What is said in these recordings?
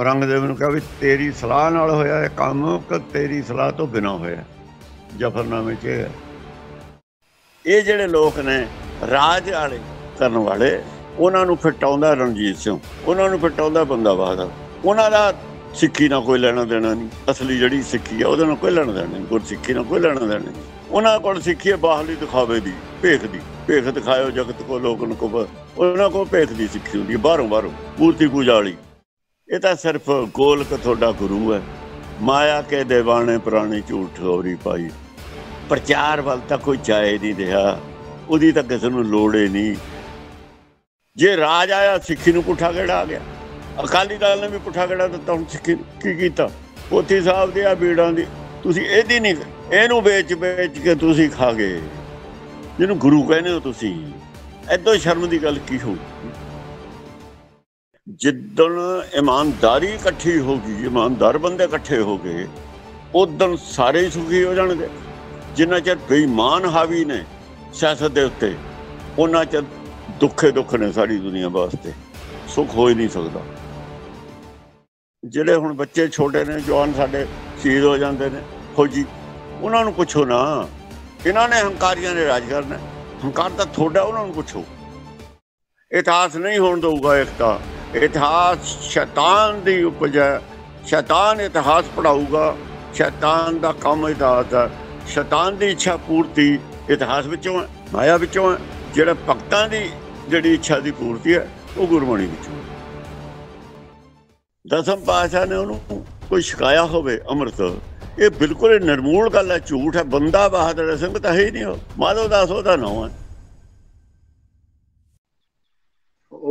ਔਰੰਗਜ਼ੇਬ ਨੂੰ ਕਿਹਾ ਵੀ ਤੇਰੀ ਸਲਾਹ ਨਾਲ ਹੋਇਆ ਇਹ ਕੰਮ ਕਿ ਤੇਰੀ ਸਲਾਹ ਤੋਂ ਬਿਨਾ ਹੋਇਆ ਜਫਰਨਾਮੇ 'ਚ ਇਹ ਜਿਹੜੇ ਲੋਕ ਨੇ ਰਾਜ ਵਾਲੇ ਕਰਨ ਵਾਲੇ ਉਹਨਾਂ ਨੂੰ ਫਟਾਉਂਦਾ ਰਣਜੀਤ ਸਿੰਘ ਉਹਨਾਂ ਨੂੰ ਫਟਾਉਂਦਾ ਬੰਦਾ ਬਹਾਦਰ ਉਹਨਾਂ ਦਾ ਸਿੱਖੀ ਨਾਲ ਕੋਈ ਲੈਣਾ ਦੇਣਾ ਨਹੀਂ ਅਸਲੀ ਜਿਹੜੀ ਸਿੱਖੀ ਆ ਉਹਦੇ ਨਾਲ ਕੋਈ ਲੈਣਾ ਦੇਣਾ ਨਹੀਂ ਗੁਰ ਸਿੱਖੀ ਨਾਲ ਕੋਈ ਲੈਣਾ ਦੇਣਾ ਨਹੀਂ ਉਹਨਾਂ ਕੋਲ ਸਿੱਖੀ ਬਾਹਲੀ ਦਿਖਾਵੇ ਦੀ ਭੇਖ ਦੀ ਭੇਖ ਦਿਖਾਇਓ ਜਗਤ ਕੋ ਲੋਕਨ ਕੋ ਉਹਨਾਂ ਕੋਲ ਭੇਖ ਦੀ ਸਿੱਖੀ ਹੁੰਦੀ ਬਾਹਰੋਂ ਬਾਹਰੋਂ ਪੂਰਤੀ ਪੂਜਾ ਵਾਲੀ ਇਹ ਤਾਂ ਸਿਰਫ ਗੋਲਕ ਤੁਹਾਡਾ ਗੁਰੂ ਹੈ ਮਾਇਆ ਕੇ ਦੇਵਾਨੇ ਪ੍ਰਾਣੀ ਝੂਠ ਹੋਰੀ ਪਾਈ ਪ੍ਰਚਾਰ ਵੱਲ ਤਾਂ ਕੋਈ ਜਾਏ ਨਹੀਂ ਰਿਹਾ ਉਹਦੀ ਤਾਂ ਕਿਸੇ ਨੂੰ ਲੋੜ ਹੀ ਨਹੀਂ ਜੇ ਰਾਜ ਆਇਆ ਸਿੱਖੀ ਨੂੰ ਪੁੱਠਾ ਘੜਾ ਆ ਗਿਆ ਅਕਾਲੀ ਦਲ ਨੇ ਵੀ ਪੁੱਠਾ ਘੜਾ ਦਿੱਤਾ ਹੁਣ ਸਿੱਖੀ ਕੀ ਕੀਤਾ ਪੋਤੀ ਸਾਹਿਬ ਦੇ ਆ ਬੀੜਾਂ ਦੀ ਤੁਸੀਂ ਇਹਦੀ ਨਹੀਂ ਇਹਨੂੰ ਵੇਚ ਵੇਚ ਕੇ ਤੁਸੀਂ ਖਾ ਗਏ ਜਿਹਨੂੰ ਗੁਰੂ ਕਹਿੰਦੇ ਹੋ ਤੁਸੀਂ ਐਦੋਂ ਸ਼ਰਮ ਦੀ ਗੱਲ ਕੀ ਹੋਊ ਜਿੱਦਣ ਇਮਾਨਦਾਰੀ ਇਕੱਠੀ ਹੋ ਗਈ ਇਮਾਨਦਾਰ ਬੰਦੇ ਇਕੱਠੇ ਹੋ ਗਏ ਉਦੋਂ ਸਾਰੇ ਸੁਖੀ ਹੋ ਜਾਣਗੇ ਜਿੰਨਾ ਚਿਰ ਬੇਈਮਾਨ ਹਾਵੀ ਨੇ ਸਿਆਸਤ ਦੇ ਉੱਤੇ ਉਹਨਾਂ ਚ ਦੁੱਖੇ ਦੁੱਖ ਨੇ ਸਾਰੀ ਦੁਨੀਆ ਵਾਸਤੇ ਸੁਖ ਹੋ ਹੀ ਨਹੀਂ ਸਕਦਾ ਜਿਹੜੇ ਹੁਣ ਬੱਚੇ ਛੋਟੇ ਨੇ ਜਵਾਨ ਸਾਡੇ ਸ਼ਹੀਦ ਹੋ ਜਾਂਦੇ ਨੇ ਫੌਜੀ ਉਹਨਾਂ ਨੂੰ ਪੁੱਛੋ ਨਾ ਇਹਨਾਂ ਨੇ ਹੰਕਾਰੀਆਂ ਨੇ ਰਾਜ ਕਰਨਾ ਹੰਕਾਰ ਤਾਂ ਥੋੜਾ ਉਹਨਾਂ ਨੂੰ ਪੁੱਛੋ ਇਤਿਹਾਸ ਨਹੀਂ ਹੋਣ ਦਊਗਾ ਇੱਕ ਤਾਂ ਇਤਿਹਾਸ ਸ਼ੈਤਾਨ ਦੀ ਉਪਜ ਹੈ ਸ਼ੈਤਾਨ ਇਤਿਹਾਸ ਪੜਾਊਗਾ ਸ਼ੈਤਾਨ ਦਾ ਕੰਮ ਇਤਿਹਾਸ ਹੈ ਸ਼ੈਤਾਨ ਦੀ ਇੱਛਾ ਪੂਰਤੀ ਇਤਿਹਾਸ ਵਿੱਚੋਂ ਹੈ ਮਾਇਆ ਵਿੱਚੋਂ ਹੈ ਜਿਹੜਾ ਭਗਤਾਂ ਦੀ ਜਿਹੜੀ ਇੱਛਾ ਦੀ ਪੂਰਤੀ ਹੈ ਉਹ ਗੁਰਬਾਣੀ ਵਿੱਚੋਂ ਦਸਮ ਪਾਸ਼ਾ ਨੇ ਉਹਨੂੰ ਕੋਈ ਸ਼ਿਕਾਇਆ ਹੋਵੇ ਅੰਮ੍ਰਿਤ ਇਹ ਬਿਲਕੁਲ ਨਿਰਮੂਲ ਗੱਲ ਹੈ ਝੂਠ ਹੈ ਬੰਦਾ ਬਹਾਦਰ ਸਿੰਘ ਤਾਂ ਹੈ ਹੀ ਨਹੀਂ ਉਹ ਮਾਧਵ ਦਾਸ ਉਹਦਾ ਨਾਮ ਹੈ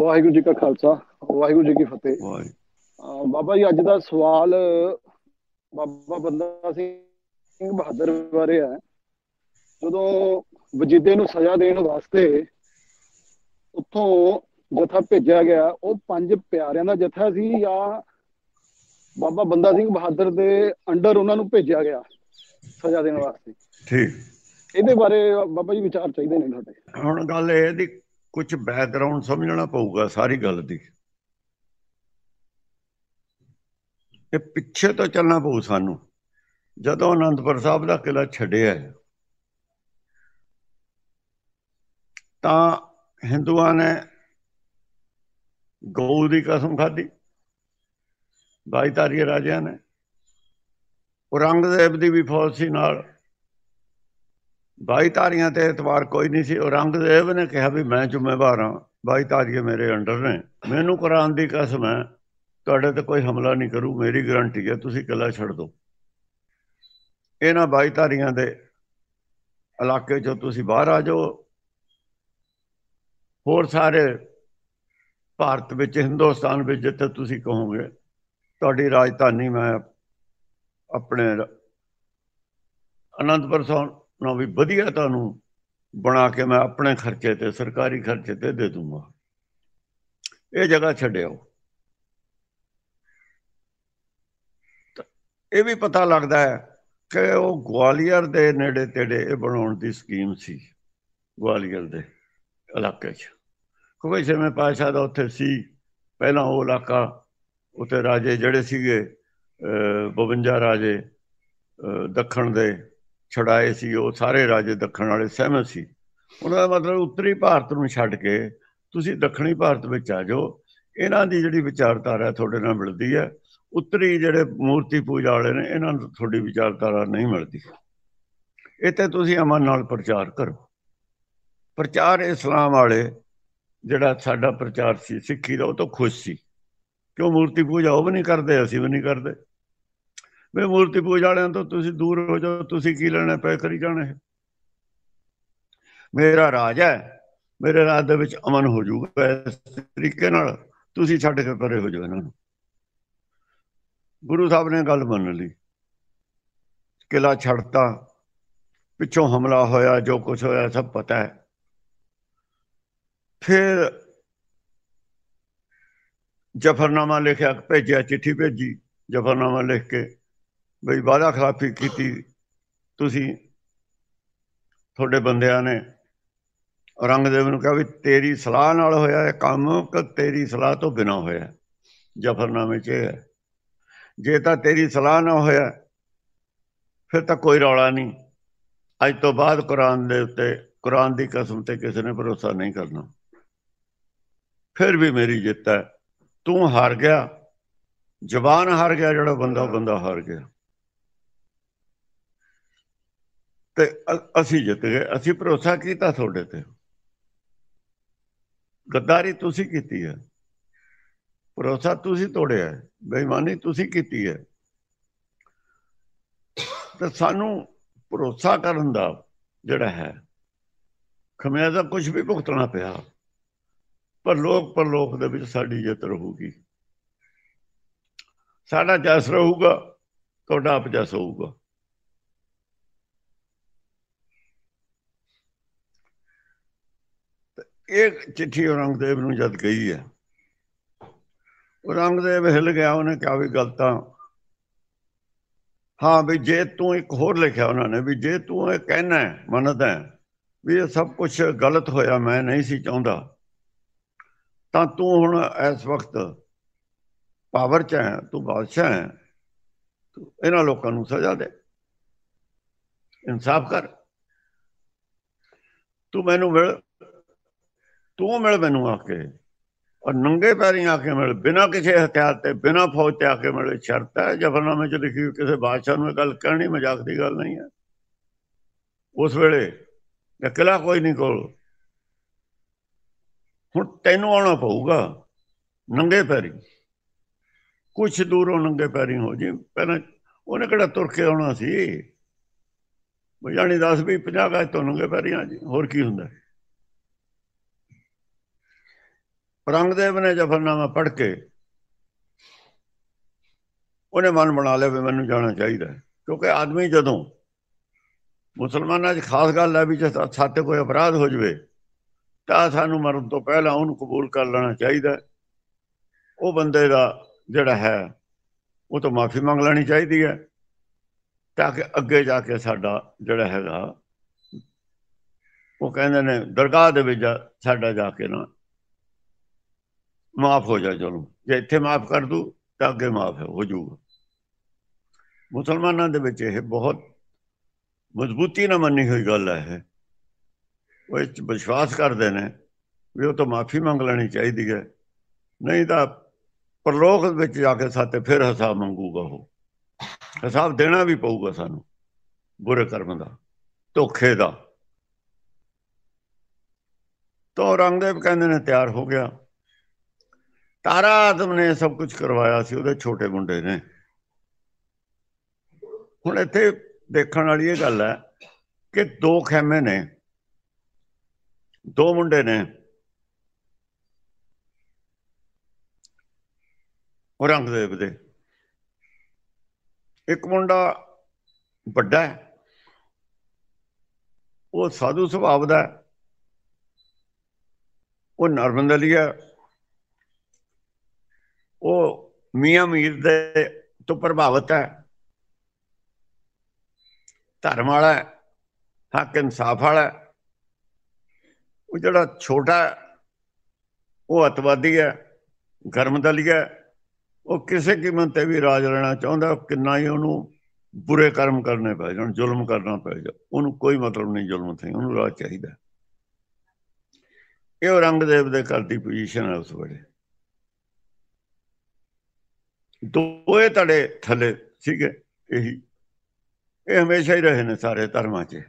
ਵਾਹਿਗੁਰੂ ਜੀ ਕਾ ਖਾਲਸਾ ਵਾਹਿਗੁਰੂ ਜੀ ਕੀ ਫਤਿਹ ਬਾਬਾ ਜੀ ਅੱਜ ਦਾ ਸਵਾਲ ਬਾਬਾ ਬੰਦਾ ਸਿੰਘ ਬਹਾਦਰ ਬਾਰੇ ਹੈ ਜਦੋਂ ਵਜੀਦੇ ਨੂੰ ਸਜ਼ਾ ਦੇਣ ਵਾਸਤੇ ਉੱਥੋਂ ਜਥਾ ਭੇਜਿਆ ਗਿਆ ਉਹ ਪੰਜ ਪਿਆਰਿਆਂ ਦਾ ਜਥਾ ਸੀ ਜਾਂ ਬਾਬਾ ਬੰਦਾ ਸਿੰਘ ਬਹਾਦਰ ਦੇ ਅੰਡਰ ਉਹਨਾਂ ਨੂੰ ਭੇਜਿਆ ਗਿਆ ਸਜ਼ਾ ਦੇਣ ਵਾਸਤੇ ਠੀਕ ਇਹਦੇ ਬਾਰੇ ਬਾਬਾ ਜੀ ਵਿਚਾਰ ਚਾਹੀਦੇ ਨੇ ਤੁਹਾਡੇ ਹੁਣ ਗੱਲ ਇਹ ਦੀ ਕੁਝ ਬੈਕਗ੍ਰਾਉਂਡ ਸਮਝਣਾ ਪਊਗਾ ਸਾਰੀ ਗੱਲ ਦੀ ਇਹ ਪਿੱਛੇ ਤੋਂ ਚੱਲਣਾ ਪਊ ਸਾਨੂੰ ਜਦੋਂ ਅਨੰਦਪੁਰ ਸਾਹਿਬ ਦਾ ਕਿਲਾ ਛੱਡਿਆ ਤਾਂ ਹਿੰਦੂਆਂ ਨੇ ਗਊ ਦੀ ਕਸਮ ਖਾਧੀ ਤਾਰੀਏ ਰਾਜਿਆਂ ਨੇ ਔਰੰਗਜ਼ੇਬ ਦੀ ਵੀ ਫੌਜ ਸੀ ਨਾਲ ਤਾਰੀਆਂ ਤੇ ਇਤਵਾਰ ਕੋਈ ਨਹੀਂ ਸੀ ਔਰੰਗਜ਼ੇਬ ਨੇ ਕਿਹਾ ਵੀ ਮੈਂ ਜ਼ਿੰਮੇਵਾਰ ਹਾਂ ਤਾਰੀਏ ਮੇਰੇ ਅੰਡਰ ਨੇ ਮੈਨੂੰ ਕੁਰਾਨ ਦੀ ਕਸਮ ਹੈ ਤੁਹਾਡੇ ਤੇ ਕੋਈ ਹਮਲਾ ਨਹੀਂ ਕਰੂ ਮੇਰੀ ਗਾਰੰਟੀ ਹੈ ਤੁਸੀਂ ਕਿਲਾ ਛੱਡ ਦਿਓ ਇਹਨਾਂ ਬਾਈਤਾਰੀਆਂ ਦੇ ਇਲਾਕੇ ਚੋਂ ਤੁਸੀਂ ਬਾਹਰ ਆ ਜਾਓ ਹੋਰ ਸਾਰੇ ਭਾਰਤ ਵਿੱਚ ਹਿੰਦੁਸਤਾਨ ਵਿੱਚ ਜਿੱਥੇ ਤੁਸੀਂ ਕਹੋਗੇ ਤੁਹਾਡੀ ਰਾਜਧਾਨੀ ਮੈਂ ਆਪਣੇ ਅਨੰਦਪੁਰ ਸਾਹਿਬ ਨੂੰ ਵੀ ਵਧੀਆ ਤੁਹਾਨੂੰ ਬਣਾ ਕੇ ਮੈਂ ਆਪਣੇ ਖਰਚੇ ਤੇ ਸਰਕਾਰੀ ਖਰਚੇ ਤੇ ਦੇ ਦੂੰਗਾ ਇਹ ਜਗ੍ਹਾ ਛੱਡਿਓ ਇਹ ਵੀ ਪਤਾ ਲੱਗਦਾ ਹੈ ਕਿ ਉਹ ਗਵਾਲੀਅਰ ਦੇ ਨੇੜੇ ਤੇੜੇ ਇਹ ਬਣਾਉਣ ਦੀ ਸਕੀਮ ਸੀ ਗਵਾਲੀਅਰ ਦੇ ਇਲਾਕੇ 'ਚ ਕੋਈ ਜਿਵੇਂ ਪਾਸ਼ਾ ਦਾ ਉੱਥੇ ਸੀ ਪਹਿਲਾਂ ਉਹ ਇਲਾਕਾ ਉੱਥੇ ਰਾਜੇ ਜਿਹੜੇ ਸੀਗੇ 52 ਰਾਜੇ ਦੱਖਣ ਦੇ ਛੜਾਏ ਸੀ ਉਹ ਸਾਰੇ ਰਾਜੇ ਦੱਖਣ ਵਾਲੇ ਸਹਿਮਤ ਸੀ ਉਹਨਾਂ ਦਾ ਮਤਲਬ ਉੱਤਰੀ ਭਾਰਤ ਨੂੰ ਛੱਡ ਕੇ ਤੁਸੀਂ ਦੱਖਣੀ ਭਾਰਤ ਵਿੱਚ ਆ ਜਾਓ ਇਹਨਾਂ ਦੀ ਜਿਹੜੀ ਵਿਚਾਰਧਾਰਾ ਤੁਹਾਡੇ ਨਾਲ ਮਿਲਦੀ ਹੈ ਉੱਤਰੀ ਜਿਹੜੇ ਮੂਰਤੀ ਪੂਜਾ ਵਾਲੇ ਨੇ ਇਹਨਾਂ ਨੂੰ ਤੁਹਾਡੀ ਵਿਚਾਰਧਾਰਾ ਨਹੀਂ ਮਿਲਦੀ ਇੱਥੇ ਤੁਸੀਂ ਅਮਨ ਨਾਲ ਪ੍ਰਚਾਰ ਕਰੋ ਪ੍ਰਚਾਰ ਇਸਲਾਮ ਵਾਲੇ ਜਿਹੜਾ ਸਾਡਾ ਪ੍ਰਚਾਰ ਸੀ ਸਿੱਖੀ ਦਾ ਉਹ ਤਾਂ ਖੁਸ਼ ਸੀ ਕਿਉਂ ਮੂਰਤੀ ਪੂਜਾ ਉਹ ਵੀ ਨਹੀਂ ਕਰਦੇ ਅਸੀਂ ਵੀ ਨਹੀਂ ਕਰਦੇ ਵੇ ਮੂਰਤੀ ਪੂਜਾ ਵਾਲਿਆਂ ਤੋਂ ਤੁਸੀਂ ਦੂਰ ਹੋ ਜਾਓ ਤੁਸੀਂ ਕੀ ਲੈਣਾ ਪੈ ਕਰੀ ਜਾਣਾ ਮੇਰਾ ਰਾਜ ਹੈ ਮੇਰੇ ਰਾਜ ਦੇ ਵਿੱਚ ਅਮਨ ਹੋ ਜਾਊਗਾ ਇਸ ਤਰੀਕੇ ਨਾਲ ਤੁਸੀਂ ਛੱਡ ਕੇ ਪਰੇ ਹੋ ਜਾਓ ਇਹਨਾਂ ਨੂੰ ਗੁਰੂ ਸਾਹਿਬ ਨੇ ਗੱਲ ਮੰਨ ਲਈ ਕਿਲਾ ਛੱਡਤਾ ਪਿੱਛੋਂ ਹਮਲਾ ਹੋਇਆ ਜੋ ਕੁਝ ਹੋਇਆ ਸਭ ਪਤਾ ਹੈ ਫਿਰ ਜਫਰਨਾਮਾ ਲਿਖਿਆ ਭੇਜਿਆ ਚਿੱਠੀ ਭੇਜੀ ਜਫਰਨਾਮਾ ਲਿਖ ਕੇ ਬਈ ਵਾਦਾ ਖਰਾਫੀ ਕੀਤੀ ਤੁਸੀਂ ਤੁਹਾਡੇ ਬੰਦਿਆਂ ਨੇ ਔਰੰਗਜ਼ੇਬ ਨੂੰ ਕਿਹਾ ਵੀ ਤੇਰੀ ਸਲਾਹ ਨਾਲ ਹੋਇਆ ਇਹ ਕੰਮ ਕਿ ਤੇਰੀ ਸਲਾਹ ਤੋਂ ਬਿਨਾ ਹੋਇਆ ਜਫਰਨਾਮੇ 'ਚ ਹੈ ਜੇ ਤਾਂ ਤੇਰੀ ਸਲਾਹ ਨਾ ਹੋਇਆ ਫਿਰ ਤਾਂ ਕੋਈ ਰੌਲਾ ਨਹੀਂ ਅੱਜ ਤੋਂ ਬਾਅਦ ਕੁਰਾਨ ਦੇ ਉੱਤੇ ਕੁਰਾਨ ਦੀ ਕਸਮ ਤੇ ਕਿਸੇ ਨੇ ਭਰੋਸਾ ਨਹੀਂ ਕਰਨਾ ਫਿਰ ਵੀ ਮੇਰੀ ਜਿੱਤ ਹੈ ਤੂੰ ਹਾਰ ਗਿਆ ਜ਼ਬਾਨ ਹਾਰ ਗਿਆ ਜਿਹੜਾ ਬੰਦਾ ਬੰਦਾ ਹਾਰ ਗਿਆ ਤੇ ਅਸੀਂ ਜਿੱਤ ਗਏ ਅਸੀਂ ਭਰੋਸਾ ਕੀਤਾ ਤੁਹਾਡੇ ਤੇ ਗੱਦਾਰੀ ਤੁਸੀਂ ਕੀਤੀ ਹੈ ਭਰੋਸਾ ਤੁਸੀਂ ਤੋੜਿਆ ਹੈ ਬੇਈਮਾਨੀ ਤੁਸੀਂ ਕੀਤੀ ਹੈ ਤਾਂ ਸਾਨੂੰ ਭਰੋਸਾ ਕਰਨ ਦਾ ਜਿਹੜਾ ਹੈ ਖਮਿਆਜ਼ਾ ਕੁਝ ਵੀ ਭੁਗਤਣਾ ਪਿਆ ਪਰ ਲੋਕ ਪਰ ਲੋਕ ਦੇ ਵਿੱਚ ਸਾਡੀ ਜਿੱਤ ਰਹੂਗੀ ਸਾਡਾ ਜਸ ਰਹੂਗਾ ਤੁਹਾਡਾ ਅਪਜਸ ਹੋਊਗਾ ਇੱਕ ਚਿੱਠੀ ਔਰੰਗਜ਼ੇਬ ਨੂੰ ਜਦ ਗਈ ਹੈ ਉਹ ਰੰਗਦੇਵ ਹਿਲ ਗਿਆ ਉਹਨੇ ਕਿਹਾ ਵੀ ਗਲਤਾਂ ਹਾਂ ਵੀ ਜੇ ਤੂੰ ਇੱਕ ਹੋਰ ਲਿਖਿਆ ਉਹਨਾਂ ਨੇ ਵੀ ਜੇ ਤੂੰ ਇਹ ਕਹਿਣਾ ਮੰਨਦਾ ਵੀ ਇਹ ਸਭ ਕੁਝ ਗਲਤ ਹੋਇਆ ਮੈਂ ਨਹੀਂ ਸੀ ਚਾਹੁੰਦਾ ਤਾਂ ਤੂੰ ਹੁਣ ਇਸ ਵਕਤ ਪਾਵਰ ਚ ਹੈ ਤੂੰ ਬਾਦਸ਼ਾਹ ਹੈ ਇਹਨਾਂ ਲੋਕਾਂ ਨੂੰ ਸਜ਼ਾ ਦੇ ਇਨਸਾਫ ਕਰ ਤੂੰ ਮੈਨੂੰ ਮਿਲ ਤੂੰ ਮਿਲ ਮੈਨੂੰ ਆ ਕੇ ਔਰ ਨੰਗੇ ਪੈਰੀ ਆ ਕੇ ਮਿਲ ਬਿਨਾ ਕਿਸੇ ਹਥਿਆਰ ਤੇ ਬਿਨਾ ਫੌਜ ਤੇ ਆ ਕੇ ਮਿਲ ਸ਼ਰਤ ਹੈ ਜਫਰਨਾਮੇ 'ਚ ਲਿਖੀ ਕਿਸੇ ਬਾਦਸ਼ਾਹ ਨੂੰ ਗੱਲ ਕਰਨੀ ਮਜ਼ਾਕ ਦੀ ਗੱਲ ਨਹੀਂ ਹੈ ਉਸ ਵੇਲੇ ਇਕਲਾ ਕੋਈ ਨਹੀਂ ਕੋਲ ਹੁਣ ਤੈਨੂੰ ਆਉਣਾ ਪਊਗਾ ਨੰਗੇ ਪੈਰੀ ਕੁਛ ਦੂਰੋਂ ਨੰਗੇ ਪੈਰੀ ਹੋ ਜੇ ਪਹਿਲਾਂ ਉਹਨੇ ਕਿਹੜਾ ਤੁਰ ਕੇ ਆਉਣਾ ਸੀ ਮੈਂ ਜਾਣੀ 10 20 50 ਗਾਜ ਤੋਂ ਨੰਗੇ ਪੈਰੀ ਆ ਜੀ ਹੋਰ ਕੀ ਹੁੰਦਾ ਰੰਗਦੇਵ ਨੇ ਜਫਰਨਾਮਾ ਪੜ੍ਹ ਕੇ ਉਹਨੇ ਮਨ ਬਣਾ ਲਿਆ ਵੀ ਮੈਨੂੰ ਜਾਣਾ ਚਾਹੀਦਾ ਕਿਉਂਕਿ ਆਦਮੀ ਜਦੋਂ ਮੁਸਲਮਾਨਾਂ 'ਚ ਖਾਸ ਗੱਲ ਹੈ ਵੀ ਜੇ ਸਾਤੇ ਕੋਈ ਅਪਰਾਧ ਹੋ ਜਵੇ ਤਾਂ ਸਾਨੂੰ ਮਰਨ ਤੋਂ ਪਹਿਲਾਂ ਉਹਨੂੰ ਕਬੂਲ ਕਰ ਲੈਣਾ ਚਾਹੀਦਾ ਉਹ ਬੰਦੇ ਦਾ ਜਿਹੜਾ ਹੈ ਉਹ ਤੋਂ ਮਾਫੀ ਮੰਗ ਲੈਣੀ ਚਾਹੀਦੀ ਹੈ ਤਾਂ ਕਿ ਅੱਗੇ ਜਾ ਕੇ ਸਾਡਾ ਜਿਹੜਾ ਹੈਗਾ ਉਹ ਕਹਿੰਦੇ ਨੇ ਦਰਗਾਹ ਦੇ ਵਿੱਚ ਸਾਡਾ ਜਾ ਕੇ ਨਾ ਮਾਫ ਹੋ ਜਾ ਜ਼ੁਲਮ ਜੇ ਇੱਥੇ ਮਾਫ ਕਰ ਦੂ ਤਾਂ ਅੱਗੇ ਮਾਫ ਹੋ ਜਾਊਗਾ ਮੁਸਲਮਾਨਾਂ ਦੇ ਵਿੱਚ ਇਹ ਬਹੁਤ ਮਜ਼ਬੂਤੀ ਨਾਲ ਮੰਨੀ ਹੋਈ ਗੱਲ ਹੈ ਉਹ ਇਸ ਵਿਸ਼ਵਾਸ ਕਰਦੇ ਨੇ ਵੀ ਉਹ ਤਾਂ ਮਾਫੀ ਮੰਗ ਲੈਣੀ ਚਾਹੀਦੀ ਹੈ ਨਹੀਂ ਤਾਂ ਪਰਲੋਕ ਵਿੱਚ ਜਾ ਕੇ ਸਾਤੇ ਫਿਰ ਹਿਸਾਬ ਮੰਗੂਗਾ ਉਹ ਹਿਸਾਬ ਦੇਣਾ ਵੀ ਪਊਗਾ ਸਾਨੂੰ ਬੁਰੇ ਕਰਮ ਦਾ ਧੋਖੇ ਦਾ ਤਾਂ ਰੰਗਦੇਵ ਕਹਿੰਦੇ ਨੇ ਤਿਆਰ ਹੋ ਗਿਆ ਤਾਰਾ ਆਦਮ ਨੇ ਸਭ ਕੁਝ ਕਰਵਾਇਆ ਸੀ ਉਹਦੇ ਛੋਟੇ ਮੁੰਡੇ ਨੇ ਹੁਣ ਇੱਥੇ ਦੇਖਣ ਵਾਲੀ ਇਹ ਗੱਲ ਹੈ ਕਿ ਦੋ ਖੈਮੇ ਨੇ ਦੋ ਮੁੰਡੇ ਨੇ ਔਰੰਗਜ਼ੇਬ ਦੇ ਇੱਕ ਮੁੰਡਾ ਵੱਡਾ ਹੈ ਉਹ ਸਾਧੂ ਸੁਭਾਅ ਦਾ ਉਹ ਨਰਮੰਦਲੀਆ ਉਹ ਮੀਆਂ ਮੀਰ ਦੇ ਤੋਂ ਪ੍ਰਭਾਵਿਤ ਹੈ ਧਰਮ ਵਾਲਾ ਹੱਕ ਇਨਸਾਫ ਵਾਲਾ ਉਹ ਜਿਹੜਾ ਛੋਟਾ ਉਹ ਅਤਵਾਦੀ ਹੈ ਗਰਮਦਲੀ ਹੈ ਉਹ ਕਿਸੇ ਕੀਮਤ ਤੇ ਵੀ ਰਾਜ ਲੈਣਾ ਚਾਹੁੰਦਾ ਕਿੰਨਾ ਹੀ ਉਹਨੂੰ ਬੁਰੇ ਕਰਮ ਕਰਨੇ ਪੈ ਜਾਣ ਜ਼ੁਲਮ ਕਰਨਾ ਪੈ ਜਾ ਉਹਨੂੰ ਕੋਈ ਮਤਲਬ ਨਹੀਂ ਜ਼ੁਲਮ ਤੇ ਉਹਨੂੰ ਰਾਜ ਚਾਹੀਦਾ ਇਹ ਔਰੰਗਜ਼ੇਬ ਦੇ ਘਰ ਦੀ ਪੋਜੀਸ਼ਨ ਹੈ ਉਸ ਵੇਲੇ ਦੋਏ ਧੜੇ ਥੱਲੇ ਠੀਕ ਹੈ ਇਹੀ ਇਹ ਹਮੇਸ਼ਾ ਹੀ ਰਹੇ ਨੇ ਸਾਰੇ ਧਰਮਾਂ 'ਚ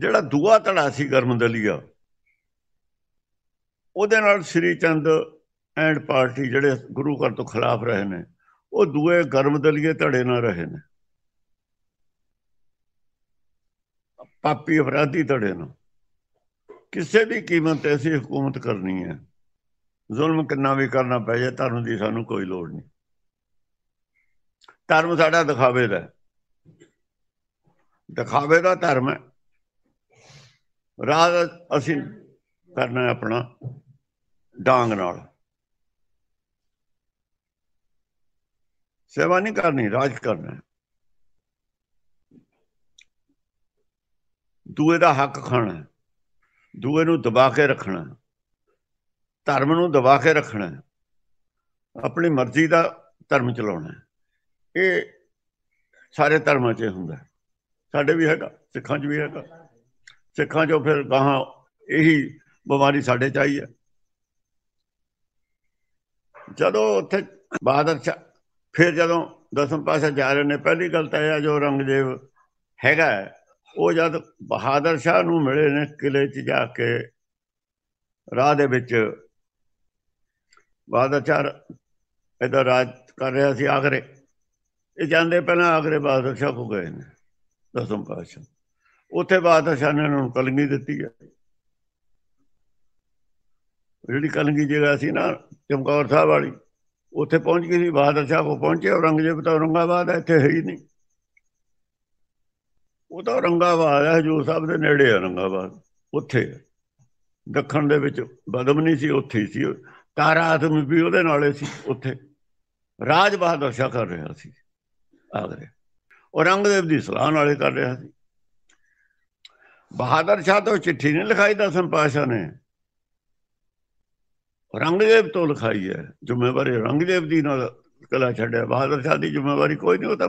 ਜਿਹੜਾ ਦੂਆ ਧੜਾ ਸੀ ਗਰਮ ਦਲੀਆ ਉਹਦੇ ਨਾਲ ਸ੍ਰੀ ਚੰਦ ਐਂਡ ਪਾਰਟੀ ਜਿਹੜੇ ਗੁਰੂ ਘਰ ਤੋਂ ਖਿਲਾਫ ਰਹੇ ਨੇ ਉਹ ਦੂਏ ਗਰਮ ਦਲੀਏ ਧੜੇ ਨਾਲ ਰਹੇ ਨੇ ਪਾਪੀ ਅਪਰਾਧੀ ਧੜੇ ਨਾਲ ਕਿਸੇ ਵੀ ਕੀਮਤ ਤੇ ਹਕੂਮਤ ਕਰਨੀ ਹੈ ਜ਼ੁਲਮ ਕਿੰਨਾ ਵੀ ਕਰਨਾ ਪੈ ਜਾਏ ਧਰਮ ਦੀ ਸਾਨੂੰ ਕੋਈ ਲੋੜ ਨਹੀਂ ਧਰਮ ਸਾਡਾ ਦਿਖਾਵੇ ਦਾ ਦਿਖਾਵੇ ਦਾ ਧਰਮ ਹੈ ਰਾਜ ਅਸੀਂ ਕਰਨਾ ਆਪਣਾ ਡਾਂਗ ਨਾਲ ਸੇਵਾ ਨਹੀਂ ਕਰਨੀ ਰਾਜ ਕਰਨਾ ਦੂਏ ਦਾ ਹੱਕ ਖਾਣਾ ਦੂਏ ਨੂੰ ਦਬਾ ਕੇ ਰੱਖਣਾ ਧਰਮ ਨੂੰ ਦਬਾ ਕੇ ਰੱਖਣਾ ਆਪਣੀ ਮਰਜ਼ੀ ਦਾ ਧਰਮ ਚਲਾਉਣਾ ਇਹ ਸਾਰੇ ਧਰਮਾਂ 'ਚ ਹੁੰਦਾ ਸਾਡੇ ਵੀ ਹੈਗਾ ਸਿੱਖਾਂ 'ਚ ਵੀ ਹੈਗਾ ਸਿੱਖਾਂ 'ਚੋਂ ਫਿਰ ਗਾਹਾਂ ਇਹੀ ਬਿਮਾਰੀ ਸਾਡੇ 'ਚ ਆਈ ਹੈ ਜਦੋਂ ਉੱਥੇ ਬਹਾਦਰ ਫਿਰ ਜਦੋਂ ਦਸਮ ਪਾਸ਼ਾ ਜਾ ਰਹੇ ਨੇ ਪਹਿਲੀ ਗੱਲ ਤਾਂ ਇਹ ਆ ਜੋ ਰੰਗਦੇਵ ਹੈਗਾ ਉਹ ਜਦ ਬਹਾਦਰ ਸ਼ਾਹ ਨੂੰ ਮਿਲੇ ਨੇ ਕਿਲੇ 'ਚ ਜਾ ਕੇ ਰਾਹ ਦੇ ਵਿੱਚ ਬਾਦਸ਼ਾਹ ਇਹਦਾ ਰਾਜ ਕਰ ਰਿਹਾ ਸੀ ਆਗਰੇ ਇਹ ਜਾਂਦੇ ਪਹਿਲਾਂ ਆਗਰੇ ਬਾਦਸ਼ਾਹ ਕੋ ਗਏ ਨੇ ਦਸਮ ਪਾਸ਼ਾ ਉੱਥੇ ਬਾਦਸ਼ਾਹ ਨੇ ਉਹਨਾਂ ਨੂੰ ਕਲਮੀ ਦਿੱਤੀ ਹੈ ਜਿਹੜੀ ਕਲੰਗੀ ਜਗ੍ਹਾ ਸੀ ਨਾ ਚਮਕੌਰ ਸਾਹਿਬ ਵਾਲੀ ਉੱਥੇ ਪਹੁੰਚ ਗਈ ਸੀ ਬਾਦਸ਼ਾਹ ਕੋ ਪਹੁੰਚੇ ਔਰੰਗਜ਼ੇਬ ਤਾਂ ਔਰੰਗਾਬਾਦ ਇੱਥੇ ਹੈ ਹੀ ਨਹੀਂ ਉਹ ਤਾਂ ਔਰੰਗਾਬਾਦ ਹੈ ਜੋ ਸਾਹਿਬ ਦੇ ਨੇੜੇ ਔਰੰਗਾਬਾਦ ਉੱਥੇ ਦੱਖਣ ਦੇ ਵਿੱਚ ਬਦਮਨੀ ਸੀ ਉੱਥੇ ਸੀ ਕਾਰਾ ਆਦਮ ਵੀ ਉਹਦੇ ਨਾਲੇ ਸੀ ਉੱਥੇ ਰਾਜ ਬਹਾਦਰ ਸ਼ਾਹ ਕਰ ਰਿਹਾ ਸੀ ਆਗਰੇ ਔਰੰਗਜ਼ੇਬ ਦੀ ਸਲਾਹ ਨਾਲੇ ਕਰ ਰਿਹਾ ਸੀ ਬਹਾਦਰ ਸ਼ਾਹ ਤੋਂ ਚਿੱਠੀ ਨਹੀਂ ਲਿਖਾਈ ਦਸਮ ਪਾਸ਼ਾ ਨੇ ਔਰੰਗਜ਼ੇਬ ਤੋਂ ਲਿਖਾਈ ਹੈ ਜ਼ਿੰਮੇਵਾਰੀ ਔਰੰਗਜ਼ੇਬ ਦੀ ਨਾਲ ਕਲਾ ਛੱਡਿਆ ਬਹਾਦਰ ਸ਼ਾਹ ਦੀ ਜ਼ਿੰਮੇਵਾਰੀ ਕੋਈ ਨਹੀਂ ਉਹ ਤਾਂ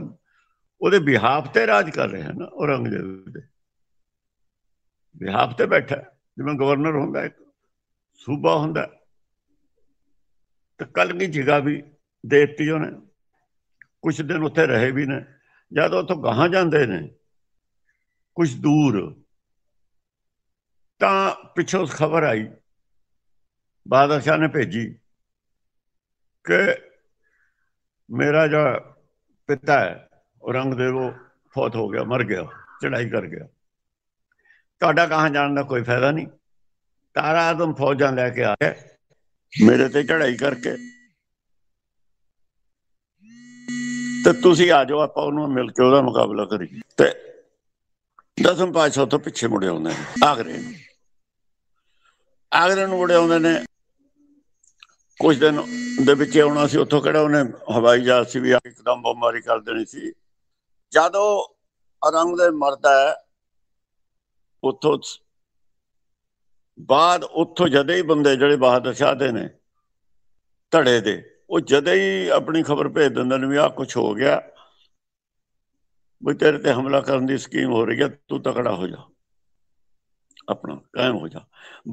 ਉਹਦੇ ਬਿਹਾਫ ਤੇ ਰਾਜ ਕਰ ਰਿਹਾ ਨਾ ਔਰੰਗਜ਼ੇਬ ਦੇ ਬਿਹਾਫ ਤੇ ਬੈਠਾ ਜਿਵੇਂ ਗਵਰਨਰ ਹੁੰਦਾ ਇੱਕ ਸੂਬਾ ਹੁੰਦਾ ਤੇ ਕਲਗੀ ਜਿਗਾ ਵੀ ਦੇਤੀ ਉਹਨੇ ਕੁਝ ਦਿਨ ਉੱਥੇ ਰਹੇ ਵੀ ਨੇ ਜਦ ਉੱਥੋਂ ਗਾਹਾਂ ਜਾਂਦੇ ਨੇ ਕੁਝ ਦੂਰ ਤਾਂ ਪਿੱਛੋਂ ਖਬਰ ਆਈ ਬਾਦਸ਼ਾਹ ਨੇ ਭੇਜੀ ਕਿ ਮੇਰਾ ਜੋ ਪਿਤਾ ਹੈ ਔਰੰਗਜ਼ੇਬ ਫੌਤ ਹੋ ਗਿਆ ਮਰ ਗਿਆ ਚੜਾਈ ਕਰ ਗਿਆ ਤੁਹਾਡਾ ਕਹਾਂ ਜਾਣ ਦਾ ਕੋਈ ਫਾਇਦਾ ਨਹੀਂ ਤਾਰਾ ਆਦਮ ਫੌਜਾਂ ਲੈ ਕੇ ਆਇਆ ਮੇਰੇ ਤੇ ਚੜਾਈ ਕਰਕੇ ਤੇ ਤੁਸੀਂ ਆ ਜਾਓ ਆਪਾਂ ਉਹਨੂੰ ਮਿਲ ਕੇ ਉਹਦਾ ਮੁਕਾਬਲਾ ਕਰੀਏ ਤੇ ਦਸਮ ਪਾਤਸ਼ਾਹ ਤੋਂ ਪਿੱਛੇ ਮੁੜੇ ਆਉਂਦੇ ਨੇ ਆਗਰੇ ਨੂੰ ਆਗਰੇ ਨੂੰ ਮੁੜੇ ਆਉਂਦੇ ਨੇ ਕੁਝ ਦਿਨ ਦੇ ਵਿੱਚ ਆਉਣਾ ਸੀ ਉੱਥੋਂ ਕਿਹੜਾ ਉਹਨੇ ਹਵਾਈ ਜਹਾਜ਼ ਸੀ ਵੀ ਇੱਕਦਮ ਬੰਬਾਰੀ ਕਰ ਦੇਣੀ ਸੀ ਜਦੋਂ ਦੇ ਮਰਦਾ ਹੈ ਉੱਥੋਂ ਬਾਅਦ ਉੱਥੋਂ ਜਦੇ ਹੀ ਬੰਦੇ ਜਿਹੜੇ ਬਹਾਦਰ ਸ਼ਾਹ ਦੇ ਨੇ ਧੜੇ ਦੇ ਉਹ ਜਦੇ ਹੀ ਆਪਣੀ ਖਬਰ ਭੇਜ ਦਿੰਦੇ ਨੇ ਵੀ ਆ ਕੁਝ ਹੋ ਗਿਆ ਵੀ ਤੇਰੇ ਤੇ ਹਮਲਾ ਕਰਨ ਦੀ ਸਕੀਮ ਹੋ ਰਹੀ ਹੈ ਤੂੰ ਤਕੜਾ ਹੋ ਜਾ ਆਪਣਾ ਕਾਇਮ ਹੋ ਜਾ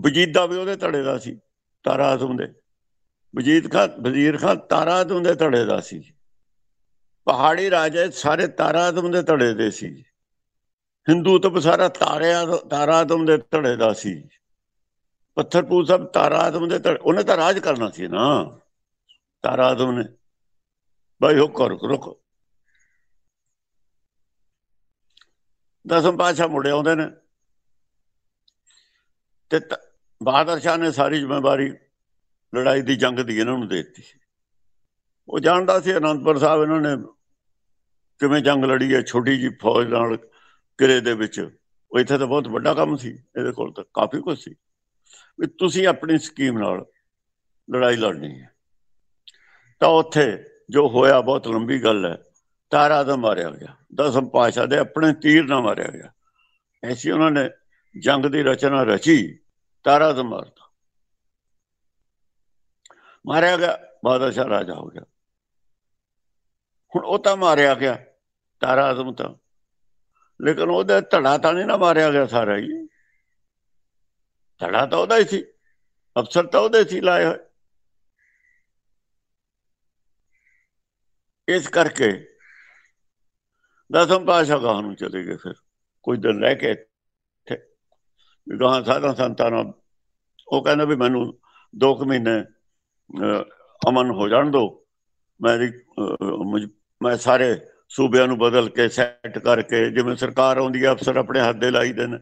ਬਜੀਦਾ ਵੀ ਉਹਦੇ ਧੜੇ ਦਾ ਸੀ ਤਾਰਾ ਆਜ਼ਮ ਦੇ ਬਜੀਦ ਖਾਨ ਵਜ਼ੀਰ ਖਾਨ ਤਾਰਾ ਆਜ਼ਮ ਦੇ ਧੜੇ ਦਾ ਸੀ ਪਹਾੜੀ ਰਾਜੇ ਸਾਰੇ ਤਾਰਾ ਆਜ਼ਮ ਦੇ ਧੜੇ ਦੇ ਸੀ ਹਿੰਦੂ ਤਾਂ ਸਾਰਾ ਤਾਰਿਆ ਤਾਰਾ ਆਜ਼ਮ ਦੇ ਧੜੇ ਦਾ ਸੀ ਪੂਲ ਸਭ ਤਾਰਾ ਆਦਮ ਦੇ ਉਹਨੇ ਤਾਂ ਰਾਜ ਕਰਨਾ ਸੀ ਨਾ ਤਾਰਾ ਆਦਮ ਨੇ ਭਾਈ ਕਰ ਰੁਕ ਦਸਮ ਪਾਸ਼ਾ ਮੁੜੇ ਆਉਂਦੇ ਨੇ ਤੇ ਬਹਾਦਰ ਸ਼ਾਹ ਨੇ ਸਾਰੀ ਜ਼ਿੰਮੇਵਾਰੀ ਲੜਾਈ ਦੀ ਜੰਗ ਦੀ ਇਹਨਾਂ ਨੂੰ ਦਿੱਤੀ ਉਹ ਜਾਣਦਾ ਸੀ ਅਨੰਦਪੁਰ ਸਾਹਿਬ ਇਹਨਾਂ ਨੇ ਕਿਵੇਂ ਜੰਗ ਲੜੀ ਹੈ ਛੋਟੀ ਜੀ ਫੌਜ ਨਾਲ ਕਿਰੇ ਦੇ ਵਿੱਚ ਉਹ ਇੱਥੇ ਤਾਂ ਬਹੁਤ ਵੱਡਾ ਕੰਮ ਸੀ ਇਹਦੇ ਕੋਲ ਤਾਂ ਕਾਫੀ ਕੁਝ ਸੀ ਵੀ ਤੁਸੀਂ ਆਪਣੀ ਸਕੀਮ ਨਾਲ ਲੜਾਈ ਲੜਨੀ ਹੈ ਤਾਂ ਉੱਥੇ ਜੋ ਹੋਇਆ ਬਹੁਤ ਲੰਬੀ ਗੱਲ ਹੈ ਤਾਰਾ ਦਾ ਮਾਰਿਆ ਗਿਆ ਦਸਮ ਪਾਸ਼ਾ ਦੇ ਆਪਣੇ ਤੀਰ ਨਾਲ ਮਾਰਿਆ ਗਿਆ ਐਸੀ ਉਹਨਾਂ ਨੇ ਜੰਗ ਦੀ ਰਚਨਾ ਰਚੀ ਤਾਰਾ ਦਾ ਮਾਰਤਾ ਮਾਰਿਆ ਗਿਆ ਬਾਦਸ਼ਾਹ ਰਾਜਾ ਹੋ ਗਿਆ ਹੁਣ ਉਹ ਤਾਂ ਮਾਰਿਆ ਗਿਆ ਤਾਰਾ ਆਦਮ ਤਾਂ ਲੇਕਿਨ ਉਹਦਾ ਧੜਾ ਤਾਂ ਨਹੀਂ ਨਾ ਮਾਰਿਆ ਗਿਆ ਸਾਰਾ ਹੀ ਧੜਾ ਤਾਂ ਉਹਦਾ ਹੀ ਸੀ ਅਫਸਰ ਤਾਂ ਉਹਦੇ ਸੀ ਲਾਏ ਹੋਏ ਇਸ ਕਰਕੇ ਦਸਮ ਪਾਸ਼ਾ ਗਾਹ ਨੂੰ ਚਲੇ ਗਏ ਫਿਰ ਕੁਝ ਦਿਨ ਰਹਿ ਕੇ ਤੇ ਗਾਹ ਸਾਧਾ ਸੰਤਾਂ ਨੂੰ ਉਹ ਕਹਿੰਦਾ ਵੀ ਮੈਨੂੰ 2 ਮਹੀਨੇ ਅਮਨ ਹੋ ਜਾਣ ਦੋ ਮੈਂ ਮੈਂ ਸਾਰੇ ਸੂਬਿਆਂ ਨੂੰ ਬਦਲ ਕੇ ਸੈੱਟ ਕਰਕੇ ਜਿਵੇਂ ਸਰਕਾਰ ਆਉਂਦੀ ਹੈ ਅਫਸਰ ਆਪਣੇ ਹੱਥ ਦੇ ਲਾਈ ਦੇਣ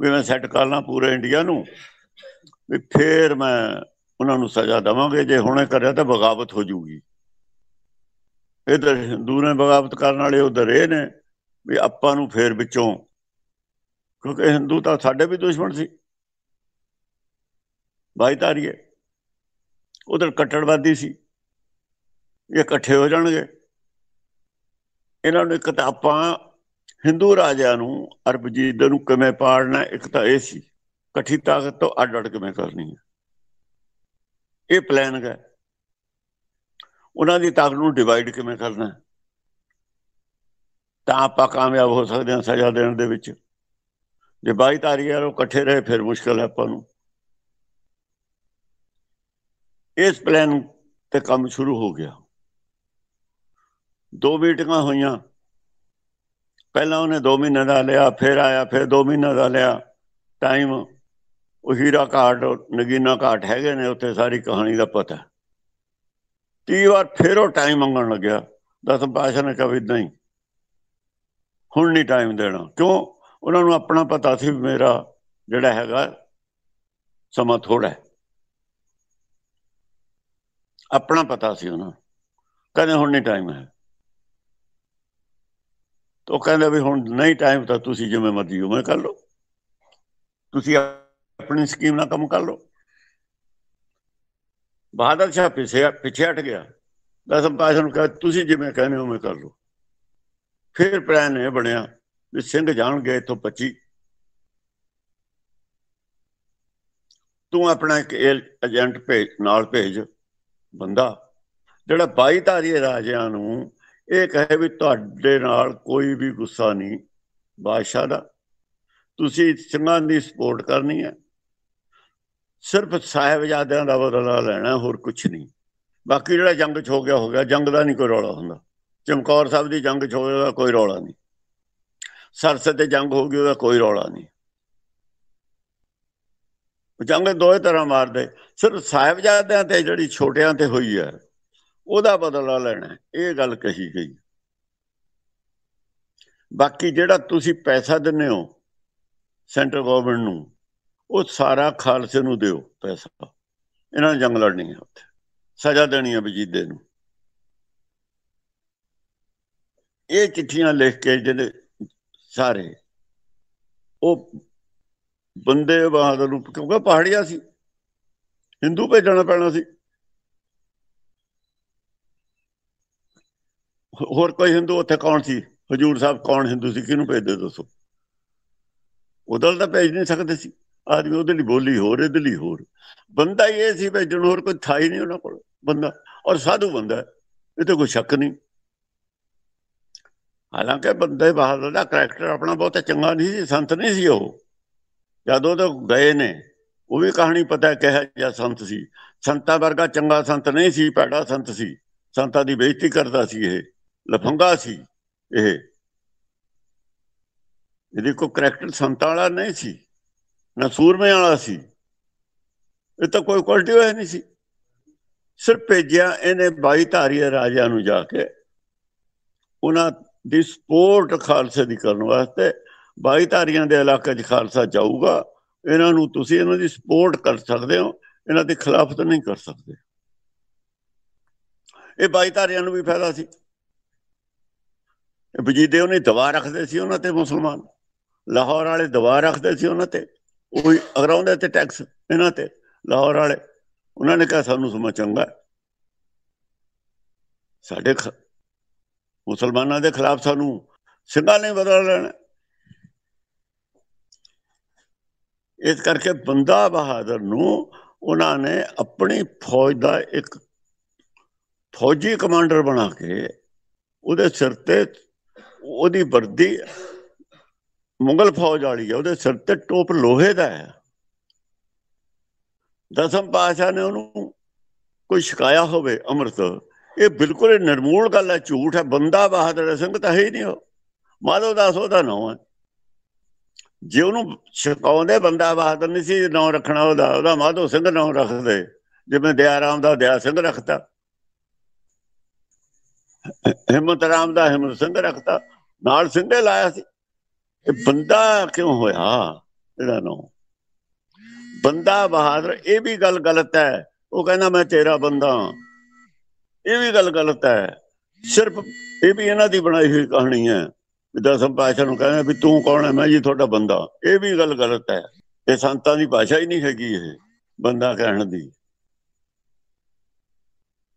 ਵੀ ਮੈਂ ਸੈੱਟ ਕਰ ਲਾਂ ਪੂਰੇ ਇੰਡੀਆ ਨੂੰ ਵੀ ਫੇਰ ਮੈਂ ਉਹਨਾਂ ਨੂੰ ਸਜ਼ਾ ਦਵਾਂਗੇ ਜੇ ਹੁਣੇ ਕਰਿਆ ਤਾਂ ਬਗਾਵਤ ਹੋ ਜੂਗੀ ਇਧਰ ਦੂਰੇ ਬਗਾਵਤ ਕਰਨ ਵਾਲੇ ਉਧਰ ਇਹ ਨੇ ਵੀ ਆਪਾਂ ਨੂੰ ਫੇਰ ਵਿੱਚੋਂ ਕਿਉਂਕਿ ਹਿੰਦੂ ਤਾਂ ਸਾਡੇ ਵੀ ਦੁਸ਼ਮਣ ਸੀ ਭਾਈਤਾਰੀਏ ਉਧਰ ਕੱਟੜਵਾਦੀ ਸੀ ਇਹ ਇਕੱਠੇ ਹੋ ਜਾਣਗੇ ਇਹਨਾਂ ਨੂੰ ਇੱਕ ਤਾਂ ਆਪਾਂ ਹਿੰਦੂ ਰਾਜਿਆਂ ਨੂੰ ਅਰਬ ਜੀਦਾਂ ਨੂੰ ਕਿਵੇਂ ਪਾੜਨਾ ਇੱਕ ਤਾਂ ਇਹ ਸੀ ਇਕੱਠੀ ਤਾਕਤ ਤੋਂ ਅੱਡ ਅੱਡ ਕਿਵੇਂ ਕਰਨੀ ਹੈ ਇਹ ਪਲਾਨ ਹੈ ਉਹਨਾਂ ਦੀ ਤਾਕਤ ਨੂੰ ਡਿਵਾਈਡ ਕਿਵੇਂ ਕਰਨਾ ਤਾਂ ਆਪਾਂ ਕਾਮਯਾਬ ਹੋ ਸਕਦੇ ਹਾਂ ਸਜ਼ਾ ਦੇਣ ਦੇ ਵਿੱਚ ਜੇ ਬਾਈ ਤਾਰੀਆਂ ਨੂੰ ਇਕੱਠੇ ਰਹੇ ਫਿਰ ਮੁਸ਼ਕਲ ਹੈ ਆਪਾਂ ਨੂੰ ਇਸ ਪਲਾਨ ਤੇ ਕੰਮ ਸ਼ੁਰੂ ਹੋ ਗਿਆ ਦੋ ਮੀਟਿੰਗਾਂ ਹੋਈਆਂ ਪਹਿਲਾਂ ਉਹਨੇ 2 ਮਹੀਨੇ ਦਾ ਲਿਆ ਫਿਰ ਆਇਆ ਫਿਰ 2 ਮਹੀਨੇ ਦਾ ਲਿਆ ਟਾਈਮ ਉਹ ਹੀਰਾ ਘਾਟ ਨਗੀਨਾ ਘਾਟ ਹੈਗੇ ਨੇ ਉੱਥੇ ਸਾਰੀ ਕਹਾਣੀ ਦਾ ਪਤਾ ਤੀ ਵਾਰ ਫਿਰ ਉਹ ਟਾਈਮ ਮੰਗਣ ਲੱਗਿਆ ਦਸ ਪਾਸ਼ਾ ਨੇ ਕਵਿਦ ਨਹੀਂ ਹੁਣ ਨਹੀਂ ਟਾਈਮ ਦੇਣਾ ਕਿਉਂ ਉਹਨਾਂ ਨੂੰ ਆਪਣਾ ਪਤਾ ਸੀ ਮੇਰਾ ਜਿਹੜਾ ਹੈਗਾ ਸਮਾਂ ਥੋੜਾ ਹੈ ਆਪਣਾ ਪਤਾ ਸੀ ਉਹਨਾਂ ਕਹਿੰਦੇ ਹੁਣ ਨਹੀਂ ਟਾਈਮ ਹੈ ਉਹ ਕਹਿੰਦਾ ਵੀ ਹੁਣ ਨਹੀਂ ਟਾਈਮ ਤਾਂ ਤੁਸੀਂ ਜਿਵੇਂ ਮਰਜ਼ੀ ਹੋਵੇਂ ਕਰ ਲਓ ਤੁਸੀਂ ਆਪਣੀ ਸਕੀਮ ਨਾਲ ਕੰਮ ਕਰ ਲਓ ਬਹਾਦਰ ਸ਼ਾਹ ਪਿੱਛੇ ਪਿੱਛੇ ਹਟ ਗਿਆ ਦਸਮ ਪਾਸ਼ਾ ਨੂੰ ਕਹਿੰਦਾ ਤੁਸੀਂ ਜਿਵੇਂ ਕਹਿੰਦੇ ਹੋਵੇਂ ਕਰ ਲਓ ਫਿਰ ਪ੍ਰੈਨ ਇਹ ਬਣਿਆ ਵੀ ਸਿੰਘ ਜਾਣ ਗਏ ਇਥੋਂ 25 ਤੂੰ ਆਪਣਾ ਇੱਕ ਏਜੰਟ ਭੇਜ ਨਾਲ ਭੇਜ ਬੰਦਾ ਜਿਹੜਾ 22 ਧਾਰੀ ਰਾਜਿਆਂ ਨੂੰ ਇਹ ਕਹੇ ਵੀ ਤੁਹਾਡੇ ਨਾਲ ਕੋਈ ਵੀ ਗੁੱਸਾ ਨਹੀਂ ਬਾਦਸ਼ਾਹ ਦਾ ਤੁਸੀਂ ਸਿੰਘਾਂ ਦੀ ਸਪੋਰਟ ਕਰਨੀ ਹੈ ਸਿਰਫ ਸਾਹਿਬਜ਼ਾਦਿਆਂ ਦਾ ਬਦਲਾ ਲੈਣਾ ਹੋਰ ਕੁਝ ਨਹੀਂ ਬਾਕੀ ਜਿਹੜਾ ਜੰਗ ਚ ਹੋ ਗਿਆ ਹੋ ਗਿਆ ਜੰਗ ਦਾ ਨਹੀਂ ਕੋਈ ਰੌਲਾ ਹੁੰਦਾ ਚਮਕੌਰ ਸਾਹਿਬ ਦੀ ਜੰਗ ਚ ਹੋਇਆ ਦਾ ਕੋਈ ਰੌਲਾ ਨਹੀਂ ਸਰਸੇ ਤੇ ਜੰਗ ਹੋ ਗਈ ਉਹਦਾ ਕੋਈ ਰੌਲਾ ਨਹੀਂ ਉਹ ਜੰਗ ਦੋਏ ਤਰ੍ਹਾਂ ਮਾਰਦੇ ਸਿਰਫ ਸਾਹਿਬਜ਼ਾਦਿਆਂ ਤੇ ਜਿਹੜੀ ਛੋਟਿਆਂ ਤੇ ਹੋਈ ਹੈ ਉਹਦਾ ਬਦਲਾ ਲੈਣਾ ਇਹ ਗੱਲ ਕਹੀ ਗਈ ਬਾਕੀ ਜਿਹੜਾ ਤੁਸੀਂ ਪੈਸਾ ਦਿੰਨੇ ਹੋ ਸੈਂਟਰ ਗਵਰਨਮੈਂਟ ਨੂੰ ਉਹ ਸਾਰਾ ਖਾਲਸੇ ਨੂੰ ਦਿਓ ਪੈਸਾ ਇਹਨਾਂ ਜੰਗ ਲੜਨੀ ਹੈ ਉੱਥੇ ਸਜ਼ਾ ਦੇਣੀ ਹੈ ਬਜੀਦੇ ਨੂੰ ਇਹ ਚਿੱਠੀਆਂ ਲਿਖ ਕੇ ਜਿਹੜੇ ਸਾਰੇ ਉਹ ਬੰਦੇ ਬਹਾਦਰ ਨੂੰ ਕਿਉਂਕਿ ਪਹਾੜੀਆ ਸੀ ਹਿੰਦੂ ਭੇਜਣਾ ਪੈਣਾ ਸੀ ਹੋਰ ਕੋਈ ਹਿੰਦੂ ਉੱਥੇ ਕੌਣ ਸੀ ਹਜੂਰ ਸਾਹਿਬ ਕੌਣ ਹਿੰਦੂ ਸੀ ਕਿਹਨੂੰ ਭੇਜਦੇ ਦੱਸੋ ਉਦੋਂ ਤਾਂ ਭੇਜ ਨਹੀਂ ਸਕਦੇ ਸੀ ਆਦਮੀ ਉਹਦੇ ਲਈ ਬੋਲੀ ਹੋਰ ਇਹਦੇ ਲਈ ਹੋਰ ਬੰਦਾ ਇਹ ਸੀ ਭੇਜਣ ਹੋਰ ਕੋਈ ਥਾਈ ਨਹੀਂ ਉਹਨਾਂ ਕੋਲ ਬੰਦਾ ਔਰ ਸਾਧੂ ਬੰਦਾ ਇਹ ਤਾਂ ਕੋਈ ਸ਼ੱਕ ਨਹੀਂ ਹਾਲਾਂਕਿ ਬੰਦੇ ਬਾਹਰ ਦਾ ਕੈਰੈਕਟਰ ਆਪਣਾ ਬਹੁਤ ਚੰਗਾ ਨਹੀਂ ਸੀ ਸੰਤ ਨਹੀਂ ਸੀ ਉਹ ਜਦੋਂ ਤੋਂ ਗਏ ਨੇ ਉਹ ਵੀ ਕਹਾਣੀ ਪਤਾ ਕਿਹਾ ਜਾਂ ਸੰਤ ਸੀ ਸੰਤਾ ਵਰਗਾ ਚੰਗਾ ਸੰਤ ਨਹੀਂ ਸੀ ਭੈੜਾ ਸੰਤ ਸੀ ਸੰਤਾ ਦੀ ਬੇਇੱਜ਼ਤੀ ਕਰਦਾ ਸੀ ਇਹ ਲਫੰਗਾ ਸੀ ਇਹ ਇਹਦੇ ਕੋ ਕਰੈਕਟਰ ਸੰਤਾਂ ਵਾਲਾ ਨਹੀਂ ਸੀ ਨਾ ਸੂਰਮੇ ਵਾਲਾ ਸੀ ਇਹ ਤਾਂ ਕੋਈ ਕੁਆਲਿਟੀ ਹੋਇਆ ਨਹੀਂ ਸੀ ਸਿਰਫ ਭੇਜਿਆ ਇਹਨੇ ਬਾਈ ਧਾਰੀਏ ਰਾਜਾ ਨੂੰ ਜਾ ਕੇ ਉਹਨਾਂ ਦੀ ਸਪੋਰਟ ਖਾਲਸੇ ਦੀ ਕਰਨ ਵਾਸਤੇ ਬਾਈ ਧਾਰੀਆਂ ਦੇ ਇਲਾਕੇ 'ਚ ਖਾਲਸਾ ਜਾਊਗਾ ਇਹਨਾਂ ਨੂੰ ਤੁਸੀਂ ਇਹਨਾਂ ਦੀ ਸਪੋਰਟ ਕਰ ਸਕਦੇ ਹੋ ਇਹਨਾਂ ਦੇ ਖਿਲਾਫ ਤਾਂ ਨਹੀਂ ਕਰ ਸਕਦੇ ਇਹ ਬਾਈ ਧਾਰੀਆਂ ਨੂੰ ਵੀ ਫਾਇਦਾ ਸੀ ਵਜੀਦੇ ਉਹਨੇ ਦਵਾ ਰੱਖਦੇ ਸੀ ਉਹਨਾਂ ਤੇ ਮੁਸਲਮਾਨ ਲਾਹੌਰ ਵਾਲੇ ਦਵਾ ਰੱਖਦੇ ਸੀ ਉਹਨਾਂ ਤੇ ਉਹ ਅਗਰਾਉਂਦੇ ਤੇ ਟੈਕਸ ਇਹਨਾਂ ਤੇ ਲਾਹੌਰ ਵਾਲੇ ਉਹਨਾਂ ਨੇ ਕਿਹਾ ਸਾਨੂੰ ਸਮਾਂ ਚੰਗਾ ਸਾਡੇ ਮੁਸਲਮਾਨਾਂ ਦੇ ਖਿਲਾਫ ਸਾਨੂੰ ਸਿੰਘਾਂ ਨੇ ਬਦਲ ਲੈਣਾ ਇਸ ਕਰਕੇ ਬੰਦਾ ਬਹਾਦਰ ਨੂੰ ਉਹਨਾਂ ਨੇ ਆਪਣੀ ਫੌਜ ਦਾ ਇੱਕ ਫੌਜੀ ਕਮਾਂਡਰ ਬਣਾ ਕੇ ਉਹਦੇ ਸਿਰ ਤੇ ਉਹਦੀ ਵਰਦੀ ਮੁਗਲ ਫੌਜ ਵਾਲੀ ਹੈ ਉਹਦੇ ਸਿਰ ਤੇ ਟੋਪ ਲੋਹੇ ਦਾ ਹੈ ਦਸਮ ਪਾਸ਼ਾ ਨੇ ਉਹਨੂੰ ਕੋਈ ਸ਼ਿਕਾਇਆ ਹੋਵੇ ਅਮਰਤ ਇਹ ਬਿਲਕੁਲ ਨਿਰਮੂਲ ਗੱਲ ਹੈ ਝੂਠ ਹੈ ਬੰਦਾ ਬਹਾਦਰ ਸਿੰਘ ਤਾਂ ਹੈ ਹੀ ਨਹੀਂ ਉਹ ਮਾਧੋ ਦਾਸ ਉਹਦਾ ਨਾਮ ਹੈ ਜੇ ਉਹਨੂੰ ਸ਼ਿਕਾਉਂਦੇ ਬੰਦਾ ਬਹਾਦਰ ਨਹੀਂ ਸੀ ਨਾਮ ਰੱਖਣਾ ਉਹਦਾ ਉਹਦਾ ਮਾਧੋ ਸਿੰਘ ਨਾਮ ਰੱਖਦੇ ਜਿਵੇਂ ਦਿਆਰਾਮ ਦਾ ਦਿਆ ਸਿੰਘ ਰੱਖਦਾ ਹਿੰਮਤ ਰਾਮ ਦਾ ਹਿੰਮਤ ਸਿੰਘ ਰੱਖਦਾ ਨਾਲ ਸਿੰਘੇ ਲਾਇਆ ਸੀ ਇਹ ਬੰਦਾ ਕਿਉਂ ਹੋਇਆ ਇਹਦਾ ਨਾਮ ਬੰਦਾ ਬਹਾਦਰ ਇਹ ਵੀ ਗੱਲ ਗਲਤ ਹੈ ਉਹ ਕਹਿੰਦਾ ਮੈਂ ਤੇਰਾ ਬੰਦਾ ਇਹ ਵੀ ਗੱਲ ਗਲਤ ਹੈ ਸਿਰਫ ਇਹ ਵੀ ਇਹਨਾਂ ਦੀ ਬਣਾਈ ਹੋਈ ਕਹਾਣੀ ਹੈ ਜਿੱਦਾਂ ਸੰਪਾਸ਼ਾ ਨੂੰ ਕਹਿੰਦਾ ਵੀ ਤੂੰ ਕੌਣ ਹੈ ਮੈਂ ਜੀ ਤੁਹਾਡਾ ਬੰਦਾ ਇਹ ਵੀ ਗੱਲ ਗਲਤ ਹੈ ਇਹ ਸੰਤਾਂ ਦੀ ਭਾਸ਼ਾ ਹੀ ਨਹੀਂ ਹੈਗੀ ਇਹ ਬੰਦਾ ਕਹਿਣ ਦੀ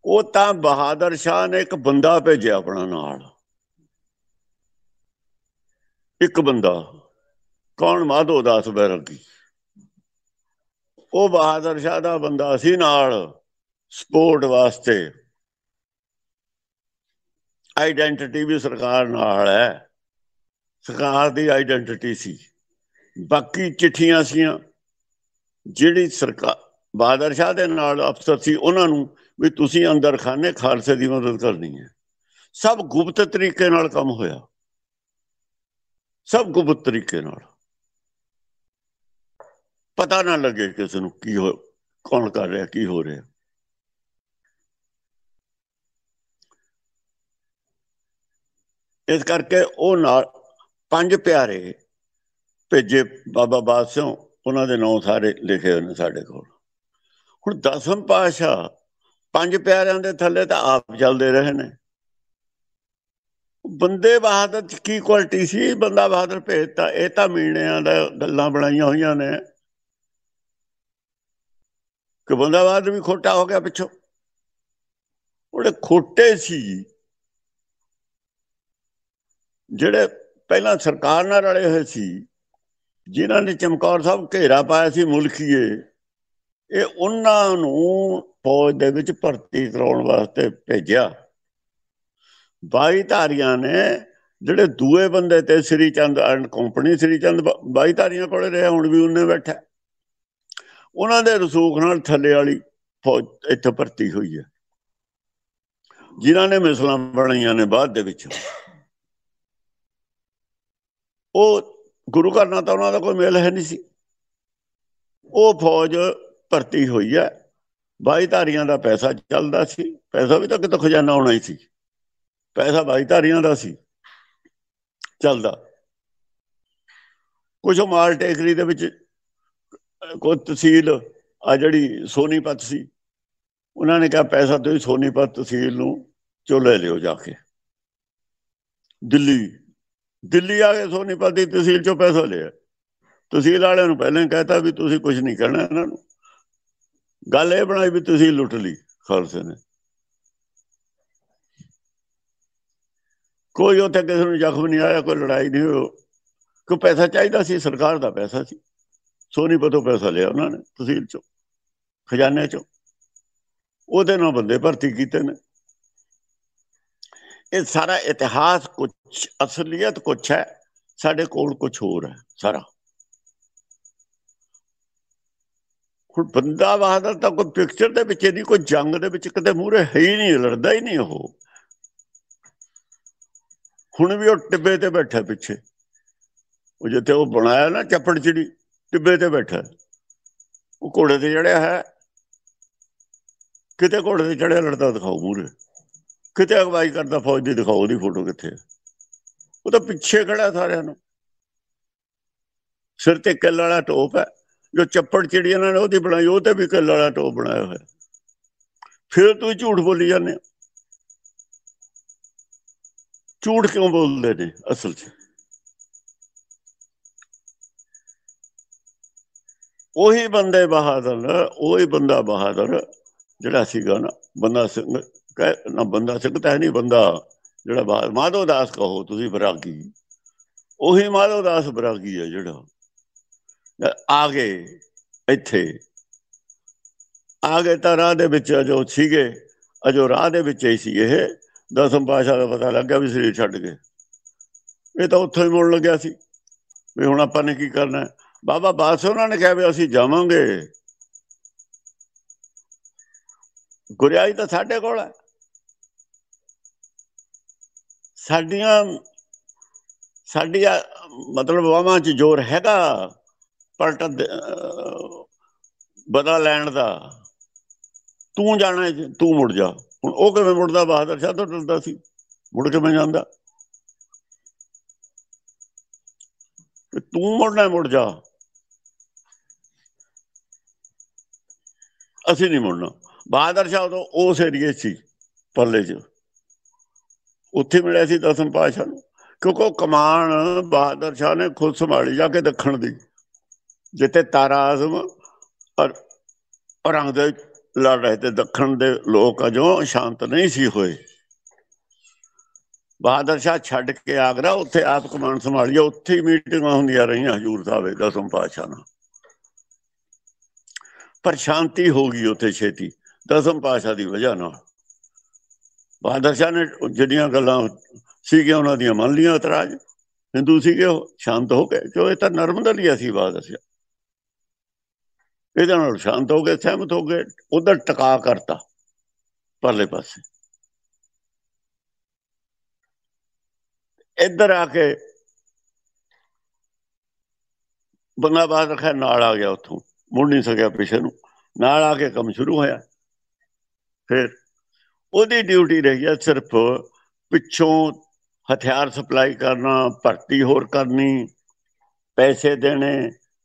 ਉਹ ਤਾਂ ਬਹਾਦਰ ਸ਼ਾਹ ਨੇ ਇੱਕ ਬੰਦਾ ਭੇਜਿਆ ਆਪਣਾ ਨਾਲ ਇੱਕ ਬੰਦਾ ਕੌਣ ਮਾਧੋ ਦਾਸ ਬੈਰਗੀ ਉਹ ਬਹਾਦਰ ਸ਼ਾਹ ਦਾ ਬੰਦਾ ਸੀ ਨਾਲ ਸਪੋਰਟ ਵਾਸਤੇ ਆਈਡੈਂਟੀਟੀ ਵੀ ਸਰਕਾਰ ਨਾਲ ਹੈ ਸਰਕਾਰ ਦੀ ਆਈਡੈਂਟੀਟੀ ਸੀ ਬਾਕੀ ਚਿੱਠੀਆਂ ਸੀਆਂ ਜਿਹੜੀ ਸਰਕਾਰ ਬਹਾਦਰ ਸ਼ਾਹ ਦੇ ਨਾਲ ਅਫਸਰ ਸੀ ਉਹਨਾਂ ਨੂੰ ਵੀ ਤੁਸੀਂ ਅੰਦਰ ਖਾਨੇ ਖਾਲਸੇ ਦੀ ਮਦਦ ਕਰਨੀ ਹੈ ਸਭ ਗੁਪਤ ਤਰੀਕੇ ਨਾਲ ਕੰਮ ਹੋਇਆ ਸਭ ਗੁਪਤ ਤਰੀਕੇ ਨਾਲ ਪਤਾ ਨਾ ਲੱਗੇ ਕਿਸ ਨੂੰ ਕੀ ਹੋ ਕੌਣ ਕਰ ਰਿਹਾ ਕੀ ਹੋ ਰਿਹਾ ਇਸ ਕਰਕੇ ਉਹ ਨਾਲ ਪੰਜ ਪਿਆਰੇ ਭੇਜੇ ਬਾਬਾ ਬਾਸੋਂ ਉਹਨਾਂ ਦੇ ਨਾਂ ਸਾਰੇ ਲਿਖੇ ਹੋਏ ਨੇ ਸਾਡੇ ਕੋਲ ਹੁਣ ਦਸਮ ਪਾਸ਼ਾ ਪੰਜ ਪਿਆਰਿਆਂ ਦੇ ਥੱਲੇ ਤਾਂ ਆਪ ਚੱਲਦੇ ਰਹੇ ਨੇ ਬੰਦੇ ਬਹਾਦਰ ਕੀ ਕੁਆਲਿਟੀ ਸੀ ਬੰਦਾ ਬਹਾਦਰ ਭੇਜਤਾ ਇਹ ਤਾਂ ਮੀਣਿਆਂ ਦਾ ਗੱਲਾਂ ਬਣਾਈਆਂ ਹੋਈਆਂ ਨੇ ਕਿ ਬੰਦਾ ਬਹਾਦਰ ਵੀ ਖੋਟਾ ਹੋ ਗਿਆ ਪਿੱਛੋਂ ਉਹਦੇ ਖੋਟੇ ਸੀ ਜਿਹੜੇ ਪਹਿਲਾਂ ਸਰਕਾਰ ਨਾਲ ਰਲੇ ਹੋਏ ਸੀ ਜਿਨ੍ਹਾਂ ਨੇ ਚਮਕੌਰ ਸਾਹਿਬ ਘੇਰਾ ਪਾਇਆ ਸੀ ਮੁਲਕੀਏ ਇਹ ਉਹਨਾਂ ਨੂੰ ਫੌਜ ਦੇ ਵਿੱਚ ਭਰਤੀ ਕਰਾਉਣ ਵਾਸਤੇ ਭੇਜਿਆ 22 ਧਾਰੀਆਂ ਨੇ ਜਿਹੜੇ ਦੂਏ ਬੰਦੇ ਤੇ ਸ੍ਰੀ ਚੰਦ ਐਂਡ ਕੰਪਨੀ ਸ੍ਰੀ ਚੰਦ 22 ਧਾਰੀਆਂ ਕੋਲੇ ਰਹਿ ਹੁਣ ਵੀ ਉਹਨੇ ਬੈਠਾ ਉਹਨਾਂ ਦੇ ਰਸੂਖ ਨਾਲ ਥੱਲੇ ਵਾਲੀ ਫੌਜ ਇੱਥੇ ਭਰਤੀ ਹੋਈ ਹੈ ਜਿਨ੍ਹਾਂ ਨੇ ਮਿਸਲਾਂ ਬਣਾਈਆਂ ਨੇ ਬਾਅਦ ਦੇ ਵਿੱਚ ਉਹ ਗੁਰੂ ਘਰ ਨਾਲ ਤਾਂ ਉਹਨਾਂ ਦਾ ਕੋਈ ਮੇਲ ਹੈ ਨਹੀਂ ਸੀ ਉਹ ਫੌਜ ਭਰਤੀ ਹੋਈ ਹੈ ਬਾਈਧਾਰੀਆਂ ਦਾ ਪੈਸਾ ਚੱਲਦਾ ਸੀ ਪੈਸਾ ਵੀ ਤਾਂ ਕਿਤੋਂ ਖਜ਼ਾਨਾ ਆਉਣਾ ਹੀ ਸੀ ਪੈਸਾ ਬਾਈਧਾਰੀਆਂ ਦਾ ਸੀ ਚੱਲਦਾ ਕੁਝ ਮਾਲ ਟੇਕਰੀ ਦੇ ਵਿੱਚ ਕੋਈ ਤਸੀਲ ਆ ਜਿਹੜੀ ਸੋਨੀਪਤ ਸੀ ਉਹਨਾਂ ਨੇ ਕਿਹਾ ਪੈਸਾ ਤੁਸੀਂ ਸੋਨੀਪਤ ਤਸੀਲ ਨੂੰ ਚੋ ਲੈ ਲਿਓ ਜਾ ਕੇ ਦਿੱਲੀ ਦਿੱਲੀ ਆ ਕੇ ਸੋਨੀਪਤ ਦੀ ਤਸੀਲ ਚੋਂ ਪੈਸਾ ਲਿਆ ਤਸੀਲ ਵਾਲਿਆਂ ਨੂੰ ਪਹਿਲਾਂ ਕਹਿਤਾ ਵੀ ਤੁਸੀਂ ਕੁਝ ਨਹੀਂ ਕਰਨਾ ਇਹਨਾਂ ਨੂੰ ਗੱਲ ਇਹ ਬਣਾਈ ਵੀ ਤੁਸੀਂ ਲੁੱਟ ਲਈ ਖਾਲਸੇ ਨੇ ਕੋਈ ਉੱਥੇ ਕਿਸੇ ਨੂੰ ਜ਼ਖਮ ਨਹੀਂ ਆਇਆ ਕੋਈ ਲੜਾਈ ਨਹੀਂ ਹੋਈ ਕੋ ਪੈਸਾ ਚਾਹੀਦਾ ਸੀ ਸਰਕਾਰ ਦਾ ਪੈਸਾ ਸੀ ਸੋਨੀ ਪਤੋਂ ਪੈਸਾ ਲਿਆ ਉਹਨਾਂ ਨੇ ਤਹਿਸੀਲ ਚੋਂ ਖਜ਼ਾਨੇ ਚੋਂ ਉਹਦੇ ਨਾਲ ਬੰਦੇ ਭਰਤੀ ਕੀਤੇ ਨੇ ਇਹ ਸਾਰਾ ਇਤਿਹਾਸ ਕੁਝ ਅਸਲੀਅਤ ਕੁਝ ਹੈ ਸਾਡੇ ਕੋਲ ਕੁਝ ਹੋਰ ਹੈ ਸਾਰਾ ਹੁਣ ਬੰਦਾ ਬਹਾਦਰ ਤਾਂ ਕੋਈ ਪਿਕਚਰ ਦੇ ਵਿੱਚ ਇਹਦੀ ਕੋਈ ਜੰਗ ਦੇ ਵਿੱਚ ਕਿਤੇ ਮੂਰੇ ਹੈ ਹੀ ਨਹੀਂ ਲੜਦਾ ਹੀ ਨਹੀਂ ਉਹ ਹੁਣ ਵੀ ਉਹ ਟਿੱਬੇ ਤੇ ਬੈਠਾ ਪਿੱਛੇ ਉਹ ਜਿੱਥੇ ਉਹ ਬਣਾਇਆ ਨਾ ਚੱਪੜ ਚਿੜੀ ਟਿੱਬੇ ਤੇ ਬੈਠਾ ਉਹ ਘੋੜੇ ਤੇ ਜੜਿਆ ਹੈ ਕਿਤੇ ਘੋੜੇ ਤੇ ਚੜਿਆ ਲੜਦਾ ਦਿਖਾਓ ਮੂਰੇ ਕਿਤੇ ਅਗਵਾਈ ਕਰਦਾ ਫੌਜ ਦੀ ਦਿਖਾਓ ਉਹਦੀ ਫੋਟੋ ਕਿੱਥੇ ਉਹ ਤਾਂ ਪਿੱਛੇ ਖੜਾ ਸਾਰਿਆਂ ਨੂੰ ਸਿਰ ਤੇ ਕੱਲ ਵਾਲਾ ਟੋਪ ਹੈ ਜੋ ਚੱਪੜ ਚਿੜੀ ਇਹਨਾਂ ਨੇ ਉਹਦੀ ਬਣਾਈ ਉਹ ਤੇ ਵੀ ਕੱਲ ਵਾਲਾ ਟੋਪ ਬਣਾਇਆ ਹੋਇਆ ਫਿਰ ਤੂੰ ਝੂਠ ਬੋਲੀ ਜਾਂਦੇ ਝੂਠ ਕਿਉਂ ਬੋਲਦੇ ਨੇ ਅਸਲ 'ਚ ਉਹੀ ਬੰਦੇ ਬਹਾਦਰ ਉਹੀ ਬੰਦਾ ਬਹਾਦਰ ਜਿਹੜਾ ਸੀਗਾ ਨਾ ਬੰਦਾ ਸਿੰਘ ਨਾ ਬੰਦਾ ਸਿੰਘ ਤਾਂ ਨਹੀਂ ਬੰਦਾ ਜਿਹੜਾ ਮਾਧੋ ਦਾਸ ਕਹੋ ਤੁਸੀਂ ਬਰਾਗੀ ਉਹੀ ਮਾਧੋ ਦਾਸ ਬਰਾਗੀ ਹੈ ਜਿਹੜਾ ਆ ਗਏ ਇੱਥੇ ਆ ਗਏ ਤਾਂ ਰਾਹ ਦੇ ਵਿੱਚ ਜੋ ਸੀਗੇ ਅਜੋ ਰਾਹ ਦੇ ਵਿੱਚ ਹੀ ਸੀ ਇਹ ਦਸਮ ਪਾਸ਼ਾ ਦਾ ਪਤਾ ਲੱਗਿਆ ਵੀ ਸਰੀਰ ਛੱਡ ਗਏ ਇਹ ਤਾਂ ਉੱਥੇ ਹੀ ਮੁੜ ਲੱਗਿਆ ਸੀ ਵੀ ਹੁਣ ਆਪਾਂ ਨੇ ਕੀ ਕਰਨਾ ਬਾਬਾ ਬਾਸ ਉਹਨਾਂ ਨੇ ਕਿਹਾ ਵੀ ਅਸੀਂ ਜਾਵਾਂਗੇ ਗੁਰਿਆਈ ਤਾਂ ਸਾਡੇ ਕੋਲ ਹੈ ਸਾਡੀਆਂ ਸਾਡੀਆਂ ਮਤਲਬ ਵਾਵਾਂ 'ਚ ਜ਼ੋਰ ਹੈਗਾ ਪਲਟਾ ਬਦਲਾ ਲੈਣ ਦਾ ਤੂੰ ਜਾਣਾ ਤੂੰ ਮੁੜ ਜਾ ਹੁਣ ਉਹ ਕਿਵੇਂ ਮੁੜਦਾ ਬਹਾਦਰ ਸ਼ਾਹ ਤੋਂ ਡਰਦਾ ਸੀ ਮੁੜ ਕੇ ਮੈਂ ਜਾਂਦਾ ਤੂੰ ਮੁੜਨਾ ਮੁੜ ਜਾ ਅਸੀਂ ਨਹੀਂ ਮੁੜਨਾ ਬਹਾਦਰ ਸ਼ਾਹ ਤੋਂ ਉਸ ਏਰੀਏ 'ਚ ਸੀ ਪਰਲੇ 'ਚ ਉੱਥੇ ਮਿਲਿਆ ਸੀ ਦਸਮ ਪਾਸ਼ਾ ਨੂੰ ਕਿਉਂਕਿ ਉਹ ਕਮਾਨ ਬਹਾਦਰ ਸ਼ਾਹ ਨੇ ਖੁਦ ਸੰਭਾਲੀ ਜਾ ਕੇ ਦੱਖਣ ਦੀ ਜਿੱਥੇ ਤਾਰਾ ਆਜ਼ਮ ਔਰ ਔਰੰਗ ਦੇ ਲੜ ਰਹੇ ਤੇ ਦੱਖਣ ਦੇ ਲੋਕ ਅਜੋ ਸ਼ਾਂਤ ਨਹੀਂ ਸੀ ਹੋਏ ਬਹਾਦਰ ਸ਼ਾਹ ਛੱਡ ਕੇ ਆਗਰਾ ਉੱਥੇ ਆਪ ਕਮਾਨ ਸੰਭਾਲੀ ਉੱਥੇ ਹੀ ਮੀਟਿੰਗਾਂ ਹੁੰਦੀਆਂ ਰਹੀਆਂ ਹਜੂਰ ਸਾਹਿਬ ਦੇ ਦਸਮ ਪਾਤਸ਼ਾਹ ਨਾਲ ਪਰ ਸ਼ਾਂਤੀ ਹੋ ਗਈ ਉੱਥੇ ਛੇਤੀ ਦਸਮ ਪਾਤਸ਼ਾਹ ਦੀ ਵਜ੍ਹਾ ਨਾਲ ਬਹਾਦਰ ਸ਼ਾਹ ਨੇ ਜਿਹੜੀਆਂ ਗੱਲਾਂ ਸੀਗੀਆਂ ਉਹਨਾਂ ਦੀਆਂ ਮੰਨ ਲੀਆਂ ਇਤਰਾਜ਼ ਹਿੰਦੂ ਸੀਗੇ ਉਹ ਸ਼ਾਂਤ ਹੋ ਗਏ ਕਿਉਂ ਇਹ ਤਾਂ ਨਰਮ ਸੀ ਬਹਾਦਰ ਸ਼ਾਹ ਇਹਦੇ ਨਾਲ ਸ਼ਾਂਤ ਹੋ ਗਏ ਸਹਿਮਤ ਹੋ ਗਏ ਉਧਰ ਟਿਕਾ ਕਰਤਾ ਪਰਲੇ ਪਾਸੇ ਇੱਧਰ ਆ ਕੇ ਬੰਗਾ ਬਾਦ ਖੈ ਨਾਲ ਆ ਗਿਆ ਉਥੋਂ ਮੁੜ ਨਹੀਂ ਸਕਿਆ ਪਿਛੇ ਨੂੰ ਨਾਲ ਆ ਕੇ ਕੰਮ ਸ਼ੁਰੂ ਹੋਇਆ ਫਿਰ ਉਹਦੀ ਡਿਊਟੀ ਰਹੀ ਹੈ ਸਿਰਫ ਪਿੱਛੋਂ ਹਥਿਆਰ ਸਪਲਾਈ ਕਰਨਾ ਭਰਤੀ ਹੋਰ ਕਰਨੀ ਪੈਸੇ ਦੇਣੇ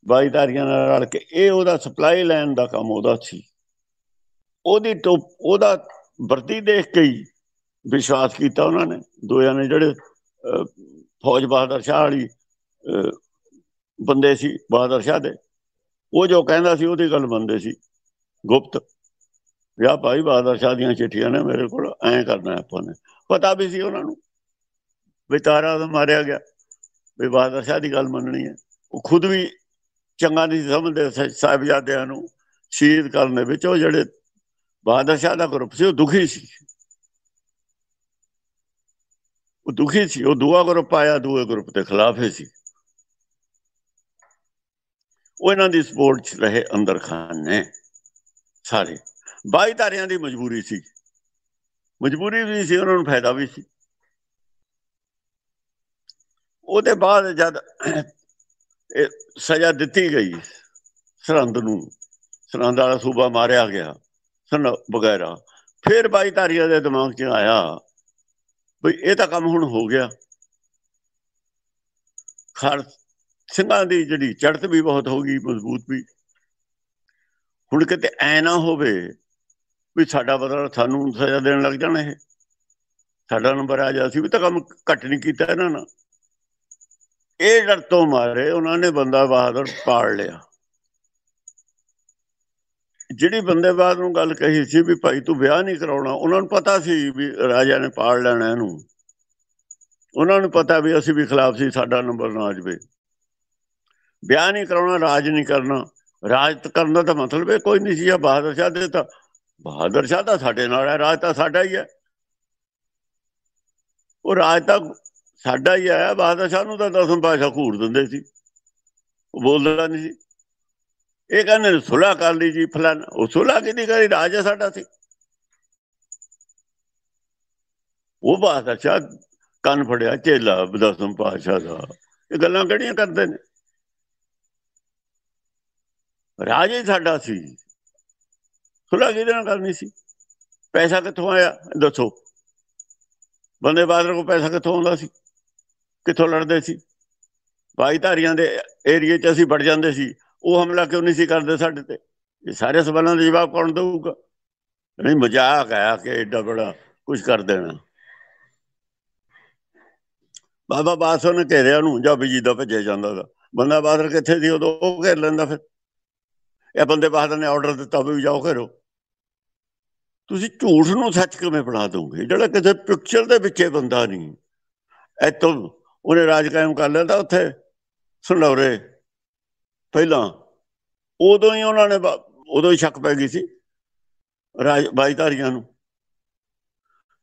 ਬਾਈਦਾਰੀਆਂ ਨਾਲ ਰਲ ਕੇ ਇਹ ਉਹਦਾ ਸਪਲਾਈ ਲਾਈਨ ਦਾ ਕੰਮ ਉਹਦਾ ਸੀ ਉਹਦੀ ਟੋਪ ਉਹਦਾ ਵਰਦੀ ਦੇਖ ਕੇ ਹੀ ਵਿਸ਼ਵਾਸ ਕੀਤਾ ਉਹਨਾਂ ਨੇ ਦੋਆਂ ਨੇ ਜਿਹੜੇ ਫੌਜ ਬਹਾਦਰ ਸ਼ਾਹ ਵਾਲੀ ਬੰਦੇ ਸੀ ਬਹਾਦਰ ਸ਼ਾਹ ਦੇ ਉਹ ਜੋ ਕਹਿੰਦਾ ਸੀ ਉਹਦੀ ਗੱਲ ਬੰਦੇ ਸੀ ਗੁਪਤ ਯਾ ਭਾਈ ਬਹਾਦਰ ਸ਼ਾਹ ਦੀਆਂ ਚਿੱਠੀਆਂ ਨੇ ਮੇਰੇ ਕੋਲ ਐ ਕਰਨਾ ਆਪਾਂ ਨੇ ਪਤਾ ਵੀ ਸੀ ਉਹਨਾਂ ਨੂੰ ਵਿਚਾਰਾ ਮਾਰਿਆ ਗਿਆ ਵੀ ਬਹਾਦਰ ਸ਼ਾਹ ਦੀ ਗੱਲ ਮੰਨਣੀ ਹੈ ਉਹ ਖੁਦ ਵੀ ਚੰਗਾ ਨਹੀਂ ਸਮਝਦੇ ਸਾਹਿਬਜ਼ਾਦਿਆਂ ਨੂੰ ਸ਼ਹੀਦ ਕਰਨ ਦੇ ਵਿੱਚ ਉਹ ਜਿਹੜੇ ਬਾਦਸ਼ਾਹ ਦਾ ਗਰੁੱਪ ਸੀ ਉਹ ਦੁਖੀ ਸੀ ਉਹ ਦੁਖੀ ਸੀ ਉਹ ਦੂਆ ਗਰੁੱਪ ਆਇਆ ਦੂਏ ਗਰੁੱਪ ਦੇ ਖਿਲਾਫ ਹੀ ਸੀ ਉਹ ਇਹਨਾਂ ਦੀ ਸਪੋਰਟ 'ਚ ਰਹੇ ਅੰਦਰ ਖਾਨ ਨੇ ਸਾਰੇ ਬਾਈ ਧਾਰਿਆਂ ਦੀ ਮਜਬੂਰੀ ਸੀ ਮਜਬੂਰੀ ਵੀ ਸੀ ਉਹਨਾਂ ਨੂੰ ਫਾਇਦਾ ਵੀ ਸੀ ਉਹਦੇ ਬਾਅਦ ਜਦ ਸਜ਼ਾ ਦਿੱਤੀ ਗਈ ਸਰੰਦ ਨੂੰ ਸਰੰਦ ਵਾਲਾ ਸੂਬਾ ਮਾਰਿਆ ਗਿਆ ਸਨ ਬਗੈਰਾ ਫਿਰ ਬਾਈ ਧਾਰੀਆ ਦੇ ਦਿਮਾਗ 'ਚ ਆਇਆ ਵੀ ਇਹ ਤਾਂ ਕੰਮ ਹੁਣ ਹੋ ਗਿਆ ਖੜ ਸਿੰਘਾਂ ਦੀ ਜਿਹੜੀ ਚੜਤ ਵੀ ਬਹੁਤ ਹੋ ਗਈ ਮਜ਼ਬੂਤ ਵੀ ਹੁਣ ਕਿਤੇ ਐ ਨਾ ਹੋਵੇ ਵੀ ਸਾਡਾ ਬਦਲ ਸਾਨੂੰ ਸਜ਼ਾ ਦੇਣ ਲੱਗ ਜਾਣ ਇਹ ਸਾਡਾ ਨੰਬਰ ਆ ਜਾ ਸੀ ਵੀ ਤਾਂ ਕੰਮ ਘੱਟ ਨਹੀਂ ਕੀਤਾ ਇਹਨਾਂ ਨਾਲ ਇਹ ਡਰ ਤੋਂ ਮਾਰੇ ਉਹਨਾਂ ਨੇ ਬੰਦਾ ਬਹਾਦਰ ਪਾੜ ਲਿਆ ਜਿਹੜੀ ਬੰਦੇ ਬਾਦ ਨੂੰ ਗੱਲ ਕਹੀ ਸੀ ਵੀ ਭਾਈ ਤੂੰ ਵਿਆਹ ਨਹੀਂ ਕਰਾਉਣਾ ਉਹਨਾਂ ਨੂੰ ਪਤਾ ਸੀ ਵੀ ਰਾਜਾ ਨੇ ਪਾੜ ਲੈਣਾ ਇਹਨੂੰ ਉਹਨਾਂ ਨੂੰ ਪਤਾ ਵੀ ਅਸੀਂ ਵੀ ਖਿਲਾਫ ਸੀ ਸਾਡਾ ਨੰਬਰ ਨਾ ਆਜਵੇ ਵਿਆਹ ਨਹੀਂ ਕਰਾਉਣਾ ਰਾਜ ਨਹੀਂ ਕਰਨਾ ਰਾਜ ਕਰਨ ਦਾ ਤਾਂ ਮਤਲਬ ਹੈ ਕੋਈ ਨਹੀਂ ਸੀ ਆ ਬਹਾਦਰ ਸ਼ਾਹ ਦੇ ਤਾਂ ਬਹਾਦਰ ਸ਼ਾਹ ਦਾ ਸਾਡੇ ਨਾਲ ਹੈ ਰਾਜ ਤਾਂ ਸਾਡਾ ਹੀ ਹੈ ਉਹ ਰਾਜ ਤਾਂ ਸਾਡਾ ਹੀ ਆਇਆ ਬਾਦਸ਼ਾਹ ਨੂੰ ਤਾਂ ਦਸਮ ਪਾਸ਼ਾ ਘੂਰ ਦਿੰਦੇ ਸੀ ਉਹ ਬੋਲਦਾ ਨਹੀਂ ਸੀ ਇਹ ਕਹਿੰਦੇ ਸੁਲਾ ਕਰ ਲਈ ਜੀ ਫਲਾਨ ਉਹ ਸੁਲਾ ਕਿਹਦੀ ਕਰੀ ਰਾਜਾ ਸਾਡਾ ਸੀ ਉਹ ਬਾਦਸ਼ਾਹ ਕੰਨ ਫੜਿਆ ਚੇਲਾ ਦਸਮ ਪਾਸ਼ਾ ਦਾ ਇਹ ਗੱਲਾਂ ਕਿਹੜੀਆਂ ਕਰਦੇ ਨੇ ਰਾਜੇ ਸਾਡਾ ਸੀ ਸੁਲਾ ਕਿਹਦੇ ਨਾਲ ਕਰਨੀ ਸੀ ਪੈਸਾ ਕਿੱਥੋਂ ਆਇਆ ਦੱਸੋ ਬੰਦੇ ਬਾਦਰ ਕੋ ਪੈਸਾ ਕਿੱਥੋਂ ਆਉਂਦਾ ਸੀ ਕਿੱਥੋਂ ਲੜਦੇ ਸੀ ਭਾਈਧਾਰੀਆਂ ਦੇ ਏਰੀਏ 'ਚ ਅਸੀਂ ਵੜ ਜਾਂਦੇ ਸੀ ਉਹ ਹਮਲਾ ਕਿਉਂ ਨਹੀਂ ਸੀ ਕਰਦੇ ਸਾਡੇ ਤੇ ਇਹ ਸਾਰੇ ਸਵਾਲਾਂ ਦਾ ਜਵਾਬ ਕੌਣ ਦੇਊਗਾ ਨਹੀਂ ਮਜ਼ਾਕ ਆ ਕਿ ਐਡਾ ਬੜਾ ਕੁਝ ਕਰ ਦੇਣਾ ਬਾਬਾ ਬਾਸੋ ਨੇ ਘੇਰਿਆ ਨੂੰ ਜਾਂ ਬਿਜੀ ਦਾ ਭੇਜਿਆ ਜਾਂਦਾ ਦਾ ਬੰਦਾ ਬਾਦਰ ਕਿੱਥੇ ਸੀ ਉਦੋਂ ਉਹ ਘੇਰ ਲੈਂਦਾ ਫਿਰ ਇਹ ਬੰਦੇ ਬਾਦਰ ਨੇ ਆਰਡਰ ਦਿੱਤਾ ਵੀ ਜਾਓ ਘੇਰੋ ਤੁਸੀਂ ਝੂਠ ਨੂੰ ਸੱਚ ਕਿਵੇਂ ਬਣਾ ਦੋਗੇ ਜਿਹੜਾ ਕਿਸੇ ਪਿਕਚਰ ਦੇ ਵਿੱਚੇ ਬੰਦਾ ਨਹੀਂ ਐ ਤੋਂ ਉਹਨੇ ਰਾਜ ਕਾਇਮ ਕਰ ਲਿਆ ਤਾਂ ਉੱਥੇ ਸੁਲੌਰੇ ਪਹਿਲਾਂ ਉਦੋਂ ਹੀ ਉਹਨਾਂ ਨੇ ਉਦੋਂ ਹੀ ਸ਼ੱਕ ਪੈ ਗਈ ਸੀ ਰਾਜ ਬਾਈਧਾਰੀਆਂ ਨੂੰ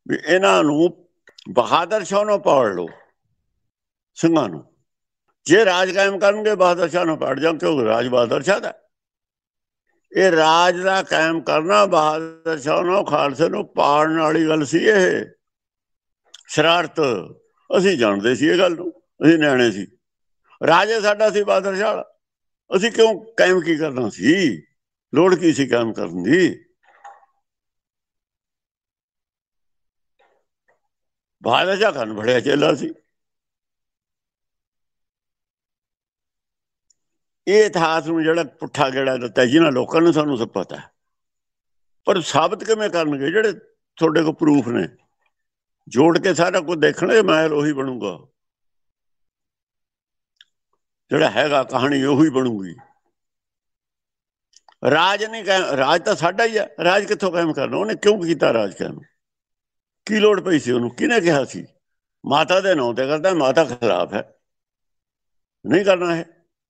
ਵੀ ਇਹਨਾਂ ਨੂੰ ਬਹਾਦਰ ਸ਼ਾਹ ਨੂੰ ਪਾੜ ਲੋ ਸਿੰਘਾਂ ਨੂੰ ਜੇ ਰਾਜ ਕਾਇਮ ਕਰਨਗੇ ਬਹਾਦਰ ਸ਼ਾਹ ਨੂੰ ਪਾੜ ਜਾਂ ਕਿਉਂ ਰਾਜ ਬਹਾਦਰ ਸ਼ਾਹ ਦਾ ਇਹ ਰਾਜ ਦਾ ਕਾਇਮ ਕਰਨਾ ਬਹਾਦਰ ਸ਼ਾਹ ਨੂੰ ਖਾਲਸੇ ਨੂੰ ਪਾੜਨ ਵਾਲੀ ਗੱਲ ਸੀ ਇਹ ਸ਼ਰਾਰਤ ਅਸੀਂ ਜਾਣਦੇ ਸੀ ਇਹ ਗੱਲ ਨੂੰ ਅਸੀਂ ਨਿਆਣੇ ਸੀ ਰਾਜੇ ਸਾਡਾ ਸੀ ਸ਼ਾਹ ਅਸੀਂ ਕਿਉਂ ਕਾਇਮ ਕੀ ਕਰਨਾ ਸੀ ਲੋੜ ਕੀ ਸੀ ਕੰਮ ਕਰਨ ਦੀ ਬਾਦਸ਼ਾਹ ਤਾਂ ਬੜਿਆ ਚੇਲਾ ਸੀ ਇਹ ਇਤਿਹਾਸ ਨੂੰ ਜਿਹੜਾ ਪੁੱਠਾ ਗੇੜਾ ਦਿੱਤਾ ਜਿਹਨਾਂ ਲੋਕਾਂ ਨੂੰ ਸਾਨੂੰ ਸਭ ਪਤਾ ਪਰ ਸਾਬਤ ਕਿਵੇਂ ਕਰਨਗੇ ਜਿਹੜੇ ਤੁਹਾਡੇ ਕੋਲ ਪ੍ਰੂਫ ਨੇ ਜੋੜ ਕੇ ਸਾਰਾ ਕੁਝ ਦੇਖਣਾ ਮੈਂ ਉਹੀ ਬਣੂਗਾ ਜਿਹੜਾ ਹੈਗਾ ਕਹਾਣੀ ਉਹੀ ਬਣੂਗੀ ਰਾਜ ਨੇ ਰਾਜ ਤਾਂ ਸਾਡਾ ਹੀ ਆ ਰਾਜ ਕਿੱਥੋਂ ਕਾਇਮ ਕਰਨਾ ਉਹਨੇ ਕਿਉਂ ਕੀਤਾ ਰਾਜ ਕਾਇਮ ਕੀ ਲੋੜ ਪਈ ਸੀ ਉਹਨੂੰ ਕਿਹਨੇ ਕਿਹਾ ਸੀ ਮਾਤਾ ਦੇ ਨਾਂ ਤੇ ਕਰਦਾ ਮਾਤਾ ਖਰਾਬ ਹੈ ਨਹੀਂ ਕਰਨਾ ਹੈ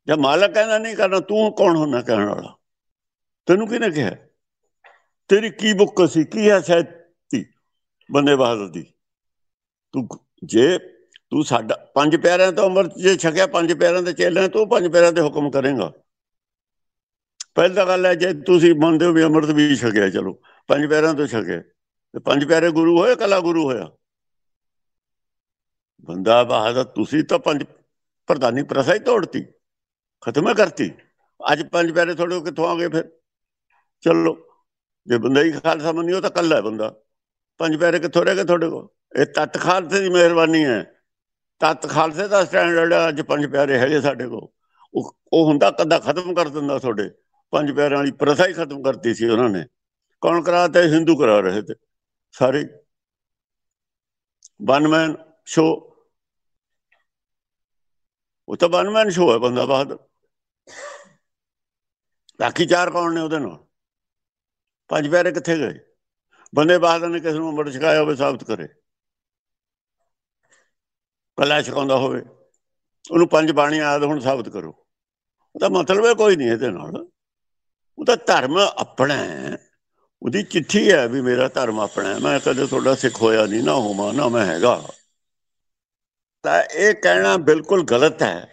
ਜੇ ਮਾਲਕ ਕਹਿੰਦਾ ਨਹੀਂ ਕਰਨਾ ਤੂੰ ਕੌਣ ਹੋਣਾ ਕਹਿਣ ਵਾਲਾ ਤੈਨੂੰ ਕਿਹਨੇ ਕਿਹਾ ਤੇਰੀ ਕੀ ਬੁੱਕ ਸੀ ਕੀ ਹੈ ਸੈਤੀ ਬੰਦੇ ਬਹਾਦਰ ਦੀ ਤੂੰ ਜੇ ਤੂੰ ਸਾਡਾ ਪੰਜ ਪਿਆਰਿਆਂ ਤੋਂ ਅੰਮ੍ਰਿਤ ਜੇ ਛਕਿਆ ਪੰਜ ਪਿਆਰਿਆਂ ਦੇ ਚੇਲਿਆਂ ਤੂੰ ਪੰਜ ਪਿਆਰਿਆਂ ਦੇ ਹੁਕਮ ਕਰੇਗਾ ਪਹਿਲਾ ਗੱਲ ਹੈ ਜੇ ਤੁਸੀਂ ਮੰਨਦੇ ਹੋ ਵੀ ਅੰਮ੍ਰਿਤ ਵੀ ਛਕਿਆ ਚਲੋ ਪੰਜ ਪਿਆਰਿਆਂ ਤੋਂ ਛਕਿਆ ਤੇ ਪੰਜ ਪਿਆਰੇ ਗੁਰੂ ਹੋਏ ਕਲਾ ਗੁਰੂ ਹੋਇਆ ਬੰਦਾ ਬਹਾਦਰ ਤੁਸੀਂ ਤਾਂ ਪੰਜ ਪ੍ਰਧਾਨੀ ਪ੍ਰਥਾ ਹੀ ਤੋੜਤੀ ਖਤਮ ਕਰਤੀ ਅੱਜ ਪੰਜ ਪਿਆਰੇ ਤੁਹਾਡੇ ਕਿੱਥੋਂ ਆ ਗਏ ਫਿਰ ਚਲੋ ਜੇ ਬੰਦਾ ਹੀ ਖਾਲਸਾ ਮੰਨਿਓ ਤਾਂ ਕੱਲਾ ਹੈ ਬੰਦਾ ਪੰਜ ਪਿਆਰੇ ਕਿੱਥੋਂ ਰਹਿ ਗਏ ਤੁਹਾਡੇ ਕੋਲ ਇਹ ਤਤ ਖਾਲਸੇ ਦੀ ਮਿਹਰਬਾਨੀ ਹੈ ਤਤ ਖਾਲਸੇ ਦਾ ਸਟੈਂਡਰਡ ਅੱਜ ਪੰਜ ਪਿਆਰੇ ਹੈਗੇ ਸਾਡੇ ਕੋ ਉਹ ਹੁੰਦਾ ਕਦਾ ਖਤਮ ਕਰ ਦਿੰਦਾ ਤੁਹਾਡੇ ਪੰਜ ਪਿਆਰਾਂ ਵਾਲੀ ਪ੍ਰਥਾ ਹੀ ਖਤਮ ਕਰਤੀ ਸੀ ਉਹਨਾਂ ਨੇ ਕੌਣ ਕਰਾਤਾ ਹਿੰਦੂ ਕਰਾ ਰਹੇ ਤੇ ਸਾਰੇ ਵਨਮੈਨ ਸ਼ੋ ਉਹ ਤਾਂ ਵਨਮੈਨ ਸ਼ੋ ਹੈ ਬੰਦਾ ਬਾਦ ਬਾਕੀ ਚਾਰ ਕੌਣ ਨੇ ਉਹਦੇ ਨਾਲ ਪੰਜ ਪਿਆਰੇ ਕਿੱਥੇ ਗਏ ਬੰਦੇ ਬਾਦ ਨੇ ਕਿਸ ਨੂੰ ਅੰਮ੍ਰਿਤ ਛਕਾਇਆ ਹੋਵੇ ਸਾਬਤ ਕਰੇ ਕਲਾ ਛਕਾਉਂਦਾ ਹੋਵੇ ਉਹਨੂੰ ਪੰਜ ਬਾਣੀਆਂ ਆਦ ਹੁਣ ਸਾਬਤ ਕਰੋ ਉਹਦਾ ਮਤਲਬ ਹੈ ਕੋਈ ਨਹੀਂ ਇਹਦੇ ਨਾਲ ਉਹਦਾ ਧਰਮ ਆਪਣਾ ਹੈ ਉਹਦੀ ਚਿੱਠੀ ਹੈ ਵੀ ਮੇਰਾ ਧਰਮ ਆਪਣਾ ਹੈ ਮੈਂ ਕਦੇ ਤੁਹਾਡਾ ਸਿੱਖ ਹੋਇਆ ਨਹੀਂ ਨਾ ਹੋਵਾਂ ਨਾ ਮੈਂ ਹੈਗਾ ਤਾਂ ਇਹ ਕਹਿਣਾ ਬਿਲਕੁਲ ਗਲਤ ਹੈ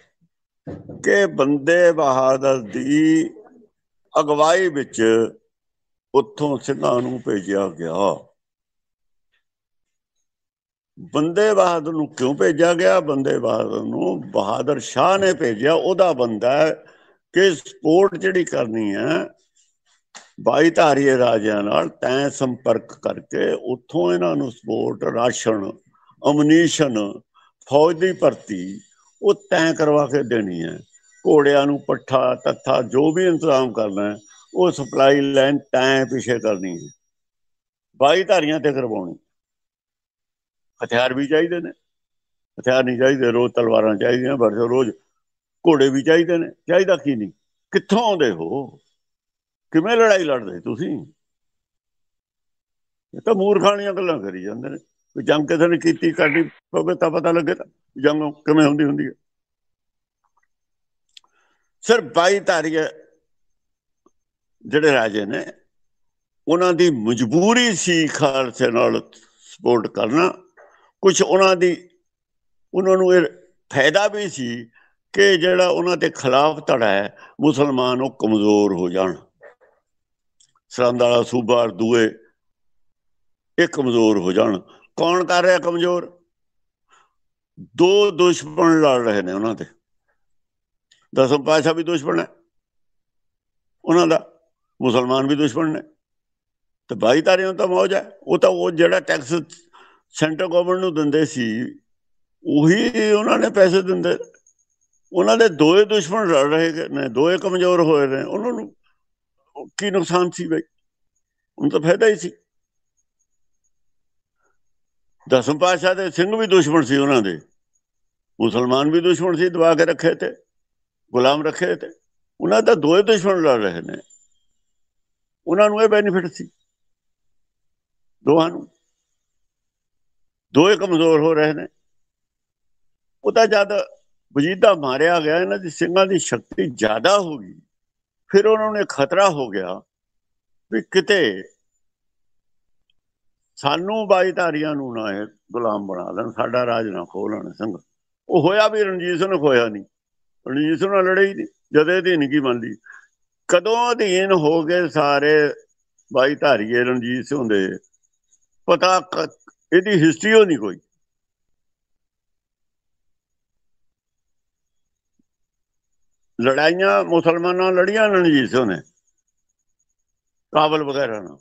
ਕਿ ਬੰਦੇ ਬਹਾਦਰ ਦੀ ਅਗਵਾਈ ਵਿੱਚ ਉੱਥੋਂ ਸਿਧਾਂ ਨੂੰ ਭੇਜਿਆ ਗਿਆ ਬੰਦੇ ਬਹਾਦਰ ਨੂੰ ਕਿਉਂ ਭੇਜਿਆ ਗਿਆ ਬੰਦੇ ਬਹਾਦਰ ਨੂੰ ਬਹਾਦਰ ਸ਼ਾਹ ਨੇ ਭੇਜਿਆ ਉਹਦਾ ਬੰਦਾ ਹੈ ਕਿ ਸਪੋਰਟ ਜਿਹੜੀ ਕਰਨੀ ਹੈ ਬਾਈ ਧਾਰੀਏ ਰਾਜਿਆਂ ਨਾਲ ਤੈਂ ਸੰਪਰਕ ਕਰਕੇ ਉੱਥੋਂ ਇਹਨਾਂ ਨੂੰ ਸਪੋਰਟ ਰਾਸ਼ਨ ਅਮਨੀਸ਼ਨ ਫੌਜ ਦੀ ਭਰਤੀ ਉਹ ਤੈਂ ਕਰਵਾ ਕੇ ਦੇਣੀ ਹੈ ਘੋੜਿਆਂ ਨੂੰ ਪੱਠਾ ਤੱਥਾ ਜੋ ਵੀ ਇੰਤਜ਼ਾਮ ਕਰਨਾ ਹੈ ਉਹ ਸਪਲਾਈ ਲਾਈਨ ਤੈਂ ਪਿਛੇ ਕਰਨੀ ਹੈ ਬਾਈ ਧਾਰੀਆਂ ਤੇ ਕਰਵਾਉਣੀ ਹਥਿਆਰ ਵੀ ਚਾਹੀਦੇ ਨੇ ਹਥਿਆਰ ਨਹੀਂ ਚਾਹੀਦੇ ਰੋਜ਼ ਤਲਵਾਰਾਂ ਚਾਹੀਦੀਆਂ ਵਰਸੋ ਰੋਜ਼ ਘੋੜੇ ਵੀ ਚਾਹੀਦੇ ਨੇ ਚਾਹੀਦਾ ਕੀ ਨਹੀਂ ਕਿੱਥੋਂ ਆਉਂਦੇ ਹੋ ਕਿਵੇਂ ਲੜਾਈ ਲੜਦੇ ਤੁਸੀਂ ਇਹ ਤਾਂ ਮੂਰਖਾਣੀਆਂ ਗੱਲਾਂ ਕਰੀ ਜਾਂਦੇ ਨੇ ਕੋਈ ਜੰਗ ਕਿਸੇ ਨੇ ਕੀਤੀ ਕਰਨੀ ਪਵੇ ਤਾਂ ਪਤਾ ਲੱਗੇ ਤਾਂ ਜੰਗ ਕਿਵੇਂ ਹੁੰਦੀ ਹੁੰਦੀ ਹੈ ਸਰ 22 ਤਾਰੀਖ ਜਿਹੜੇ ਰਾਜੇ ਨੇ ਉਹਨਾਂ ਦੀ ਮਜਬੂਰੀ ਸੀ ਖਾਲਸੇ ਨਾਲ ਸਪੋਰਟ ਕਰਨਾ ਕੁਝ ਉਹਨਾਂ ਦੀ ਉਹਨਾਂ ਨੂੰ ਇਹ ਫਾਇਦਾ ਵੀ ਸੀ ਕਿ ਜਿਹੜਾ ਉਹਨਾਂ ਦੇ ਖਿਲਾਫ ਧੜਾ ਹੈ ਮੁਸਲਮਾਨ ਉਹ ਕਮਜ਼ੋਰ ਹੋ ਜਾਣ ਸਰੰਦਾਲਾ ਵਾਲਾ ਸੂਬਾ ਦੂਏ ਇਹ ਕਮਜ਼ੋਰ ਹੋ ਜਾਣ ਕੌਣ ਕਰ ਰਿਹਾ ਕਮਜ਼ੋਰ ਦੋ ਦੁਸ਼ਮਣ ਲੜ ਰਹੇ ਨੇ ਉਹਨਾਂ ਦੇ ਦਸਮ ਪਾਸ਼ਾ ਵੀ ਦੁਸ਼ਮਣ ਹੈ ਉਹਨਾਂ ਦਾ ਮੁਸਲਮਾਨ ਵੀ ਦੁਸ਼ਮਣ ਨੇ ਤੇ ਨੂੰ ਤਾਂ ਮੌਜ ਹੈ ਉਹ ਤਾਂ ਉਹ ਜਿਹੜਾ ਟੈਕਸ ਸੈਂਟਰ ਗਵਰਨਮੈਂਟ ਨੂੰ ਦਿੰਦੇ ਸੀ ਉਹੀ ਉਹਨਾਂ ਨੇ ਪੈਸੇ ਦਿੰਦੇ ਉਹਨਾਂ ਦੇ ਦੋਏ ਦੁਸ਼ਮਣ ਲੜ ਰਹੇ ਨੇ ਦੋਏ ਕਮਜ਼ੋਰ ਹੋਏ ਨੇ ਉਹਨਾਂ ਨੂੰ ਕੀ ਨੁਕਸਾਨ ਸੀ ਬਈ ਉਹਨਾਂ ਦਾ ਫਾਇਦਾ ਹੀ ਸੀ ਦਸਮ ਪਾਸ਼ਾ ਦੇ ਸਿੰਘ ਵੀ ਦੁਸ਼ਮਣ ਸੀ ਉਹਨਾਂ ਦੇ ਮੁਸਲਮਾਨ ਵੀ ਦੁਸ਼ਮਣ ਸੀ ਦਵਾ ਕੇ ਰੱਖੇ ਤੇ ਗੁਲਾਮ ਰੱਖੇ ਤੇ ਉਹਨਾਂ ਦਾ ਦੋਏ ਦੁਸ਼ਮਣ ਲੜ ਰਹੇ ਨੇ ਉਹਨਾਂ ਨੂੰ ਇਹ ਬੈਨੀਫਿਟ ਸੀ ਦੋਹਾਂ ਨੂੰ ਦੋਏ ਕਮਜ਼ੋਰ ਹੋ ਰਹੇ ਨੇ ਉਹਦਾ ਜਦ ਵਜੀਦਾ ਮਾਰਿਆ ਗਿਆ ਇਹਨਾਂ ਦੀ ਸਿੰਘਾਂ ਦੀ ਸ਼ਕਤੀ ਜ਼ਿਆਦਾ ਹੋ ਗਈ ਫਿਰ ਉਹਨਾਂ ਨੂੰ ਖਤਰਾ ਹੋ ਗਿਆ ਵੀ ਕਿਤੇ ਸਾਨੂੰ ਬਾਈਧਾਰੀਆਂ ਨੂੰ ਨਾ ਇਹ ਗੁਲਾਮ ਬਣਾ ਲੈਣ ਸਾਡਾ ਰਾਜ ਨਾ ਖੋਲਣ ਸੰਗ ਉਹ ਹੋਇਆ ਵੀ ਰਣਜੀਤ ਸਿੰਘ ਹੋਇਆ ਨਹੀਂ ਰਣਜੀਤ ਸਿੰਘ ਨਾਲ ਲੜਾਈ ਨਹੀਂ ਜਦ ਦੀ ਨਹੀਂ ਬੰਦੀ ਕਦੋਂ ਅਧੀਨ ਹੋ ਗਏ ਸਾਰੇ ਬਾਈਧਾਰੀਏ ਰਣਜੀਤ ਸਿੰਘ ਦੇ ਪਤਾ ਇਹਦੀ ਹਿਸਟਰੀ ਹੋ ਨਹੀਂ ਕੋਈ ਲੜਾਈਆਂ ਮੁਸਲਮਾਨਾਂ ਲੜੀਆਂ ਰਣਜੀਤ ਸਿੰਘ ਨੇ ਕਾਬਲ ਵਗੈਰਾ ਨਾਲ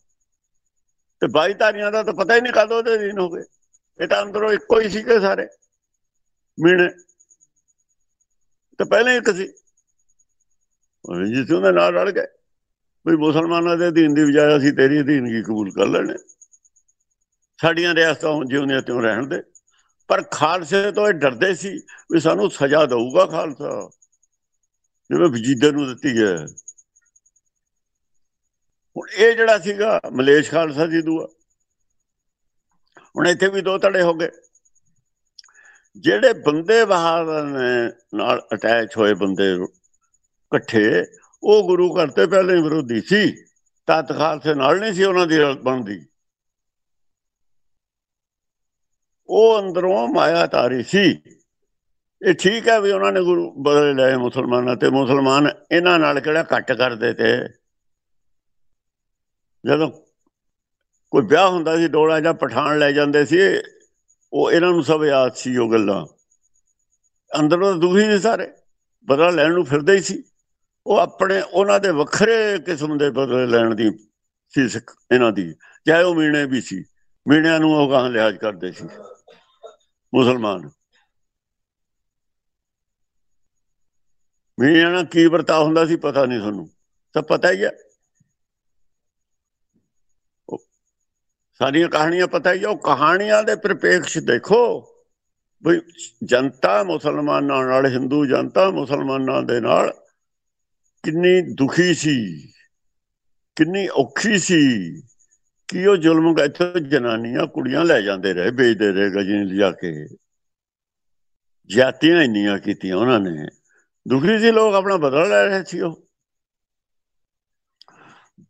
ਤੇ ਬਾਈਤਾਰੀਆਂ ਦਾ ਤਾਂ ਪਤਾ ਹੀ ਨਹੀਂ ਕਦੋਂ ਦੇ ਦਿਨ ਹੋ ਗਏ ਇਹ ਤਾਂ ਅੰਦਰੋਂ ਇੱਕੋ ਹੀ ਸੀਗੇ ਸਾਰੇ ਮੀਣੇ ਤਾਂ ਪਹਿਲੇ ਇੱਕ ਸੀ ਉਹ ਸਿੰਘ ਦੇ ਨਾਲ ਰਲ ਗਏ ਵੀ ਮੁਸਲਮਾਨਾਂ ਦੇ ਦੀਨ ਦੀ ਵਜਾਇਆ ਸੀ ਤੇਰੀ ਦੀਨ ਕੀ ਕਬੂਲ ਕਰ ਲੈਣੇ ਸਾਡੀਆਂ ਰਿਆਸਤਾਂ ਜਿਉਂਦੀਆਂ ਤਿਉਂ ਰਹਿਣ ਦੇ ਪਰ ਖਾਲਸੇ ਤੋਂ ਇਹ ਡਰਦੇ ਸੀ ਵੀ ਸਾਨੂੰ ਸਜ਼ਾ ਦੇਊਗਾ ਖਾਲਸਾ ਜਿਵੇਂ ਵਜੀਦੇ ਨੂੰ ਦਿੱਤੀ ਹੈ ਹੁਣ ਇਹ ਜਿਹੜਾ ਸੀਗਾ ਮਲੇਸ਼ ਖਾਲਸਾ ਜੀ ਦੂਆ ਹੁਣ ਇੱਥੇ ਵੀ ਦੋ ਤੜੇ ਹੋ ਗਏ ਜਿਹੜੇ ਬੰਦੇ ਬਹਾਦਰ ਨਾਲ ਅਟੈਚ ਹੋਏ ਬੰਦੇ ਇਕੱਠੇ ਉਹ ਗੁਰੂ ਘਰ ਤੇ ਪਹਿਲੇ ਵਿਰੋਧੀ ਸੀ ਤਤ ਖਾਲਸੇ ਨਾਲ ਨਹੀਂ ਸੀ ਉਹਨਾਂ ਦੀ ਬਣਦੀ ਉਹ ਅੰਦਰੋਂ ਮਾਇਆਧਾਰੀ ਸੀ ਇਹ ਠੀਕ ਹੈ ਵੀ ਉਹਨਾਂ ਨੇ ਗੁਰੂ ਬਦਲ ਲਏ ਮੁਸਲਮਾਨਾਂ ਤੇ ਮੁਸਲਮਾਨ ਇਹਨਾਂ ਨਾਲ ਕਿਹੜਾ ਘੱਟ ਕਰਦੇ ਤੇ ਜਦੋਂ ਕੋਈ ਵਿਆਹ ਹੁੰਦਾ ਸੀ ਡੋਲਾ ਜਾਂ ਪਠਾਨ ਲੈ ਜਾਂਦੇ ਸੀ ਉਹ ਇਹਨਾਂ ਨੂੰ ਸਭ ਯਾਦ ਸੀ ਉਹ ਗੱਲਾਂ ਅੰਦਰੋਂ ਦੁਖੀ ਨੇ ਸਾਰੇ ਬਦਲ ਲੈਣ ਨੂੰ ਫਿਰਦੇ ਹੀ ਸੀ ਉਹ ਆਪਣੇ ਉਹਨਾਂ ਦੇ ਵੱਖਰੇ ਕਿਸਮ ਦੇ ਬਦਲੇ ਲੈਣ ਦੀ ਸੀ ਇਹਨਾਂ ਦੀ ਚਾਹੇ ਉਹ ਮੀਣੇ ਵੀ ਸੀ ਮੀਣਿਆਂ ਨੂੰ ਉਹ ਕਹਾਂ ਲਿਆਜ ਕਰਦੇ ਸੀ ਮੁਸਲਮਾਨ ਵੀ ਇਹਨਾਂ ਕੀ ਵਰਤਾ ਹੁੰਦਾ ਸੀ ਪਤਾ ਨਹੀਂ ਤੁਹਾਨੂੰ ਤਾਂ ਪਤਾ ਹੀ ਹੈ ਸਾਰੀਆਂ ਕਹਾਣੀਆਂ ਪਤਾ ਹੀ ਉਹ ਕਹਾਣੀਆਂ ਦੇ ਪ੍ਰਪੇਖਸ਼ ਦੇਖੋ ਵੀ ਜਨਤਾ ਮੁਸਲਮਾਨਾਂ ਨਾਲ ਹਿੰਦੂ ਜਨਤਾ ਮੁਸਲਮਾਨਾਂ ਦੇ ਨਾਲ ਕਿੰਨੀ ਦੁਖੀ ਸੀ ਕਿੰਨੀ ਔਖੀ ਸੀ ਕਿ ਉਹ ਜ਼ੁਲਮ ਇੱਥੇ ਜਨਾਨੀਆਂ ਕੁੜੀਆਂ ਲੈ ਜਾਂਦੇ ਰਹੇ ਵੇਚਦੇ ਰਹੇ ਗਜਨੀ ਲਿਆ ਕੇ ਜਾਤੀਆਂ ਇੰਨੀਆਂ ਕੀਤੀਆਂ ਉਹਨਾਂ ਨੇ ਦੁਖੀ ਸੀ ਲੋਕ ਆਪਣਾ ਬਦਲ ਲੈ ਰਹੇ ਸੀ ਉਹ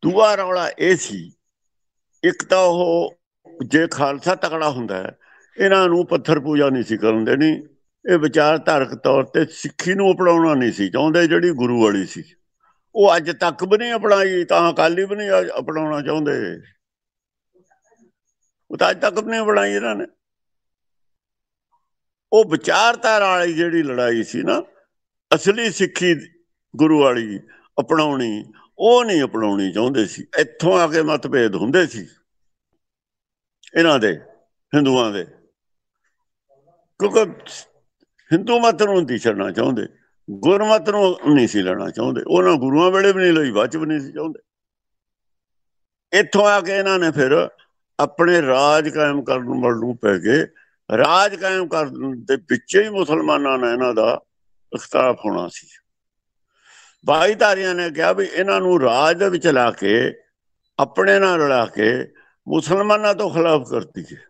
ਦੂਆ ਰੌਲਾ ਇਹ ਸੀ ਇੱਕ ਤਾਂ ਉਹ ਜੇ ਖਾਲਸਾ ਤਕੜਾ ਹੁੰਦਾ ਹੈ ਇਹਨਾਂ ਨੂੰ ਪੱਥਰ ਪੂਜਾ ਨਹੀਂ ਸੀ ਕਰਨ ਦੇਣੀ ਇਹ ਵਿਚਾਰਧਾਰਕ ਤੌਰ ਤੇ ਸਿੱਖੀ ਨੂੰ ਅਪਣਾਉਣਾ ਨਹੀਂ ਸੀ ਚਾਹੁੰਦੇ ਜਿਹੜੀ ਗੁਰੂ ਵਾਲੀ ਸੀ ਉਹ ਅੱਜ ਤੱਕ ਵੀ ਨਹੀਂ ਅਪਣਾਈ ਤਾਂ ਕਾਲੀ ਵੀ ਨਹੀਂ ਅਪਣਾਉਣਾ ਚਾਹੁੰਦੇ ਉਹ ਤਾਂ ਅੱਜ ਤੱਕ ਨਹੀਂ ਬਣਾਈ ਇਹਨਾਂ ਨੇ ਉਹ ਵਿਚਾਰਧਾਰਾ ਵਾਲੀ ਜਿਹੜੀ ਲੜਾਈ ਸੀ ਨਾ ਅਸਲੀ ਸਿੱਖੀ ਗੁਰੂ ਵਾਲੀ ਅਪਣਾਉਣੀ ਉਹ ਨਹੀਂ ਅਪਣਾਉਣੀ ਚਾਹੁੰਦੇ ਸੀ ਇੱਥੋਂ ਆ ਕੇ ਮਤਭੇਦ ਹੁੰਦੇ ਸੀ ਇਹਨਾਂ ਦੇ ਹਿੰਦੂਆਂ ਦੇ ਕਿਉਂਕਿ ਹਿੰਦੂ ਮਤ ਨੂੰ ਦੀ ਛੜਨਾ ਚਾਹੁੰਦੇ ਗੁਰਮਤ ਨੂੰ ਨਹੀਂ ਸੀ ਲੈਣਾ ਚਾਹੁੰਦੇ ਉਹਨਾਂ ਗੁਰੂਆਂ ਵੇਲੇ ਵੀ ਨਹੀਂ ਲਈ ਬਾਅਦ ਵੀ ਨਹੀਂ ਸੀ ਚਾਹੁੰਦੇ ਇੱਥੋਂ ਆ ਕੇ ਇਹਨਾਂ ਨੇ ਫਿਰ ਆਪਣੇ ਰਾਜ ਕਾਇਮ ਕਰਨ ਵੱਲੋਂ ਪੈ ਗਏ ਰਾਜ ਕਾਇਮ ਕਰਨ ਦੇ ਪਿੱਛੇ ਹੀ ਮੁਸਲਮਾਨਾਂ ਨੇ ਇਹਨਾਂ ਦਾ ਇਖਤਲਾਫ ਹੋਣਾ ਸੀ ਬਾਈਧਾਰੀਆਂ ਨੇ ਕਿਹਾ ਵੀ ਇਹਨਾਂ ਨੂੰ ਰਾਜ ਦੇ ਵਿੱਚ ਲਾ ਕੇ ਆਪਣੇ ਨਾਲ ਲੜਾ ਕੇ ਮੁਸਲਮਾਨਾਂ ਤੋਂ ਖਿਲਾਫ ਕਰਤੀ ਹੈ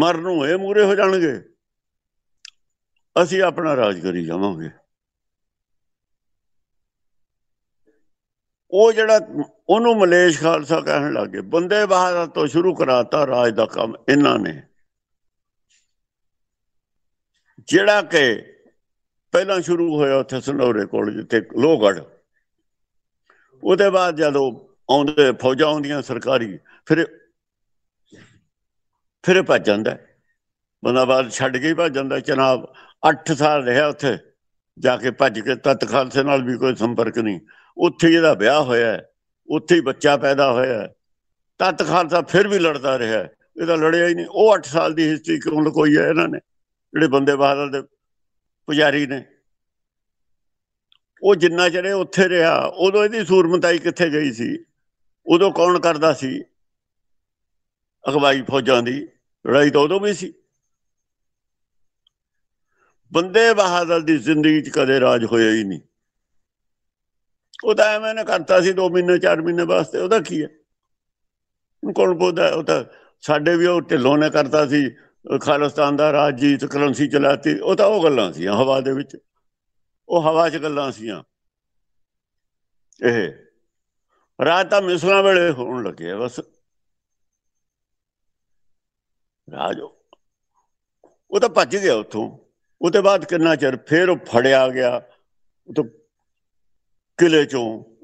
ਮਰਨੂ ਇਹ ਮੂਰੇ ਹੋ ਜਾਣਗੇ ਅਸੀਂ ਆਪਣਾ ਰਾਜ ਕਰੀ ਜਾਵਾਂਗੇ ਉਹ ਜਿਹੜਾ ਉਹਨੂੰ ਮਲੇਸ਼ ਖਾਲਸਾ ਕਹਿਣ ਲੱਗੇ ਬੰਦੇ ਬਾਹਰ ਤੋਂ ਸ਼ੁਰੂ ਕਰਾਤਾ ਰਾਜ ਦਾ ਕੰਮ ਇਹਨਾਂ ਨੇ ਜਿਹੜਾ ਕਿ ਪਹਿਲਾਂ ਸ਼ੁਰੂ ਹੋਇਆ ਉੱਥੇ ਸਨੋਰੇ ਕੋਲ ਜਿੱਥੇ ਲੋਹਗੜ ਉਹਦੇ ਬਾਅਦ ਜਦੋਂ ਆਉਂਦੇ ਫੌਜਾਂ ਆਉਂਦੀਆਂ ਸਰਕਾਰੀ ਫਿਰ ਫਿਰ ਭੱਜ ਜਾਂਦਾ ਬੰਦਾ ਬਾਅਦ ਛੱਡ ਕੇ ਭੱਜ ਜਾਂਦਾ ਜਨਾਬ 8 ਸਾਲ ਰਿਹਾ ਉੱਥੇ ਜਾ ਕੇ ਭੱਜ ਕੇ ਤਤਖਾਲ ਸੇ ਨਾਲ ਵੀ ਕੋਈ ਸੰਪਰਕ ਨਹੀਂ ਉੱਥੇ ਜਿਹੜਾ ਵਿਆਹ ਹੋਇਆ ਉੱਥੇ ਹੀ ਬੱਚਾ ਪੈਦਾ ਹੋਇਆ ਤਤ ਖਾਲਸਾ ਫਿਰ ਵੀ ਲੜਦਾ ਰਿਹਾ ਇਹਦਾ ਲੜਿਆ ਹੀ ਨਹੀਂ ਉਹ 8 ਸਾਲ ਦੀ ਹਿਸਟਰੀ ਕਿਉਂ ਲਕੋਈ ਹੈ ਇਹਨਾਂ ਨੇ ਜਿਹੜੇ ਬੰਦੇ ਬਾਹਰ ਦੇ ਪੁਜਾਰੀ ਨੇ ਉਹ ਜਿੰਨਾ ਚਿਰ ਉੱਥੇ ਰਿਹਾ ਉਦੋਂ ਇਹਦੀ ਸੂਰਮਤਾਈ ਕਿੱਥੇ ਗਈ ਸੀ ਉਦੋਂ ਕੌਣ ਕਰਦਾ ਸੀ ਅਗਵਾਈ ਫੌਜਾਂ ਦੀ ਲੜਾਈ ਤਾਂ ਉਦੋਂ ਵੀ ਸੀ ਬੰਦੇ ਬਹਾਦਰ ਦੀ ਜ਼ਿੰਦਗੀ 'ਚ ਕਦੇ ਰਾਜ ਹੋਇਆ ਹੀ ਨਹੀਂ ਉਹ ਤਾਂ ਐਵੇਂ ਨੇ ਕਰਤਾ ਸੀ 2 ਮਹੀਨੇ 4 ਮਹੀਨੇ ਵਾਸਤੇ ਉਹਦਾ ਕੀ ਹੈ ਕੋਣ ਬੋਦਾ ਉਹ ਤਾਂ ਸਾਡੇ ਵੀ ਉਹ ਢਿੱਲੋਂ ਨੇ ਕਰਤਾ ਸੀ ਖਾਲਿਸਤਾਨ ਦਾ ਰਾਜ ਜੀਤ ਕਰੰਸੀ ਚਲਾਤੀ ਉਹ ਤਾਂ ਉਹ ਗੱਲਾਂ ਸੀ ਹਵਾ ਦੇ ਵਿੱਚ ਉਹ ਹਵਾ 'ਚ ਗੱਲਾਂ ਸੀਆਂ ਇਹ ਰਾਤਾਂ ਤਾਂ ਮਿਸਲਾਂ ਵੇਲੇ ਹੋਣ ਲੱਗਿਆ ਬਸ ਰਾਜ ਉਹ ਤਾਂ ਭੱਜ ਗਿਆ ਉੱਥੋਂ ਉਹਦੇ ਬਾਅਦ ਕਿੰਨਾ ਚਿਰ ਫੇਰ ਉਹ ਫੜਿਆ ਗਿਆ ਉਹ ਤਾਂ ਕਿਲੇ ਚੋਂ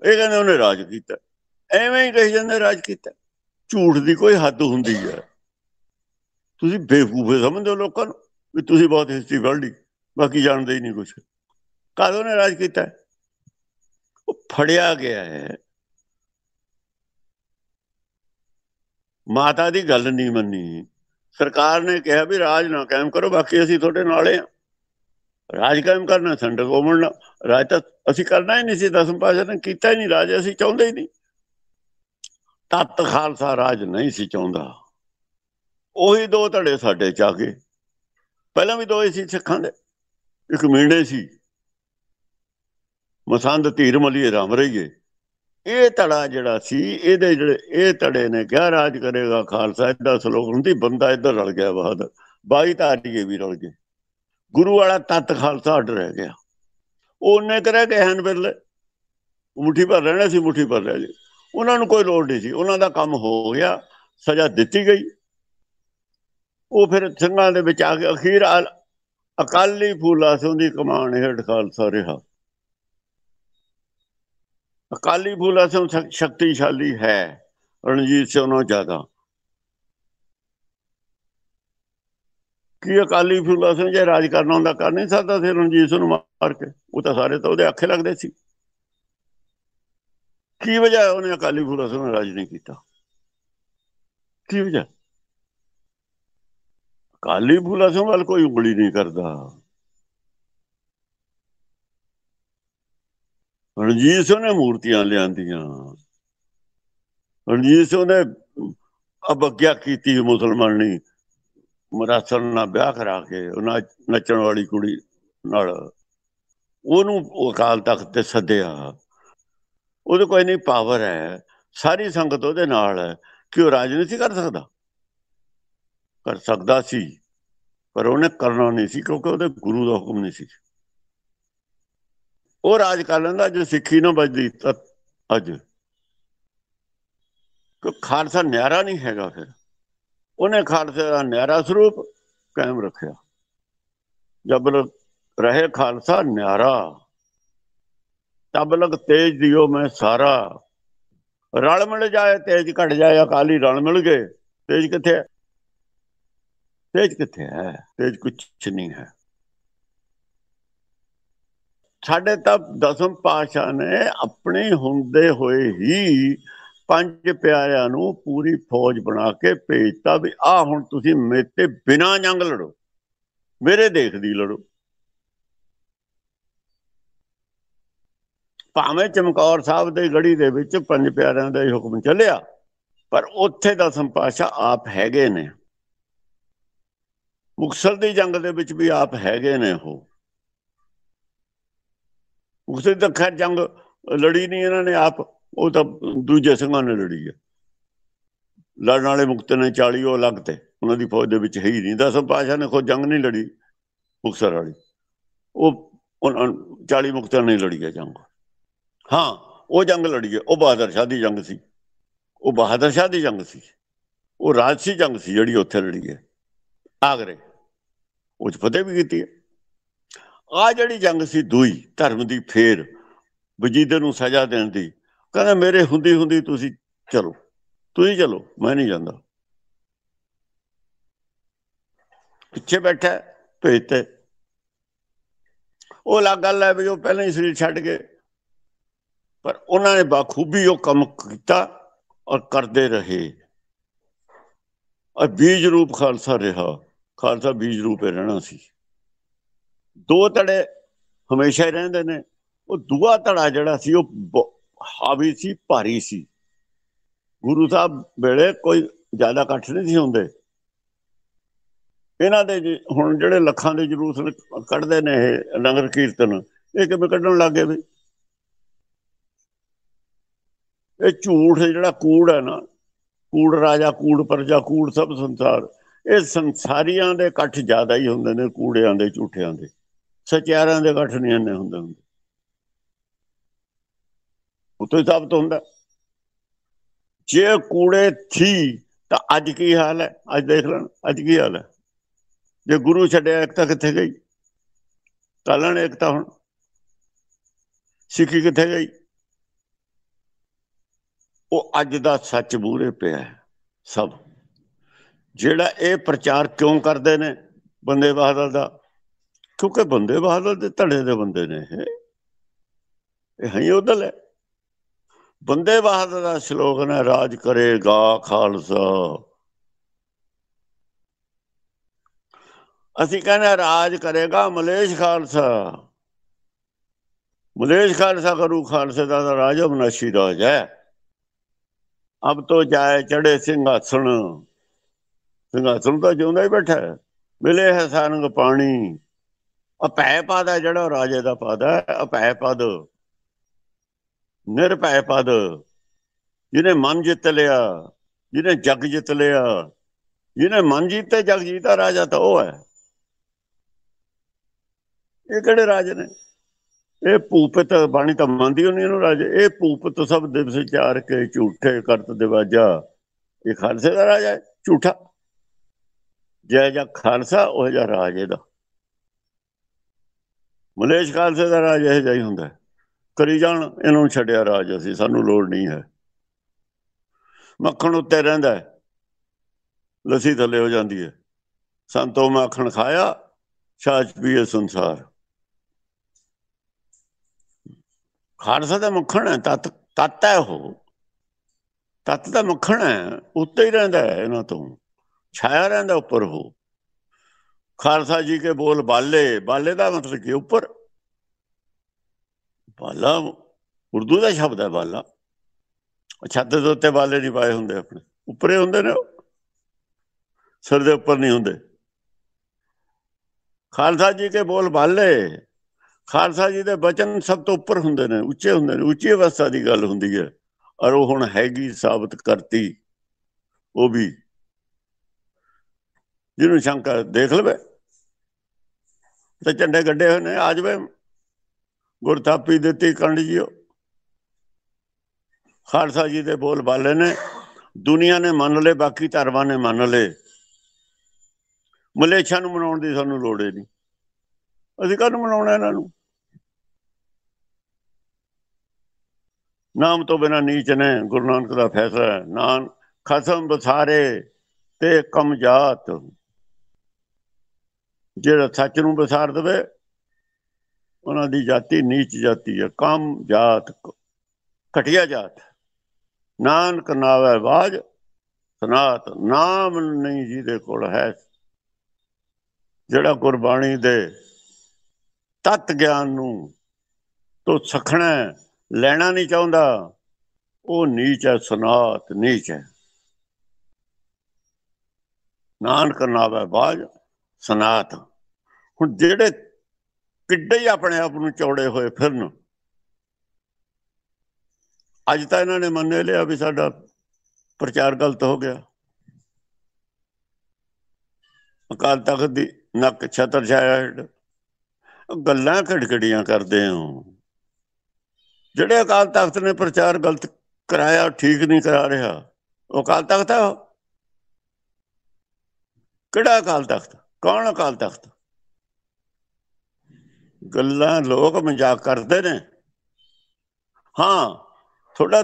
ਇਹ ਕਹਿੰਦੇ ਉਹਨੇ ਰਾਜ ਕੀਤਾ ਐਵੇਂ ਹੀ ਕਹੀ ਜਾਂਦੇ ਰਾਜ ਕੀਤਾ ਝੂਠ ਦੀ ਕੋਈ ਹੱਦ ਹੁੰਦੀ ਹੈ ਤੁਸੀਂ ਬੇਵਕੂਫੇ ਸਮਝਦੇ ਹੋ ਲੋਕਾਂ ਨੂੰ ਵੀ ਤੁਸੀਂ ਬਹੁਤ ਹਿਸਟਰੀ ਪੜ੍ਹ ਲਈ ਬਾਕੀ ਜਾਣਦੇ ਹੀ ਨਹੀਂ ਕੁਝ ਕਾਦੋਂ ਨੇ ਰਾਜ ਕੀਤਾ ਉਹ ਫੜਿਆ ਗਿਆ ਹੈ ਮਾਤਾ ਦੀ ਗੱਲ ਨਹੀਂ ਮੰਨੀ ਸਰਕਾਰ ਨੇ ਕਿਹਾ ਵੀ ਰਾਜ ਨਾ ਕਾਇਮ ਕਰੋ ਬਾਕੀ ਅਸੀਂ ਤੁਹਾਡੇ ਨਾਲੇ ਆ ਰਾਜ ਕਾਇਮ ਕਰਨਾ ਸੰਡਕ ਉਮੜਨਾ ਰਾਜ ਤਾਂ ਅਸੀਂ ਕਰਨਾ ਹੀ ਨਹੀਂ ਸੀ ਦਸਮ ਪਾਸ਼ਾ ਨੇ ਕੀਤਾ ਹੀ ਨਹੀਂ ਰਾਜ ਅਸੀਂ ਚਾਹੁੰਦੇ ਹੀ ਨਹੀਂ ਤਤ ਖਾਲਸਾ ਰਾਜ ਨਹੀਂ ਸੀ ਚਾਹੁੰਦਾ ਉਹੀ ਦੋ ਧੜੇ ਸਾਡੇ ਚਾਗੇ ਪਹਿਲਾਂ ਵੀ ਦੋ ਸੀ ਸਿੱਖਾਂ ਦੇ ਇੱਕ ਮੀਂਡੇ ਸੀ ਮਸੰਦ ਧੀਰ ਮਲੀ ਰਾਮ ਰਹੀਏ ਇਹ ਧੜਾ ਜਿਹੜਾ ਸੀ ਇਹਦੇ ਜਿਹੜੇ ਇਹ ਧੜੇ ਨੇ ਕਿਹਾ ਰਾਜ ਕਰੇਗਾ ਖਾਲਸਾ ਇਹਦਾ ਸਲੋਕ ਹੁੰਦੀ ਬੰਦਾ ਇੱਧਰ ਰਲ ਗਿਆ ਬਾਦ ਬਾਈ ਧਾਰੀਏ ਵੀ ਰਲ ਗਏ ਗੁਰੂ ਵਾਲਾ ਤਤ ਖਾਲਸਾ ਅਡ ਰਹਿ ਗਿਆ ਉਹਨੇ ਕਰਿਆ ਕਿ ਹਨ ਬਿਰਲੇ ਮੁਠੀ ਭਰ ਰਹਿਣਾ ਸੀ ਮੁਠੀ ਭਰ ਰਹਿ ਜੀ ਉਹਨਾਂ ਨੂੰ ਕੋਈ ਲੋੜ ਨਹੀਂ ਸੀ ਉਹਨਾਂ ਦਾ ਕੰਮ ਹੋ ਗਿਆ ਸਜ਼ਾ ਦਿੱਤੀ ਗਈ ਉਹ ਫਿਰ ਸਿੰਘਾਂ ਦੇ ਵਿੱਚ ਆ ਕੇ ਅਖੀਰ ਅਕਾਲੀ ਫੂਲਾ ਸਿੰਘ ਦੀ ਕਮਾਨ ਹੇਠ ਖਾਲਸਾ ਰਿਹਾ ਅਕਾਲੀ ਫੂਲਾ ਸਿੰਘ ਸ਼ਕਤੀਸ਼ਾਲੀ ਹੈ ਰਣਜੀਤ ਸਿੰਘ ਨਾਲੋਂ ਜ਼ਿਆਦਾ ਕੀ ਅਕਾਲੀ ਫੂਲਾ ਸਿੰਘ ਜੇ ਰਾਜ ਕਰਨਾ ਹੁੰਦਾ ਕਰ ਨਹੀਂ ਸਕਦਾ ਸੀ ਰਣਜੀਤ ਸਿੰਘ ਨੂੰ ਮਾਰ ਕੇ ਉਹ ਤਾਂ ਸਾਰੇ ਤਾਂ ਉਹਦੇ ਅੱਖੇ ਲੱਗਦੇ ਸੀ ਕੀ ਵਜ੍ਹਾ ਉਹਨੇ ਅਕਾਲੀ ਫੂਲਾ ਸਿੰਘ ਨੂੰ ਰਾਜ ਨਹੀਂ ਕੀਤਾ ਕੀ ਵਜ੍ਹਾ ਅਕਾਲੀ ਫੂਲਾ ਸਿੰਘ ਵੱਲ ਕੋਈ ਉਂਗਲੀ ਨਹੀਂ ਕਰਦਾ ਰਣਜੀਤ ਸਿੰਘ ਨੇ ਮੂਰਤੀਆਂ ਲਿਆਂਦੀਆਂ ਰਣਜੀਤ ਸਿੰਘ ਨੇ ਅਬਗਿਆ ਕੀਤੀ ਮੁਸਲਮਾਨ ਨਹੀਂ ਮਰਾਸਲ ਨਾਲ ਵਿਆਹ ਕਰਾ ਕੇ ਉਹਨਾਂ ਨੱਚਣ ਵਾਲੀ ਕੁੜੀ ਨਾਲ ਉਹਨੂੰ ਅਕਾਲ ਤਖਤ ਤੇ ਸੱਦਿਆ ਉਹਦੇ ਕੋਈ ਨਹੀਂ ਪਾਵਰ ਹੈ ਸਾਰੀ ਸੰਗਤ ਉਹਦੇ ਨਾਲ ਹੈ ਕਿ ਉਹ ਰਾਜਨੀਤੀ ਕਰ ਸਕਦਾ ਕਰ ਸਕਦਾ ਸੀ ਪਰ ਉਹਨੇ ਕਰਨਾ ਨਹੀਂ ਸੀ ਕਿਉਂਕਿ ਉਹਦੇ ਗੁਰੂ ਦਾ ਹੁਕਮ ਨਹੀਂ ਸੀ ਉਹ ਰਾਜ ਕਰ ਲੈਂਦਾ ਜੇ ਸਿੱਖੀ ਨਾ ਵੱਜਦੀ ਅੱਜ ਕੋ ਖਾਲਸਾ ਨਿਆਰਾ ਨਹੀਂ ਹੈਗਾ ਫਿਰ ਉਹਨੇ ਖਾਲਸੇ ਦਾ ਨਿਆਰਾ ਸਰੂਪ ਕਾਇਮ ਰੱਖਿਆ ਜਬ ਰਹੇ ਖਾਲਸਾ ਨਿਆਰਾ ਤਬ ਲਗ ਤੇਜ ਦਿਓ ਮੈਂ ਸਾਰਾ ਰਲ ਮਿਲ ਜਾਏ ਤੇਜ ਘਟ ਜਾਏ ਅਕਾਲੀ ਰਲ ਮਿਲ ਗਏ ਤੇਜ ਕਿੱਥੇ ਹੈ ਤੇਜ ਕਿੱਥੇ ਹੈ ਤੇਜ ਕੁਛ ਨਹੀਂ ਹੈ ਸਾਡੇ ਤਾਂ ਦਸਮ ਪਾਸ਼ਾ ਨੇ ਆਪਣੇ ਹੁੰਦੇ ਹੋਏ ਹੀ ਪੰਜ ਪਿਆਰਿਆਂ ਨੂੰ ਪੂਰੀ ਫੌਜ ਬਣਾ ਕੇ ਭੇਜਤਾ ਵੀ ਆ ਹੁਣ ਤੁਸੀਂ ਮੇਰੇ ਤੇ ਬਿਨਾ ਜੰਗ ਲੜੋ ਮੇਰੇ ਦੇਖਦੀ ਲੜੋ ਭਾਵੇਂ ਚਮਕੌਰ ਸਾਹਿਬ ਦੇ ਗੜੀ ਦੇ ਵਿੱਚ ਪੰਜ ਪਿਆਰਿਆਂ ਦਾ ਹੀ ਹੁਕਮ ਚੱਲਿਆ ਪਰ ਉੱਥੇ ਦਾ ਸੰਪਾਸ਼ਾ ਆਪ ਹੈਗੇ ਨੇ ਮੁਕਸਰ ਦੀ ਜੰਗ ਦੇ ਵਿੱਚ ਵੀ ਆਪ ਹੈਗੇ ਨੇ ਉਹ ਮੁਕਸਰ ਤਾਂ ਖੈਰ ਜੰਗ ਲੜੀ ਨਹੀਂ ਇਹਨਾਂ ਨੇ ਆਪ ਉਹ ਤਾਂ ਦੂਜੇ ਸਿੰਘਾਂ ਨੇ ਲੜੀ ਹੈ ਲੜਨ ਵਾਲੇ ਮੁਕਤ ਨੇ 40 ਉਹ ਅਲੱਗ ਤੇ ਉਹਨਾਂ ਦੀ ਫੌਜ ਦੇ ਵਿੱਚ ਹੈ ਹੀ ਨਹੀਂ ਦਸਮ ਪਾਸ਼ਾ ਨੇ ਕੋਈ ਜੰਗ ਨਹੀਂ ਲੜੀ ਮੁਕਸਰ ਵਾਲੀ ਉਹ ਉਹਨਾਂ 40 ਮੁਕਤਾਂ ਨੇ ਲੜੀ ਹੈ ਜੰਗ ਹਾਂ ਉਹ ਜੰਗ ਲੜੀ ਹੈ ਉਹ ਬਹਾਦਰ ਸ਼ਾਹ ਦੀ ਜੰਗ ਸੀ ਉਹ ਬਹਾਦਰ ਸ਼ਾਹ ਦੀ ਜੰਗ ਸੀ ਉਹ ਰਾਜਸੀ ਜੰਗ ਸੀ ਜਿਹੜੀ ਉੱਥੇ ਲੜੀ ਹੈ ਆਗਰੇ ਉਹ ਫਤਿਹ ਵੀ ਕੀਤੀ ਆ ਜਿਹੜੀ ਜੰਗ ਸੀ ਦੂਈ ਧਰਮ ਦੀ ਫੇਰ ਵਜੀਦ ਨੂੰ ਸਜ਼ਾ ਦੇਣ ਦੀ ਕਹਿੰਦਾ ਮੇਰੇ ਹੁੰਦੀ ਹੁੰਦੀ ਤੁਸੀਂ ਚਲੋ ਤੁਸੀਂ ਚਲੋ ਮੈਂ ਨਹੀਂ ਜਾਂਦਾ ਪਿੱਛੇ ਬੈਠਾ ਭੇਜਤੇ ਉਹ ਲੱਗ ਗੱਲ ਹੈ ਵੀ ਉਹ ਪਹਿਲਾਂ ਹੀ ਸਰੀਰ ਛੱਡ ਗਏ ਪਰ ਉਹਨਾਂ ਨੇ ਬਾਖੂਬੀ ਉਹ ਕੰਮ ਕੀਤਾ ਔਰ ਕਰਦੇ ਰਹੇ ਔਰ ਬੀਜ ਰੂਪ ਖਾਲਸਾ ਰਿਹਾ ਖਾਲਸਾ ਬੀਜ ਰੂਪੇ ਰਹਿਣਾ ਸੀ ਦੋ ਤੜੇ ਹਮੇਸ਼ਾ ਹੀ ਰਹਿੰਦੇ ਨੇ ਉਹ ਦੂਆ ਤੜਾ ਜਿਹੜਾ ਸੀ ਉਹ ਹਾਵੀ ਸੀ ਭਾਰੀ ਸੀ ਗੁਰੂ ਸਾਹਿਬ ਵੇਲੇ ਕੋਈ ਜ਼ਿਆਦਾ ਇਕੱਠ ਨਹੀਂ ਸੀ ਹੁੰਦੇ ਇਹਨਾਂ ਦੇ ਹੁਣ ਜਿਹੜੇ ਲੱਖਾਂ ਦੇ ਜਰੂਸ ਕੱਢਦੇ ਨੇ ਇਹ ਨਗਰ ਕੀਰਤਨ ਇਹ ਕਿਵੇਂ ਕੱਢਣ ਲੱਗੇ ਵੀ ਇਹ ਝੂਠ ਜਿਹੜਾ ਕੂੜ ਹੈ ਨਾ ਕੂੜ ਰਾਜਾ ਕੂੜ ਪਰਜਾ ਕੂੜ ਸਭ ਸੰਸਾਰ ਇਹ ਸੰਸਾਰੀਆਂ ਦੇ ਇਕੱਠ ਜ਼ਿਆਦਾ ਹੀ ਹੁੰਦੇ ਨੇ ਕੂੜਿਆਂ ਦੇ ਝੂਠਿਆਂ ਦੇ ਸਚਿਆਰਾਂ ਦੇ ਇਕੱਠ ਨਹੀਂ ਹੁੰਦੇ ਹੁੰਦੇ ਉਤੋਂ ਹੀ ਸਾਬਤ ਹੁੰਦਾ ਜੇ ਕੂੜੇ ਥੀ ਤਾਂ ਅੱਜ ਕੀ ਹਾਲ ਹੈ ਅੱਜ ਦੇਖ ਲੈਣ ਅੱਜ ਕੀ ਹਾਲ ਹੈ ਜੇ ਗੁਰੂ ਛੱਡਿਆ ਇੱਕ ਤਾਂ ਕਿੱਥੇ ਗਈ ਕਲਣ ਇੱਕ ਤਾਂ ਹੁਣ ਸਿੱਖੀ ਕਿੱਥੇ ਗਈ ਉਹ ਅੱਜ ਦਾ ਸੱਚ ਬੂਰੇ ਪਿਆ ਸਭ ਜਿਹੜਾ ਇਹ ਪ੍ਰਚਾਰ ਕਿਉਂ ਕਰਦੇ ਨੇ ਬੰਦੇ ਬਹਾਦਰ ਦਾ ਕਿਉਂਕਿ ਬੰਦੇ ਬਹਾਦਰ ਦੇ ਧੜੇ ਦੇ ਬੰਦੇ ਨੇ ਇਹ ਹਈ ਹੀ ਹੈ ਬੰਦੇ ਬਹਾਦਰ ਦਾ ਸ਼ਲੋਗਨ ਹੈ ਰਾਜ ਕਰੇਗਾ ਖਾਲਸਾ ਅਸੀਂ ਕਹਿੰਦੇ ਰਾਜ ਕਰੇਗਾ ਮਲੇਸ਼ ਖਾਲਸਾ ਮਲੇਸ਼ ਖਾਲਸਾ ਕਰੂ ਖਾਲਸੇ ਦਾ ਰਾਜ ਅਬਨਾਸ਼ੀ ਰਾਜ ਹੈ ਅਬ ਤੋ ਜਾਏ ਚੜੇ ਸਿੰਘਾਸਣ ਸਿੰਘਾਸਣ ਤਾਂ ਜਿਉਂਦਾ ਹੀ ਬੈਠਾ ਮਿਲੇ ਹੈ ਸਾਨੂੰ ਪਾਣੀ ਅਪੈ ਪਾਦਾ ਜਿਹੜਾ ਰਾਜੇ ਦਾ ਪਾਦਾ ਅਪੈ ਪਦ ਨਿਰਭੈ ਪਦ ਜਿਹਨੇ ਮਨ ਜਿੱਤ ਲਿਆ ਜਿਹਨੇ ਜਗ ਜਿੱਤ ਲਿਆ ਜਿਹਨੇ ਮਨ ਜਿੱਤੇ ਜਗ ਜੀਤਾ ਰਾਜਾ ਤਾਂ ਉਹ ਹੈ ਇਹ ਕਿਹੜੇ ਰਾਜ ਨੇ ਇਹ ਭੂਪਤ ਬਾਣੀ ਤਾਂ ਮੰਨਦੀ ਹੁੰਦੀ ਇਹਨੂੰ ਰਾਜ ਇਹ ਭੂਪਤ ਸਭ ਦਿਵਸ ਚਾਰ ਕੇ ਝੂਠੇ ਕਰਤ ਦਿਵਾਜਾ ਇਹ ਖਾਲਸੇ ਦਾ ਰਾਜ ਹੈ ਝੂਠਾ ਜੈ ਜੈ ਖਾਲਸਾ ਉਹ ਜੈ ਰਾਜ ਇਹਦਾ ਮਲੇਸ਼ ਖਾਲਸੇ ਦਾ ਰਾਜ ਇਹ ਜਾਈ ਹੁੰਦਾ ਹੈ ਕਰੀ ਜਾਣ ਇਹਨੂੰ ਛੱਡਿਆ ਰਾਜ ਅਸੀਂ ਸਾਨੂੰ ਲੋੜ ਨਹੀਂ ਹੈ ਮੱਖਣ ਉੱਤੇ ਰਹਿੰਦਾ ਹੈ ਲੱਸੀ ਥੱਲੇ ਹੋ ਜਾਂਦੀ ਹੈ ਸੰਤੋ ਮੱਖਣ ਖਾਇਆ ਛਾਛ ਪੀਏ ਸੰਸਾਰ ਖਾਲਸਾ ਦਾ ਮੱਖਣ ਹੈ ਤਤ ਤਤ ਹੈ ਉਹ ਤਤ ਦਾ ਮੱਖਣ ਹੈ ਉੱਤੇ ਹੀ ਰਹਿੰਦਾ ਹੈ ਇਹਨਾਂ ਤੋਂ ਛਾਇਆ ਰਹਿੰਦਾ ਉੱਪਰ ਹੋ ਖਾਲਸਾ ਜੀ ਕੇ ਬੋਲ ਬਾਲੇ ਬਾਲੇ ਦਾ ਮਤਲਬ ਕਿ ਉੱਪਰ ਬਾਲਾ ਉਰਦੂ ਦਾ ਸ਼ਬਦ ਹੈ ਬਾਲਾ ਛੱਤ ਦੇ ਉੱਤੇ ਬਾਲੇ ਨਹੀਂ ਪਾਏ ਹੁੰਦੇ ਆਪਣੇ ਉੱਪਰੇ ਹੁੰਦੇ ਨੇ ਸਿਰ ਦੇ ਉੱਪਰ ਨਹੀਂ ਹੁੰਦੇ ਖਾਲਸਾ ਜੀ ਕੇ ਬੋਲ ਬਾਲੇ ਖਾਲਸਾ ਜੀ ਦੇ ਬਚਨ ਸਭ ਤੋਂ ਉੱਪਰ ਹੁੰਦੇ ਨੇ ਉੱਚੇ ਹੁੰਦੇ ਨੇ ਉੱਚੀ ਅਵਸਥਾ ਦੀ ਗੱਲ ਹੁੰਦੀ ਹੈ ਔਰ ਉਹ ਹੁਣ ਹੈਗੀ ਸਾਬਤ ਕਰਤੀ ਉਹ ਵੀ ਜਿਹਨੂੰ ਸ਼ੰਕਾ ਦੇਖ ਲਵੇ ਤੇ ਝੰਡੇ ਗੱਡੇ ਹੋਏ ਨੇ ਆ ਜਵੇ ਗੁਰਥਾਪੀ ਦਿੱਤੀ ਕੰਡ ਜੀਓ ਖਾਲਸਾ ਜੀ ਦੇ ਬੋਲ ਬਾਲੇ ਨੇ ਦੁਨੀਆ ਨੇ ਮੰਨ ਲਏ ਬਾਕੀ ਧਰਮਾਂ ਨੇ ਮੰਨ ਲਏ ਮਲੇਛਾ ਨੂੰ ਮਨਾਉਣ ਦੀ ਸਾਨੂੰ ਲੋੜ ਨਹੀਂ ਅਸੀਂ ਕਾਹਨੂੰ ਮਨਾਉਣਾ ਇਹਨਾਂ ਨੂੰ ਨਾਮ ਤੋਂ ਬਿਨਾ ਨੀਚ ਨੇ ਗੁਰੂ ਨਾਨਕ ਦਾ ਫੈਸਲਾ ਹੈ ਨਾਨ ਖਸਮ ਬਸਾਰੇ ਤੇ ਕਮਜਾਤ ਜਿਹੜਾ ਸੱਚ ਨੂੰ ਬਸਾਰ ਦਵੇ ਉਹਨਾਂ ਦੀ ਜਾਤੀ ਨੀਚ ਜਾਤੀ ਹੈ ਕਾਮ ਜਾਤ ਘਟਿਆ ਜਾਤ ਨਾਨਕ ਨਾਵੇ ਬਾਜ ਸਨਾਤ ਨਾਮ ਨਹੀਂ ਜਿਹਦੇ ਕੋਲ ਹੈ ਜਿਹੜਾ ਗੁਰਬਾਣੀ ਦੇ ਤਤ ਗਿਆਨ ਨੂੰ ਤੋਂ ਸਖਣਾ ਲੈਣਾ ਨਹੀਂ ਚਾਹੁੰਦਾ ਉਹ ਨੀਚ ਹੈ ਸਨਾਤ ਨੀਚ ਹੈ ਨਾਨਕ ਨਾਵੇ ਬਾਜ ਸਨਾਤ ਹੁਣ ਜਿਹੜੇ ਕਿੱਡੇ ਹੀ ਆਪਣੇ ਆਪ ਨੂੰ ਚੌੜੇ ਹੋਏ ਫਿਰਨ ਅੱਜ ਤਾਂ ਇਹਨਾਂ ਨੇ ਮੰਨ ਲਿਆ ਵੀ ਸਾਡਾ ਪ੍ਰਚਾਰ ਗਲਤ ਹੋ ਗਿਆ ਅਕਾਲ ਤਖਤ ਦੀ ਨੱਕ ਛਤਰ ਛਾਇਆ ਗੱਲਾਂ ਖੜਕੜੀਆਂ ਕਰਦੇ ਹਾਂ ਜਿਹੜੇ ਅਕਾਲ ਤਖਤ ਨੇ ਪ੍ਰਚਾਰ ਗਲਤ ਕਰਾਇਆ ਠੀਕ ਨਹੀਂ ਕਰਾ ਰਿਹਾ ਉਹ ਅਕਾਲ ਤਖਤ ਹੈ ਕਿਹੜਾ ਅਕਾਲ ਤਖਤ ਕੌਣ ਅਕਾਲ ਤਖਤ ਗੱਲਾਂ ਲੋਕ ਮਜ਼ਾਕ ਕਰਦੇ ਨੇ ਹਾਂ ਥੋੜਾ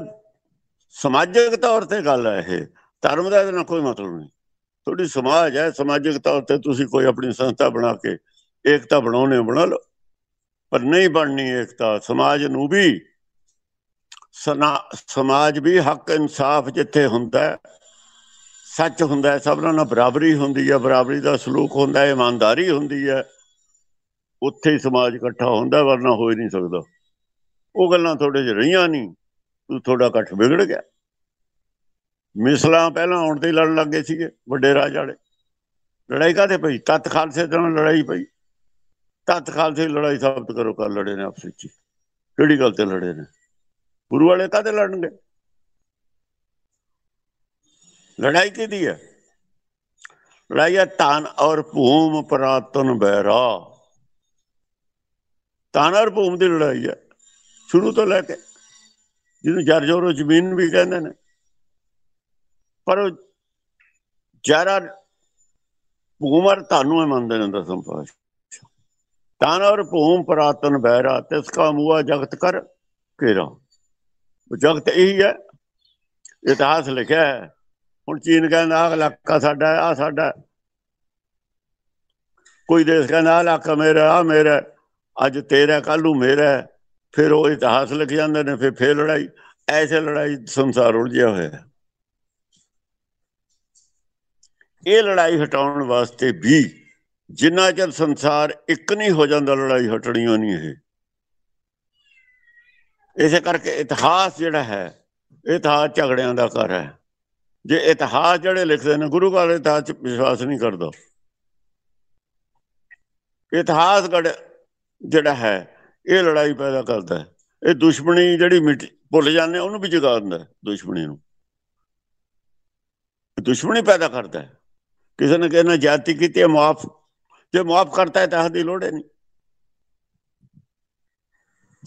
ਸਮਾਜਿਕ ਤੌਰ ਤੇ ਗੱਲ ਹੈ ਇਹ ਧਰਮ ਦਾ ਇਹਦਾ ਕੋਈ ਮਤਲਬ ਨਹੀਂ ਥੋੜੀ ਸਮਾਜ ਹੈ ਸਮਾਜਿਕ ਤੌਰ ਤੇ ਤੁਸੀਂ ਕੋਈ ਆਪਣੀ ਸੰਸਥਾ ਬਣਾ ਕੇ ਏਕਤਾ ਬਣਾਉਣੇ ਬਣਾ ਲਓ ਪਰ ਨਹੀਂ ਬਣਨੀ ਏਕਤਾ ਸਮਾਜ ਨੂੰ ਵੀ ਸਮਾਜ ਵੀ ਹੱਕ ਇਨਸਾਫ ਜਿੱਥੇ ਹੁੰਦਾ ਸੱਚ ਹੁੰਦਾ ਸਭ ਨਾਲ ਬਰਾਬਰੀ ਹੁੰਦੀ ਹੈ ਬਰਾਬਰੀ ਦਾ ਸਲੂਕ ਹੁੰਦਾ ਹੈ ਇਮਾਨਦਾਰੀ ਹੁੰਦੀ ਹੈ ਉੱਥੇ ਹੀ ਸਮਾਜ ਇਕੱਠਾ ਹੁੰਦਾ ਵਰਨਾ ਹੋ ਹੀ ਨਹੀਂ ਸਕਦਾ ਉਹ ਗੱਲਾਂ ਤੁਹਾਡੇ 'ਚ ਰਹੀਆਂ ਨਹੀਂ ਤੂੰ ਤੁਹਾਡਾ ਇਕੱਠ ਵਿਗੜ ਗਿਆ ਮਿਸਲਾਂ ਪਹਿਲਾਂ ਆਉਣ ਤੇ ਲੜਨ ਲੱਗੇ ਸੀਗੇ ਵੱਡੇ ਰਾਜ ਵਾਲੇ ਲੜਾਈ ਕਾਤੇ ਪਈ ਤਤ ਖਾਲਸੇ ਤੋਂ ਲੜਾਈ ਪਈ ਤਤ ਖਾਲਸੇ ਲੜਾਈ ਸਾਬਤ ਕਰੋ ਕਰ ਲੜੇ ਨੇ ਆਪਸ ਵਿੱਚ ਕਿਹੜੀ ਗੱਲ ਤੇ ਲੜੇ ਨੇ ਗੁਰੂ ਵਾਲੇ ਕਾਤੇ ਲੜਨਗੇ ਲੜਾਈ ਦੀ ਹੈ ਲੜਾਈ ਹੈ ਤਾਨ ਔਰ ਭੂਮ ਪ੍ਰਾਤਨ ਬੈਰਾ ਤਾਨਰ ਭੂਮ ਦੀ ਲੜਾਈ ਹੈ ਸ਼ੁਰੂ ਤੋਂ ਲੈ ਕੇ ਜਿਹਨੂੰ ਜਰਜੋਰੋ ਜ਼ਮੀਨ ਵੀ ਕਹਿੰਦੇ ਨੇ ਪਰ ਜਰਾ ਭੂਮਰ ਤੁਹਾਨੂੰ ਹੀ ਮੰਨਦੇ ਨੇ ਦਸਮ ਪਾਸ਼ ਤਾਨਰ ਭੂਮ ਪ੍ਰਾਤਨ ਬਹਿਰਾ ਤਿਸ ਕਾ ਮੂਆ ਜਗਤ ਕਰ ਕੇਰਾ ਉਹ ਜਗਤ ਇਹੀ ਹੈ ਇਤਿਹਾਸ ਲਿਖਿਆ ਹੈ ਹੁਣ ਚੀਨ ਕਹਿੰਦਾ ਆ ਇਲਾਕਾ ਸਾਡਾ ਆ ਸਾਡਾ ਕੋਈ ਦੇਸ਼ ਕਹਿੰਦਾ ਆ ਇਲਾਕਾ ਮੇਰਾ ਆ ਮੇਰਾ ਅੱਜ ਤੇਰਾ ਕੱਲ ਨੂੰ ਮੇਰਾ ਫਿਰ ਉਹ ਇਤਿਹਾਸ ਲਿਖ ਜਾਂਦੇ ਨੇ ਫਿਰ ਫੇਰ ਲੜਾਈ ਐਸੇ ਲੜਾਈ ਸੰਸਾਰ ਉਲਝਿਆ ਹੋਇਆ ਹੈ ਇਹ ਲੜਾਈ ਹਟਾਉਣ ਵਾਸਤੇ ਵੀ ਜਿੰਨਾ ਚਿਰ ਸੰਸਾਰ ਇੱਕ ਨਹੀਂ ਹੋ ਜਾਂਦਾ ਲੜਾਈ ਹਟਣੀ ਨਹੀਂ ਇਹ ਇਸੇ ਕਰਕੇ ਇਤਿਹਾਸ ਜਿਹੜਾ ਹੈ ਇਤਿਹਾਸ ਝਗੜਿਆਂ ਦਾ ਘਰ ਹੈ ਜੇ ਇਤਿਹਾਸ ਜਿਹੜੇ ਲਿਖਦੇ ਨੇ ਗੁਰੂ ਘਰ ਇਤਿਹਾਸ ਤਾਂ ਵਿਸ਼ਵਾਸ ਨਹੀਂ ਕਰਦਾ ਇਤਿਹਾਸ ਜਿਹੜਾ ਹੈ ਇਹ ਲੜਾਈ ਪੈਦਾ ਕਰਦਾ ਹੈ ਇਹ ਦੁਸ਼ਮਣੀ ਜਿਹੜੀ ਮਿਟ ਭੁੱਲ ਜਾਂਦੇ ਉਹਨੂੰ ਵੀ ਜਗਾ ਦਿੰਦਾ ਦੁਸ਼ਮਣੀ ਨੂੰ ਦੁਸ਼ਮਣੀ ਪੈਦਾ ਕਰਦਾ ਹੈ ਕਿਸੇ ਨੇ ਕਹਿਣਾ ਜਾਤੀ ਕੀਤੀ ਮਾਫ ਜੇ ਮਾਫ ਕਰਤਾ ਹੈ ਤਾਂ ਦੀ ਲੋੜ ਨਹੀਂ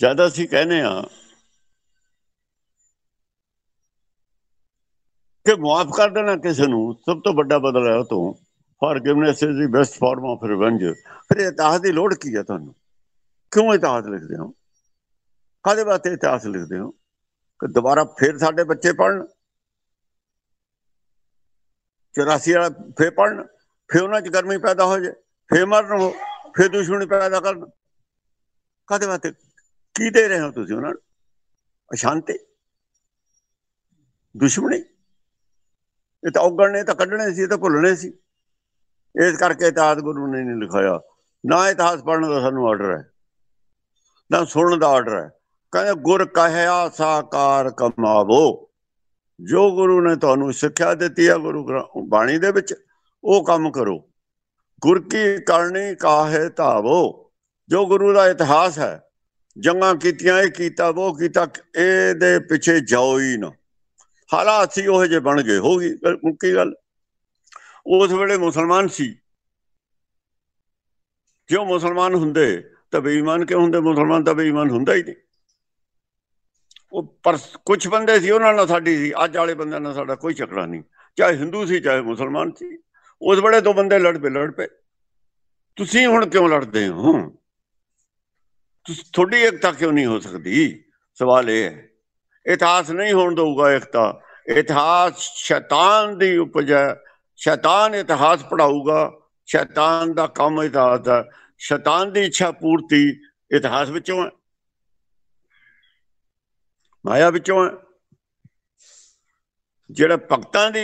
ਜਿਆਦਾ ਸੀ ਕਹਿੰਦੇ ਆ ਕਿ ਮਾਫ ਕਰ ਦੇਣਾ ਕਿਸੇ ਨੂੰ ਸਭ ਤੋਂ ਵੱਡਾ ਬਦਲਾ ਹੈ ਤੋਂ forgiveness is the best form of revenge ਫਿਰ ਇਹ ਤਾਂ ਦੀ ਲੋੜ ਕੀ ਹੈ ਤੁਹਾਨੂੰ ਕਿਉਂ ਇਤਿਹਾਸ ਲਿਖਦੇ ਹੋ ਕਾਦੇ ਬਾਤੇ ਇਤਿਹਾਸ ਲਿਖਦੇ ਹੋ ਕਿ ਦੁਬਾਰਾ ਫੇਰ ਸਾਡੇ ਬੱਚੇ ਪੜਨ 84 ਵਾਲਾ ਫੇਰ ਪੜਨ ਫੇਰ ਉਹਨਾਂ 'ਚ ਗਰਮੀ ਪੈਦਾ ਹੋ ਜੇ ਫੇਰ ਮਰਨ ਹੋ ਫੇਰ ਦੁਸ਼ਮਣੀ ਪੈਦਾ ਕਰਨ ਕਾਦੇ ਬਾਤੇ ਕੀ ਦੇ ਰਹੇ ਹੋ ਤੁਸੀਂ ਉਹਨਾਂ ਨੂੰ ਅਸ਼ਾਂਤੀ ਦੁਸ਼ਮਣੀ ਇਹ ਤਾਂ ਉਗੜਨੇ ਤਾਂ ਕੱਢਣੇ ਸੀ ਇਹ ਤਾਂ ਭੁੱਲਣੇ ਸੀ ਇਸ ਕਰਕੇ ਇਤਿਹਾਸ ਗੁਰੂ ਨੇ ਨਹੀਂ ਲਿਖਾਇਆ ਨਾ ਇਤਿਹਾਸ ਪੜਨ ਦਾ ਸਾਨੂੰ ਆਰਡਰ ਹੈ ਨਾ ਸੁਣਨ ਦਾ ਆਰਡਰ ਹੈ ਕਹਿੰਦਾ ਗੁਰ ਕਹਿਆ ਸਾਕਾਰ ਕਮਾਵੋ ਜੋ ਗੁਰੂ ਨੇ ਤੁਹਾਨੂੰ ਸਿੱਖਿਆ ਦਿੱਤੀ ਹੈ ਗੁਰੂ ਬਾਣੀ ਦੇ ਵਿੱਚ ਉਹ ਕੰਮ ਕਰੋ ਗੁਰ ਕੀ ਕਰਨੀ ਕਾਹੇ ਤਾਵੋ ਜੋ ਗੁਰੂ ਦਾ ਇਤਿਹਾਸ ਹੈ ਜੰਗਾਂ ਕੀਤੀਆਂ ਇਹ ਕੀਤਾ ਉਹ ਕੀਤਾ ਇਹਦੇ ਪਿੱਛੇ ਜਾਓ ਹੀ ਨਾ ਹਾਲਾਤ ਸੀ ਉਹ ਜੇ ਬਣ ਗਏ ਹੋ ਗਈ ਮੁੱਕੀ ਗੱਲ ਉਸ ਵੇਲੇ ਮੁਸਲਮਾਨ ਸੀ ਕਿਉਂ ਮੁਸਲਮਾਨ ਹੁੰਦੇ ਤਾਂ ਬੇਈਮਾਨ ਕਿਉਂ ਹੁੰਦੇ ਮੁਸਲਮਾਨ ਤਾਂ ਬੇਈਮਾਨ ਹੁੰਦਾ ਹੀ ਨਹੀਂ ਉਹ ਪਰ ਕੁਝ ਬੰਦੇ ਸੀ ਉਹਨਾਂ ਨਾਲ ਸਾਡੀ ਸੀ ਅੱਜ ਵਾਲੇ ਬੰਦਿਆਂ ਨਾਲ ਸਾਡਾ ਕੋਈ ਝਗੜਾ ਨਹੀਂ ਚਾਹੇ ਹਿੰਦੂ ਸੀ ਚਾਹੇ ਮੁਸਲਮਾਨ ਸੀ ਉਸ ਬੜੇ ਦੋ ਬੰਦੇ ਲੜ ਪਏ ਲੜ ਪਏ ਤੁਸੀਂ ਹੁਣ ਕਿਉਂ ਲੜਦੇ ਹੋ ਤੁਹਾਡੀ ਇਕਤਾ ਕਿਉਂ ਨਹੀਂ ਹੋ ਸਕਦੀ ਸਵਾਲ ਇਹ ਹੈ ਇਤਿਹਾਸ ਨਹੀਂ ਹੋਣ ਦਊਗਾ ਇਕਤਾ ਇਤਿਹਾਸ ਸ਼ੈਤਾਨ ਦੀ ਉਪਜ ਹੈ ਸ਼ੈਤਾਨ ਇਤਿਹਾਸ ਪੜਾਊਗਾ ਸ਼ੈਤਾਨ ਦਾ ਕੰਮ ਇਤਿਹਾਸ ਦਾ ਸ਼ੈਤਾਨ ਦੀ ਇੱਛਾ ਪੂਰਤੀ ਇਤਿਹਾਸ ਵਿੱਚੋਂ ਹੈ ਮਾਇਆ ਵਿੱਚੋਂ ਹੈ ਜਿਹੜਾ ਭਗਤਾਂ ਦੀ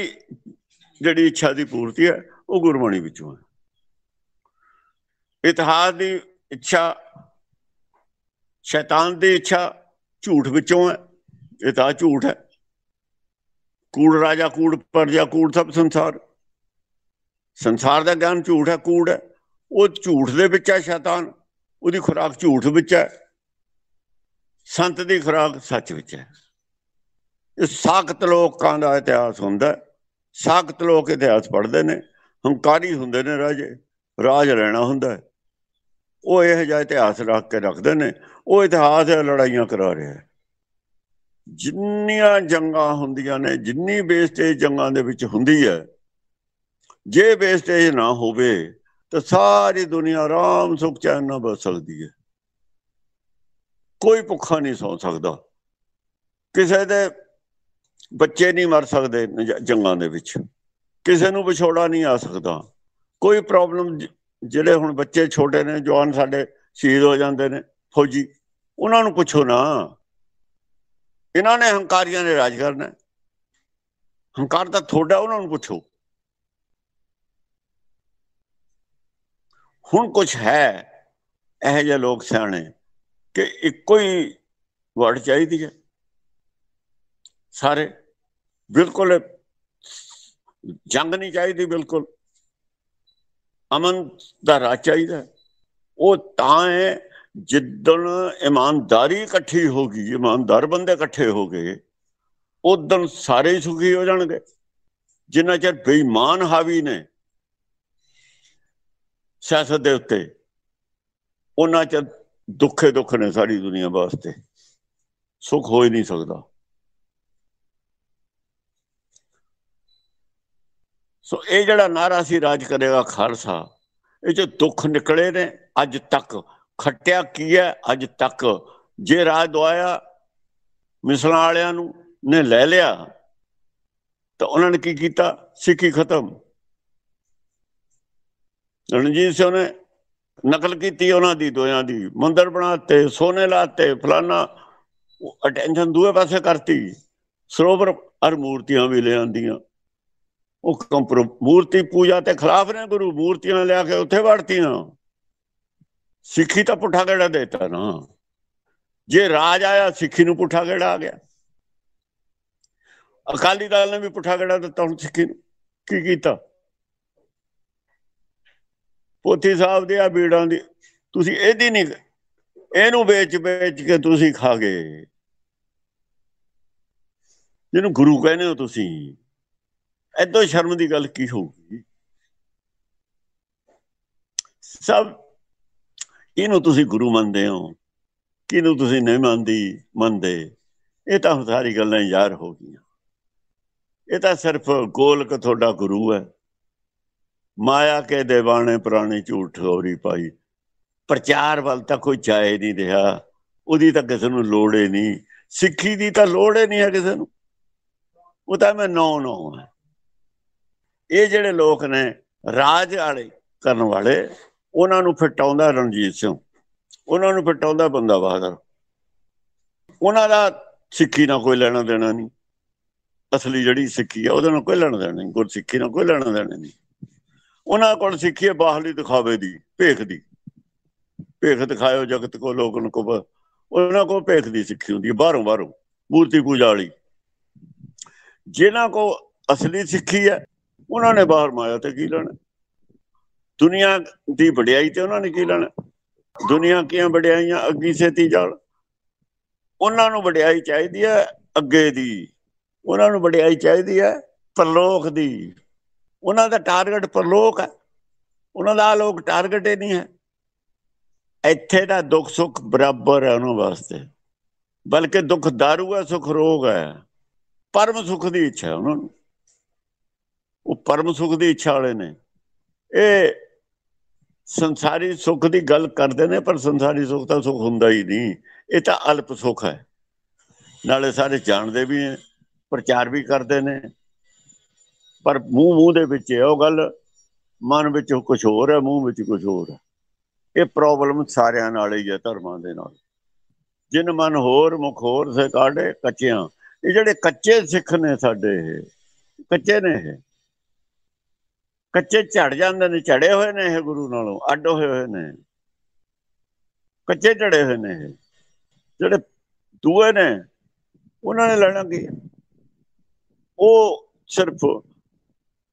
ਜਿਹੜੀ ਇੱਛਾ ਦੀ ਪੂਰਤੀ ਹੈ ਉਹ ਗੁਰਬਾਣੀ ਵਿੱਚੋਂ ਹੈ ਇਤਿਹਾਸ ਦੀ ਇੱਛਾ ਸ਼ੈਤਾਨ ਦੀ ਇੱਛਾ ਝੂਠ ਵਿੱਚੋਂ ਹੈ ਇਹ ਤਾਂ ਝੂਠ ਹੈ ਕੂੜ ਰਾਜਾ ਕੂੜ ਪਰਜਾ ਕੂੜ ਸਭ ਸੰਸਾਰ ਸੰਸਾਰ ਦਾ ਗਿਆਨ ਝੂਠ ਹੈ ਕੂੜ ਹੈ ਉਹ ਝੂਠ ਦੇ ਵਿੱਚ ਹੈ ਸ਼ੈਤਾਨ ਉਹਦੀ ਖੁਰਾਕ ਝੂਠ ਵਿੱਚ ਹੈ ਸੰਤ ਦੀ ਖੁਰਾਕ ਸੱਚ ਵਿੱਚ ਹੈ ਇਹ ਸਾਖਤ ਲੋਕਾਂ ਦਾ ਇਤਿਹਾਸ ਹੁੰਦਾ ਸਾਖਤ ਲੋਕ ਇਤਿਹਾਸ ਪੜ੍ਹਦੇ ਨੇ ਹੰਕਾਰੀ ਹੁੰਦੇ ਨੇ ਰਾਜੇ ਰਾਜ ਰਹਿਣਾ ਹੁੰਦਾ ਉਹ ਇਹ ਜਿਹਾ ਇਤਿਹਾਸ ਰੱਖ ਕੇ ਰੱਖਦੇ ਨੇ ਉਹ ਇਤਿਹਾਸ ਲੜਾਈਆਂ ਕਰਾ ਰਿਹਾ ਹੈ ਜਿੰਨੀਆਂ ਜੰਗਾਂ ਹੁੰਦੀਆਂ ਨੇ ਜਿੰਨੀ ਬੇਸਟੇਜ ਜੰਗਾਂ ਦੇ ਵਿੱਚ ਹੁੰਦੀ ਹੈ ਜੇ ਬੇਸਟੇਜ ਨਾ ਹੋਵੇ ਤਾਂ ਸਾਰੀ ਦੁਨੀਆ ਆਰਾਮ ਸੁਖ ਚੈਨ ਨਾਲ ਬਸ ਸਕਦੀ ਹੈ ਕੋਈ ਭੁੱਖਾ ਨਹੀਂ ਸੌ ਸਕਦਾ ਕਿਸੇ ਦੇ ਬੱਚੇ ਨਹੀਂ ਮਰ ਸਕਦੇ ਜੰਗਾਂ ਦੇ ਵਿੱਚ ਕਿਸੇ ਨੂੰ ਵਿਛੋੜਾ ਨਹੀਂ ਆ ਸਕਦਾ ਕੋਈ ਪ੍ਰੋਬਲਮ ਜਿਹੜੇ ਹੁਣ ਬੱਚੇ ਛੋਟੇ ਨੇ ਜਵਾਨ ਸਾਡੇ ਸ਼ਹੀਦ ਹੋ ਜਾਂਦੇ ਨੇ ਫੌਜੀ ਉਹਨਾਂ ਨੂੰ ਪੁੱਛੋ ਨਾ ਇਹਨਾਂ ਨੇ ਹੰਕਾਰੀਆਂ ਨੇ ਰਾਜ ਕਰਨਾ ਹੰਕਾਰ ਤਾਂ ਥੋੜਾ ਉਹਨਾਂ ਨੂੰ ਪੁੱਛੋ ਹੁਣ ਕੁਝ ਹੈ ਇਹ ਜੇ ਲੋਕ ਸਿਆਣੇ ਕਿ ਇੱਕੋ ਹੀ ਵਰਡ ਚਾਹੀਦੀ ਹੈ ਸਾਰੇ ਬਿਲਕੁਲ ਜੰਗ ਨਹੀਂ ਚਾਹੀਦੀ ਬਿਲਕੁਲ ਅਮਨ ਦਾ ਰਾਜ ਚਾਹੀਦਾ ਉਹ ਤਾਂ ਹੈ ਜਿੱਦਣ ਇਮਾਨਦਾਰੀ ਇਕੱਠੀ ਹੋ ਗਈ ਇਮਾਨਦਾਰ ਬੰਦੇ ਇਕੱਠੇ ਹੋ ਗਏ ਉਦੋਂ ਸਾਰੇ ਸੁਖੀ ਹੋ ਜਾਣਗੇ ਜਿੰਨਾ ਚਿਰ ਬੇਈਮਾਨ ਹਾਵੀ ਨੇ ਸਿਆਸਤ ਦੇ ਉੱਤੇ ਉਹਨਾਂ ਚ ਦੁੱਖੇ ਦੁੱਖ ਨੇ ਸਾਰੀ ਦੁਨੀਆ ਵਾਸਤੇ ਸੁਖ ਹੋ ਹੀ ਨਹੀਂ ਸਕਦਾ ਸੋ ਇਹ ਜਿਹੜਾ ਨਾਰਾ ਸੀ ਰਾਜ ਕਰੇਗਾ ਖਾਲਸਾ ਇਹ ਜੋ ਦੁੱਖ ਨਿਕਲੇ ਨੇ ਅੱਜ ਤੱਕ ਖੱਟਿਆ ਕੀ ਹੈ ਅੱਜ ਤੱਕ ਜੇ ਰਾਜ ਦਵਾਇਆ ਮਿਸਲਾਂ ਵਾਲਿਆਂ ਨੂੰ ਨੇ ਲੈ ਲਿਆ ਤਾਂ ਉਹਨਾਂ ਨੇ ਕੀ ਕੀਤਾ ਸਿੱਖੀ ਖਤਮ ਰਣਜੀਤ ਸਿੰਘ ਨੇ ਨਕਲ ਕੀਤੀ ਉਹਨਾਂ ਦੀ ਦੋਆਂ ਦੀ ਮੰਦਰ ਬਣਾਤੇ ਸੋਨੇ ਲਾਤੇ ਫਲਾਣਾ ਅਟੈਂਸ਼ਨ ਦੂਏ ਪਾਸੇ ਕਰਤੀ ਸਰੋਵਰ ਅਰ ਮੂਰਤੀਆਂ ਵੀ ਲਿਆਂਦੀਆਂ ਉਹ ਕੰਪਰ ਮੂਰਤੀ ਪੂਜਾ ਤੇ ਖਿਲਾਫ ਨੇ ਗੁਰੂ ਮੂਰਤੀਆਂ ਲਿਆ ਕੇ ਉੱਥੇ ਵੜਤੀਆਂ ਸਿੱਖੀ ਤਾਂ ਪੁੱਠਾ ਗੇੜਾ ਦੇਤਾ ਨਾ ਜੇ ਰਾਜ ਆਇਆ ਸਿੱਖੀ ਨੂੰ ਪੁੱਠਾ ਗੇੜਾ ਆ ਗਿਆ ਅਕਾਲੀ ਦਲ ਨੇ ਵੀ ਪੁੱਠਾ ਗੇੜਾ ਦਿੱਤਾ ਹੁਣ ਸਿੱਖੀ ਨੂੰ ਕੀ ਕੀਤਾ ਪੋਥੀ ਸਾਹਿਬ ਦੇ ਆ ਬੀੜਾਂ ਦੀ ਤੁਸੀਂ ਇਹਦੀ ਨਹੀਂ ਇਹਨੂੰ ਵੇਚ ਵੇਚ ਕੇ ਤੁਸੀਂ ਖਾ ਗਏ ਜਿਹਨੂੰ ਗੁਰੂ ਕਹਿੰਦੇ ਹੋ ਤੁਸੀਂ ਐਦੋਂ ਸ਼ਰਮ ਦੀ ਗੱਲ ਕੀ ਹੋਊਗੀ ਸਭ ਇਹਨੂੰ ਤੁਸੀਂ ਗੁਰੂ ਮੰਨਦੇ ਹੋ ਕਿਨੂੰ ਤੁਸੀਂ ਨਹੀਂ ਮੰਨਦੀ ਮੰਨਦੇ ਇਹ ਤਾਂ ਸਾਰੀ ਗੱਲਾਂ ਯਾਰ ਹੋ ਗਈਆਂ ਇਹ ਤਾਂ ਸਿਰਫ ਗੋਲਕ ਤੁਹਾਡਾ ਗੁਰੂ ਹੈ ਮਾਇਆ ਕੇ ਦੇਵਾਨੇ ਪੁਰਾਣੇ ਝੂਠ ਹੋਰੀ ਪਾਈ ਪ੍ਰਚਾਰ ਵੱਲ ਤਾਂ ਕੋਈ ਚਾਹੇ ਨਹੀਂ ਰਿਹਾ ਉਹਦੀ ਤਾਂ ਕਿਸੇ ਨੂੰ ਲੋੜ ਹੀ ਨਹੀਂ ਸਿੱਖੀ ਦੀ ਤਾਂ ਲੋੜ ਹੀ ਨਹੀਂ ਹੈ ਕਿਸੇ ਨੂੰ ਉਹ ਤਾਂ ਮੈਂ ਨੌ ਨੌ ਹੈ ਇਹ ਜਿਹੜੇ ਲੋਕ ਨੇ ਰਾਜ ਵਾਲੇ ਕਰਨ ਵਾਲੇ ਉਹਨਾਂ ਨੂੰ ਫਟਾਉਂਦਾ ਰਣਜੀਤ ਸਿੰਘ ਉਹਨਾਂ ਨੂੰ ਫਟਾਉਂਦਾ ਬੰਦਾ ਬਹਾਦਰ ਉਹਨਾਂ ਦਾ ਸਿੱਖੀ ਨਾਲ ਕੋਈ ਲੈਣਾ ਦੇਣਾ ਨਹੀਂ ਅਸਲੀ ਜਿਹੜੀ ਸਿੱਖੀ ਆ ਉਹਦੇ ਨਾਲ ਕੋਈ ਲੈਣਾ ਦੇਣਾ ਨਹੀਂ ਗੁਰ ਸਿੱਖੀ ਨਾਲ ਕੋਈ ਲੈਣਾ ਦੇਣਾ ਨਹੀਂ ਉਹਨਾਂ ਕੋਲ ਸਿੱਖੀ ਬਾਹਲੀ ਦਿਖਾਵੇ ਦੀ ਭੇਖ ਦੀ ਭੇਖ ਦਿਖਾਇਓ ਜਗਤ ਕੋ ਲੋਕਨ ਕੋ ਉਹਨਾਂ ਕੋ ਭੇਖ ਦੀ ਸਿੱਖੀ ਹੁੰਦੀ ਹੈ ਬਾਹਰੋਂ ਬਾਹਰੋਂ ਮੂਰਤੀ ਪੂਜਾ ਵਾਲੀ ਜਿਨ੍ਹਾਂ ਕੋ ਅਸਲੀ ਸਿੱਖੀ ਹੈ ਉਹਨਾਂ ਨੇ ਬਾਹਰ ਮਾਇਆ ਤੇ ਕੀ ਲੈਣਾ ਦੁਨੀਆ ਦੀ ਵਡਿਆਈ ਤੇ ਉਹਨਾਂ ਨੇ ਕੀ ਲੈਣਾ ਦੁਨੀਆ ਕੀਆਂ ਵਡਿਆਈਆਂ ਅੱਗੀ ਸੇਤੀ ਜਾਲ ਉਹਨਾਂ ਨੂੰ ਵਡਿਆਈ ਚਾਹੀਦੀ ਹੈ ਅੱਗੇ ਦੀ ਉਹਨਾਂ ਨੂੰ ਵਡਿਆਈ ਚਾਹੀਦੀ ਹੈ ਪਰਲੋਕ ਦੀ ਉਹਨਾਂ ਦਾ ਟਾਰਗੇਟ ਪਰਲੋਕ ਹੈ ਉਹਨਾਂ ਦਾ ਲੋਕ ਟਾਰਗੇਟ ਹੀ ਨਹੀਂ ਹੈ ਇੱਥੇ ਦਾ ਦੁੱਖ ਸੁੱਖ ਬਰਾਬਰ ਹੈ ਉਹਨਾਂ ਵਾਸਤੇ ਬਲਕਿ ਦੁੱਖ ਦਾਰੂ ਹੈ ਸੁਖ ਰੋਗ ਹੈ ਪਰਮ ਸੁਖ ਦੀ ਇੱਛਾ ਉਹਨਾਂ ਨੂੰ ਉਹ ਪਰਮ ਸੁਖ ਦੀ ਇੱਛਾ ਵਾਲੇ ਨੇ ਇਹ ਸੰਸਾਰੀ ਸੁਖ ਦੀ ਗੱਲ ਕਰਦੇ ਨੇ ਪਰ ਸੰਸਾਰੀ ਸੁਖ ਤਾਂ ਸੁਖ ਹੁੰਦਾ ਹੀ ਨਹੀਂ ਇਹ ਤਾਂ ਅਲਪ ਸੁਖ ਹੈ ਨਾਲੇ ਸਾਰੇ ਜਾਣਦੇ ਵੀ ਨੇ ਪ੍ਰਚਾਰ ਵੀ ਕਰਦੇ ਨੇ ਪਰ ਮੂੰਹ ਮੂੰਹ ਦੇ ਵਿੱਚ ਇਹ ਉਹ ਗੱਲ ਮਨ ਵਿੱਚ ਕੁਝ ਹੋਰ ਹੈ ਮੂੰਹ ਵਿੱਚ ਕੁਝ ਹੋਰ ਹੈ ਇਹ ਪ੍ਰੋਬਲਮ ਸਾਰਿਆਂ ਨਾਲ ਹੀ ਹੈ ਧਰਮਾਂ ਦੇ ਨਾਲ ਜਿਨ ਮਨ ਹੋਰ ਮੁਖ ਹੋਰ ਸੇ ਕਾਢੇ ਕੱਚਿਆਂ ਇਹ ਜਿਹੜੇ ਕੱਚੇ ਸਿੱਖ ਨੇ ਸਾਡੇ ਇਹ ਕੱਚੇ ਨੇ ਇਹ ਕੱਚੇ ਝੜ ਜਾਂਦੇ ਨੇ ਝੜੇ ਹੋਏ ਨੇ ਇਹ ਗੁਰੂ ਨਾਲੋਂ ਅੱਡ ਹੋਏ ਹੋਏ ਨੇ ਕੱਚੇ ਝੜੇ ਹੋਏ ਨੇ ਜਿਹੜੇ ਦੂਏ ਨੇ ਉਹਨਾਂ ਨੇ ਲੈਣਾ ਕੀ ਉਹ ਸਿਰਫ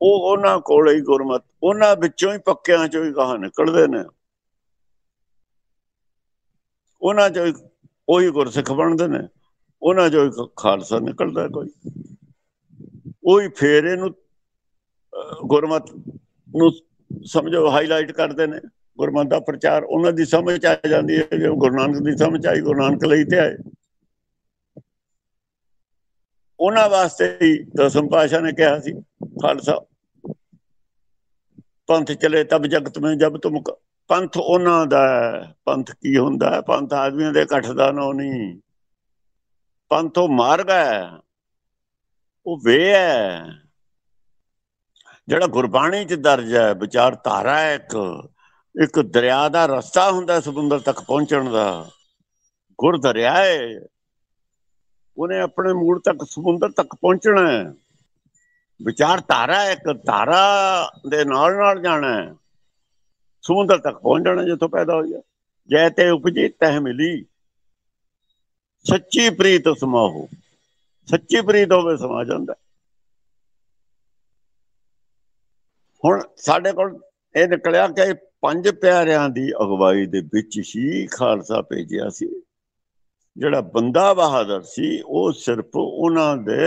ਉਹ ਉਹਨਾਂ ਕੋਲੇ ਹੀ ਗੁਰਮਤ ਉਹਨਾਂ ਵਿੱਚੋਂ ਹੀ ਪੱਕਿਆਂ ਚੋਂ ਹੀ ਕਹਾ ਨਿਕਲਦੇ ਨੇ ਉਹਨਾਂ ਚੋਂ ਉਹੀ ਗੁਰਸਿੱਖ ਬਣਦੇ ਨੇ ਉਹਨਾਂ ਚੋਂ ਖਾਲਸਾ ਨਿਕਲਦਾ ਕੋਈ ਉਹੀ ਫੇਰ ਇਹਨੂੰ ਗੁਰਮਤ ਨੂੰ ਸਮਝੋ ਹਾਈਲਾਈਟ ਕਰਦੇ ਨੇ ਗੁਰਮਤ ਦਾ ਪ੍ਰਚਾਰ ਉਹਨਾਂ ਦੀ ਸਮਝ ਆ ਜਾਂਦੀ ਹੈ ਕਿ ਗੁਰੂ ਨਾਨਕ ਦੀ ਸਮਝ ਆਈ ਗੁਰੂ ਨਾਨਕ ਲਈ ਤੇ ਆਏ ਉਹਨਾਂ ਵਾਸਤੇ ਹੀ ਦਸਮ ਪਾਸ਼ਾ ਨੇ ਕਿਹਾ ਸੀ ਖਾਲਸਾ ਪੰਥ ਚਲੇ ਤਬ ਜਗਤ ਮੇਂ ਜਬ ਤੁਮ ਪੰਥ ਉਹਨਾਂ ਦਾ ਪੰਥ ਕੀ ਹੁੰਦਾ ਪੰਥ ਆਦਮੀਆਂ ਦੇ ਇਕੱਠ ਦਾ ਨੋ ਨਹੀਂ ਪੰਥ ਉਹ ਮਾਰਗ ਹੈ ਉਹ ਵੇ ਹੈ ਜਿਹੜਾ ਗੁਰਬਾਣੀ ਚ ਦਰਜ ਹੈ ਵਿਚਾਰ ਧਾਰਾ ਇੱਕ ਇੱਕ ਦਰਿਆ ਦਾ ਰਸਤਾ ਹੁੰਦਾ ਸਮੁੰਦਰ ਤੱਕ ਪਹੁੰਚਣ ਦਾ ਗੁਰ ਦਰਿਆ ਹੈ ਉਹਨੇ ਆਪਣੇ ਮੂੜ ਤੱਕ ਸਮੁੰਦਰ ਤੱਕ ਪਹੁੰਚਣਾ ਹੈ ਵਿਚਾਰ ਧਾਰਾ ਇੱਕ ਧਾਰਾ ਦੇ ਨਾਲ ਨਾਲ ਜਾਣਾ ਸੁੰਦਰ ਤੱਕ ਪਹੁੰਚਣਾ ਜਿੱਥੋਂ ਪੈਦਾ ਹੋਇਆ ਜੈ ਤੇ ਉਪਜੀ ਤਹਿ ਮਿਲੀ ਸੱਚੀ ਪ੍ਰੀਤ ਸਮਾਹੋ ਸੱਚੀ ਪ੍ਰੀਤ ਹੋਵੇ ਸਮਾ ਜਾਂਦਾ ਹੁਣ ਸਾਡੇ ਕੋਲ ਇਹ ਨਿਕਲਿਆ ਕਿ ਪੰਜ ਪਿਆਰਿਆਂ ਦੀ ਅਗਵਾਈ ਦੇ ਵਿੱਚ ਹੀ ਖਾਲਸਾ ਭੇਜਿਆ ਸੀ ਜਿਹੜਾ ਬੰਦਾ ਬਹਾਦਰ ਸੀ ਉਹ ਸਿਰਫ ਉਹਨਾਂ ਦੇ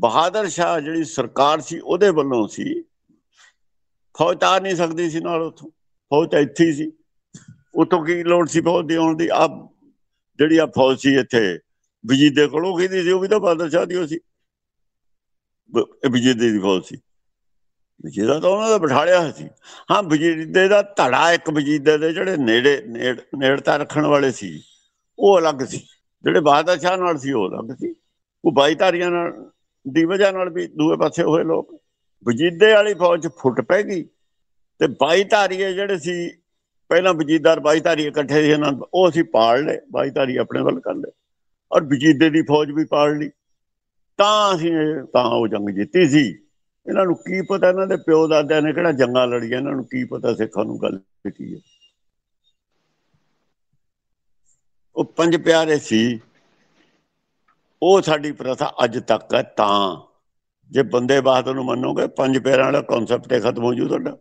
ਬਹਾਦਰ ਸ਼ਾਹ ਜਿਹੜੀ ਸਰਕਾਰ ਸੀ ਉਹਦੇ ਵੱਲੋਂ ਸੀ ਫੌਜ ਤਾਂ ਨਹੀਂ ਸਕਦੀ ਸੀ ਨਾਲ ਉਥੋਂ ਫੌਜ ਤਾਂ ਇੱਥੇ ਸੀ ਉਥੋਂ ਕੀ ਲੋੜ ਸੀ ਫੌਜ ਦੀ ਆਉਣ ਦੀ ਆ ਜਿਹੜੀ ਆ ਫੌਜ ਸੀ ਇੱਥੇ ਵਜੀਦੇ ਕੋਲੋਂ ਕਹਿੰਦੀ ਸੀ ਉਹ ਵੀ ਤਾਂ ਬਹਾਦਰ ਸ਼ਾਹ ਦੀ ਹੋ ਸੀ ਵਜੀਦੇ ਦੀ ਫੌਜ ਸੀ ਵਜੀਦਾ ਤਾਂ ਉਹਨਾਂ ਦਾ ਬਿਠਾੜਿਆ ਸੀ ਹਾਂ ਵਜੀਦੇ ਦਾ ਧੜਾ ਇੱਕ ਵਜੀਦੇ ਦੇ ਜਿਹੜੇ ਨੇੜੇ ਨੇੜਤਾ ਰੱਖਣ ਵਾਲੇ ਸੀ ਉਹ ਅਲੱਗ ਸੀ ਜਿਹੜੇ ਬਾਦਸ਼ਾਹ ਨਾਲ ਸੀ ਉਹ ਅਲੱਗ ਸੀ ਉਹ ਬਾਈ ਤਾਰੀਆਂ ਨਾਲ ਦੀ ਵਜ੍ਹਾ ਨਾਲ ਵੀ ਦੂਏ ਪਾਸੇ ਹੋਏ ਲੋਕ ਵਜੀਦੇ ਵਾਲੀ ਫੌਜ ਫੁੱਟ ਪੈ ਗਈ ਤੇ ਬਾਈ ਧਾਰੀਏ ਜਿਹੜੇ ਸੀ ਪਹਿਲਾਂ ਵਜੀਦਾਰ ਬਾਈ ਧਾਰੀ ਇਕੱਠੇ ਸੀ ਇਹਨਾਂ ਉਹ ਅਸੀਂ ਪਾੜ ਲਏ ਬਾਈ ਧਾਰੀ ਆਪਣੇ ਵੱਲ ਕਰ ਲਏ ਔਰ ਵਜੀਦੇ ਦੀ ਫੌਜ ਵੀ ਪਾੜ ਲਈ ਤਾਂ ਅਸੀਂ ਤਾਂ ਉਹ ਜੰਗ ਜਿੱਤੀ ਸੀ ਇਹਨਾਂ ਨੂੰ ਕੀ ਪਤਾ ਇਹਨਾਂ ਦੇ ਪਿਓ ਦਾਦਿਆਂ ਨੇ ਕਿਹੜਾ ਜੰਗਾਂ ਲੜੀਆਂ ਇਹਨਾਂ ਨੂੰ ਕੀ ਪਤਾ ਸਿੱਖਾਂ ਨੂੰ ਗੱਲ ਕੀ ਹੈ ਉਹ ਪੰਜ ਪਿਆਰੇ ਸੀ ਉਹ ਸਾਡੀ ਪ੍ਰਥਾ ਅੱਜ ਤੱਕ ਹੈ ਤਾਂ ਜੇ ਬੰਦੇ ਬਾਤ ਨੂੰ ਮੰਨੋਗੇ ਪੰਜ ਪੈਰਾਂ ਵਾਲਾ ਕਨਸੈਪਟ ਹੈ ਖਤਮ ਹੋ ਜੂ ਤੁਹਾਡਾ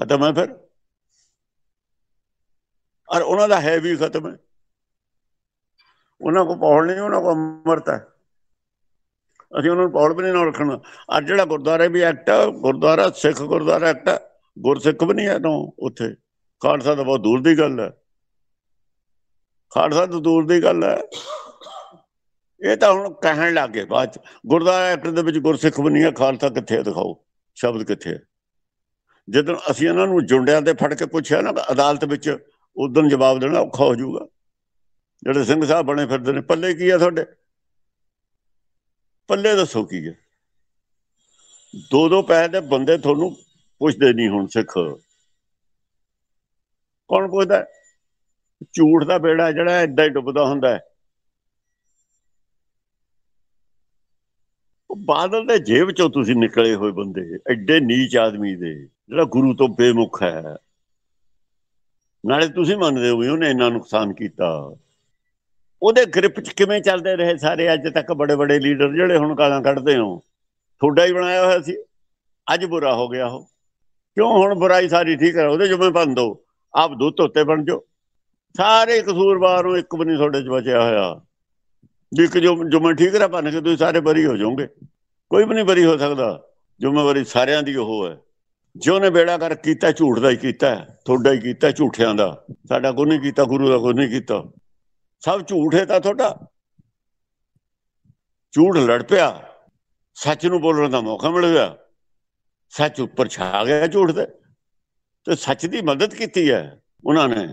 ਖਤਮ ਹੈ ਫਿਰ ਔਰ ਉਹਨਾਂ ਦਾ ਹੈ ਵੀ ਖਤਮ ਹੈ ਉਹਨਾਂ ਕੋ ਪੌੜ ਨਹੀਂ ਉਹਨਾਂ ਕੋ ਅਮਰਤ ਹੈ ਅਸੀਂ ਉਹਨਾਂ ਨੂੰ ਪੌੜ ਵੀ ਨਹੀਂ ਨਾ ਰੱਖਣਾ ਅੱਜ ਜਿਹੜਾ ਗੁਰਦੁਆਰਾ ਵੀ ਐਕਟ ਗੁਰਦੁਆਰਾ ਸਿੱਖ ਗੁਰਦੁਆਰਾ ਐਕਟ ਗੁਰਸਿੱਖ ਵੀ ਨਹੀਂ ਹੈ ਤੋਂ ਉੱਥੇ ਖਾਲਸਾ ਤਾਂ ਬਹੁਤ ਦੂਰ ਦੀ ਗੱਲ ਹੈ ਖਾਲਸਾ ਤਾਂ ਦੂਰ ਦੀ ਗੱਲ ਹੈ ਇਹ ਤਾਂ ਹੁਣ ਕਹਿਣ ਲੱਗੇ ਬਾਅਦ ਗੁਰਦਾਰਾ ਐਕਟ ਦੇ ਵਿੱਚ ਗੁਰਸਿੱਖ ਬਣੀਆ ਖਾਲਸਾ ਕਿੱਥੇ ਦਿਖਾਓ ਸ਼ਬਦ ਕਿੱਥੇ ਜਦੋਂ ਅਸੀਂ ਇਹਨਾਂ ਨੂੰ ਜੁੰਡਿਆਂ ਤੇ ਫੜ ਕੇ ਪੁੱਛਿਆ ਨਾ ਅਦਾਲਤ ਵਿੱਚ ਉਦੋਂ ਜਵਾਬ ਦੇਣਾ ਔਖਾ ਹੋ ਜਾਊਗਾ ਜਿਹੜੇ ਸਿੰਘ ਸਾਹਿਬ ਬਣੇ ਫਿਰਦੇ ਨੇ ਪੱਲੇ ਕੀ ਆ ਤੁਹਾਡੇ ਪੱਲੇ ਦੱਸੋ ਕੀ ਹੈ ਦੋ ਦੋ ਪੈਸੇ ਦੇ ਬੰਦੇ ਤੁਹਾਨੂੰ ਪੁੱਛਦੇ ਨਹੀਂ ਹੁਣ ਸਿੱਖ ਕੌਣ ਕੋਈ ਦਾ ਝੂਠ ਦਾ ਬੇੜਾ ਜਿਹੜਾ ਐਡਾ ਹੀ ਡੁੱਬਦਾ ਹੁੰਦਾ ਹੈ ਉਹ ਬਾਦਲ ਦੇ ਜੇਬ ਚੋਂ ਤੁਸੀਂ ਨਿਕਲੇ ਹੋਏ ਬੰਦੇ ਐਡੇ ਨੀਚ ਆਦਮੀ ਦੇ ਜਿਹੜਾ ਗੁਰੂ ਤੋਂ ਬੇਮੁਖ ਹੈ ਨਾਲੇ ਤੁਸੀਂ ਮੰਨਦੇ ਹੋ ਵੀ ਉਹਨੇ ਇੰਨਾ ਨੁਕਸਾਨ ਕੀਤਾ ਉਹਦੇ ਗ੍ਰਿਪ 'ਚ ਕਿਵੇਂ ਚੱਲਦੇ ਰਹੇ ਸਾਰੇ ਅੱਜ ਤੱਕ ਬੜੇ ਬੜੇ ਲੀਡਰ ਜਿਹੜੇ ਹੁਣ ਕਾਲਾਂ ਕੱਢਦੇ ਹੋ ਥੋੜਾ ਹੀ ਬਣਾਇਆ ਹੋਇਆ ਸੀ ਅੱਜ ਬੁਰਾ ਹੋ ਗਿਆ ਉਹ ਕਿਉਂ ਹੁਣ ਬੁਰਾਈ ਸਾਰੀ ਠੀਕ ਹੈ ਉਹਦੇ ਜੁਮੇ ਬੰਦ ਹੋ ਆਪ ਦੁੱਧ ਧੋਤੇ ਬਣ ਜਾਓ ਸਾਰੇ ਕਸੂਰਵਾਰ ਨੂੰ ਇੱਕ ਵੀ ਨਹੀਂ ਤੁਹਾਡੇ 'ਚ ਬਚਿਆ ਹੋਇਆ ਕਿ ਜੋ ਜੋ ਮੈਂ ਠੀਕ ਰਹਾ ਭੰਨ ਕੇ ਤੁਸੀਂ ਸਾਰੇ ਬਰੀ ਹੋ ਜਾਓਗੇ ਕੋਈ ਵੀ ਨਹੀਂ ਬਰੀ ਹੋ ਸਕਦਾ ਜ਼ਿੰਮੇਵਾਰੀ ਸਾਰਿਆਂ ਦੀ ਉਹ ਹੈ ਨੇ ਬੇੜਾ ਕਰ ਕੀਤਾ ਝੂਠ ਦਾ ਹੀ ਕੀਤਾ ਤੁਹਾਡਾ ਹੀ ਕੀਤਾ ਝੂਠਿਆਂ ਦਾ ਸਾਡਾ ਕੋਈ ਨਹੀਂ ਕੀਤਾ ਗੁਰੂ ਦਾ ਕੋਈ ਨਹੀਂ ਕੀਤਾ ਸਭ ਝੂਠ ਹੈ ਤਾਂ ਤੁਹਾਡਾ ਝੂਠ ਲੜ ਪਿਆ ਸੱਚ ਨੂੰ ਬੋਲਣ ਦਾ ਮੌਕਾ ਮਿਲ ਗਿਆ ਸੱਚ ਉੱਪਰ ਛਾ ਗਿਆ ਝੂਠ ਦੇ ਤੇ ਸੱਚ ਦੀ ਮਦਦ ਕੀਤੀ ਹੈ ਉਹਨਾਂ ਨੇ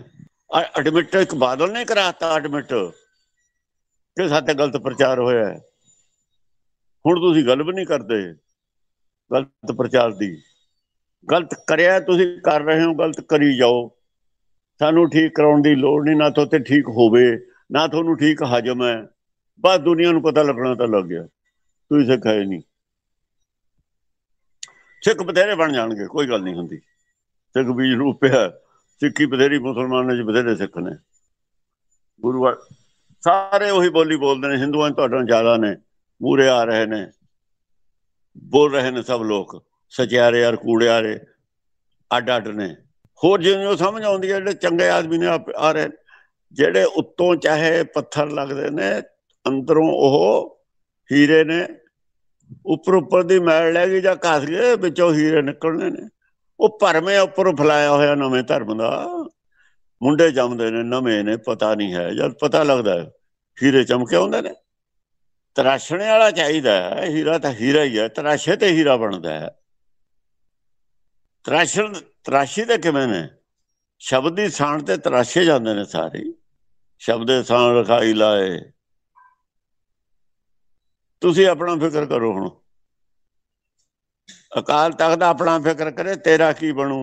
ਐਡਮਿਟ ਇੱਕ ਬਾਦਲ ਨੇ ਕਰਾਤਾ ਐਡਮਿਟ ਕਿ ਸਾਡੇ ਗਲਤ ਪ੍ਰਚਾਰ ਹੋਇਆ ਹੈ ਹੁਣ ਤੁਸੀਂ ਗੱਲ ਵੀ ਨਹੀਂ ਕਰਦੇ ਗਲਤ ਪ੍ਰਚਾਰ ਦੀ ਗਲਤ ਕਰਿਆ ਤੁਸੀਂ ਕਰ ਰਹੇ ਹੋ ਗਲਤ ਕਰੀ ਜਾਓ ਸਾਨੂੰ ਠੀਕ ਕਰਾਉਣ ਦੀ ਲੋੜ ਨਹੀਂ ਨਾ ਤੋਤੇ ਠੀਕ ਹੋਵੇ ਨਾ ਤੁਹਾਨੂੰ ਠੀਕ ਹਜਮ ਹੈ ਬਸ ਦੁਨੀਆ ਨੂੰ ਪਤਾ ਲੱਗਣਾ ਤਾਂ ਲੱਗ ਗਿਆ ਤੁਸੀਂ ਸਿੱਖਾਏ ਨਹੀਂ ਸਿੱਖ ਬਥੇਰੇ ਬਣ ਜਾਣਗੇ ਕੋਈ ਗੱਲ ਨਹੀਂ ਹੁੰਦੀ ਸਿੱਖ ਬੀਜ ਰੂਪਿਆ ਸਿੱਖੀ ਬਥੇਰੀ ਮੁਸਲਮਾਨਾਂ ਦੇ ਬਥੇਰੇ ਸਿੱਖ ਨੇ ਗੁਰੂ ਸਾਰੇ ਉਹੀ ਬੋਲੀ ਬੋਲਦੇ ਨੇ ਹਿੰਦੂਆਂ ਤੁਹਾਡਾ ਜ਼ਿਆਦਾ ਨੇ ਮੂਰੇ ਆ ਰਹੇ ਨੇ ਬੋਲ ਰਹੇ ਨੇ ਸਭ ਲੋਕ ਸਚਿਆਰੇ আর ਕੂੜਿਆਰੇ ਅੱਡ ਅੱਡ ਨੇ ਹੋਰ ਜਿਹਨੂੰ ਸਮਝ ਆਉਂਦੀ ਹੈ ਜਿਹੜੇ ਚੰਗੇ ਆਦਮੀ ਨੇ ਆ ਰਹੇ ਜਿਹੜੇ ਉੱਤੋਂ ਚਾਹੇ ਪੱਥਰ ਲੱਗਦੇ ਨੇ ਅੰਦਰੋਂ ਉਹ ਹੀਰੇ ਨੇ ਉੱਪਰ ਉੱਪਰ ਦੀ ਮੈਲ ਲੈ ਗਈ ਜਾਂ ਘਸ ਗਏ ਵਿੱਚੋਂ ਹੀਰੇ ਨਿਕਲਣੇ ਨੇ ਉਹ ਭਰਮੇ ਉੱਪਰ ਫਲਾਇਆ ਹੋਇਆ ਨਵੇਂ ਧਰਮ ਦਾ ਮੁੰਡੇ ਜੰਮਦੇ ਨੇ ਨਵੇਂ ਨੇ ਪਤਾ ਨਹੀਂ ਹੈ ਜਦ ਪਤਾ ਲੱਗਦਾ ਹੈ ਹੀਰੇ ਚਮਕੇ ਹੁੰਦੇ ਨੇ ਤਰਾਸ਼ਣੇ ਵਾਲਾ ਚਾਹੀਦਾ ਹੈ ਹੀਰਾ ਤਾਂ ਹੀਰਾ ਹੀ ਹੈ ਤਰਾਸ਼ੇ ਤੇ ਹੀਰਾ ਬਣਦਾ ਹੈ ਤਰਾਸ਼ਣ ਤਰਾਸ਼ੀ ਦੇ ਕਿਵੇਂ ਨੇ ਸ਼ਬਦ ਦੀ ਸਾਣ ਤੇ ਤਰਾਸ਼ੇ ਜਾਂਦੇ ਨੇ ਸਾਰੇ ਸ਼ਬਦ ਦੇ ਸਾਣ ਰਖਾਈ ਲਾਏ ਤੁਸੀਂ ਆਪਣਾ ਫਿਕਰ ਕਰੋ ਹੁਣ ਅਕਾਲ ਤਖਤ ਦਾ ਆਪਣਾ ਫਿਕਰ ਕਰੇ ਤੇਰਾ ਕੀ ਬਣੂ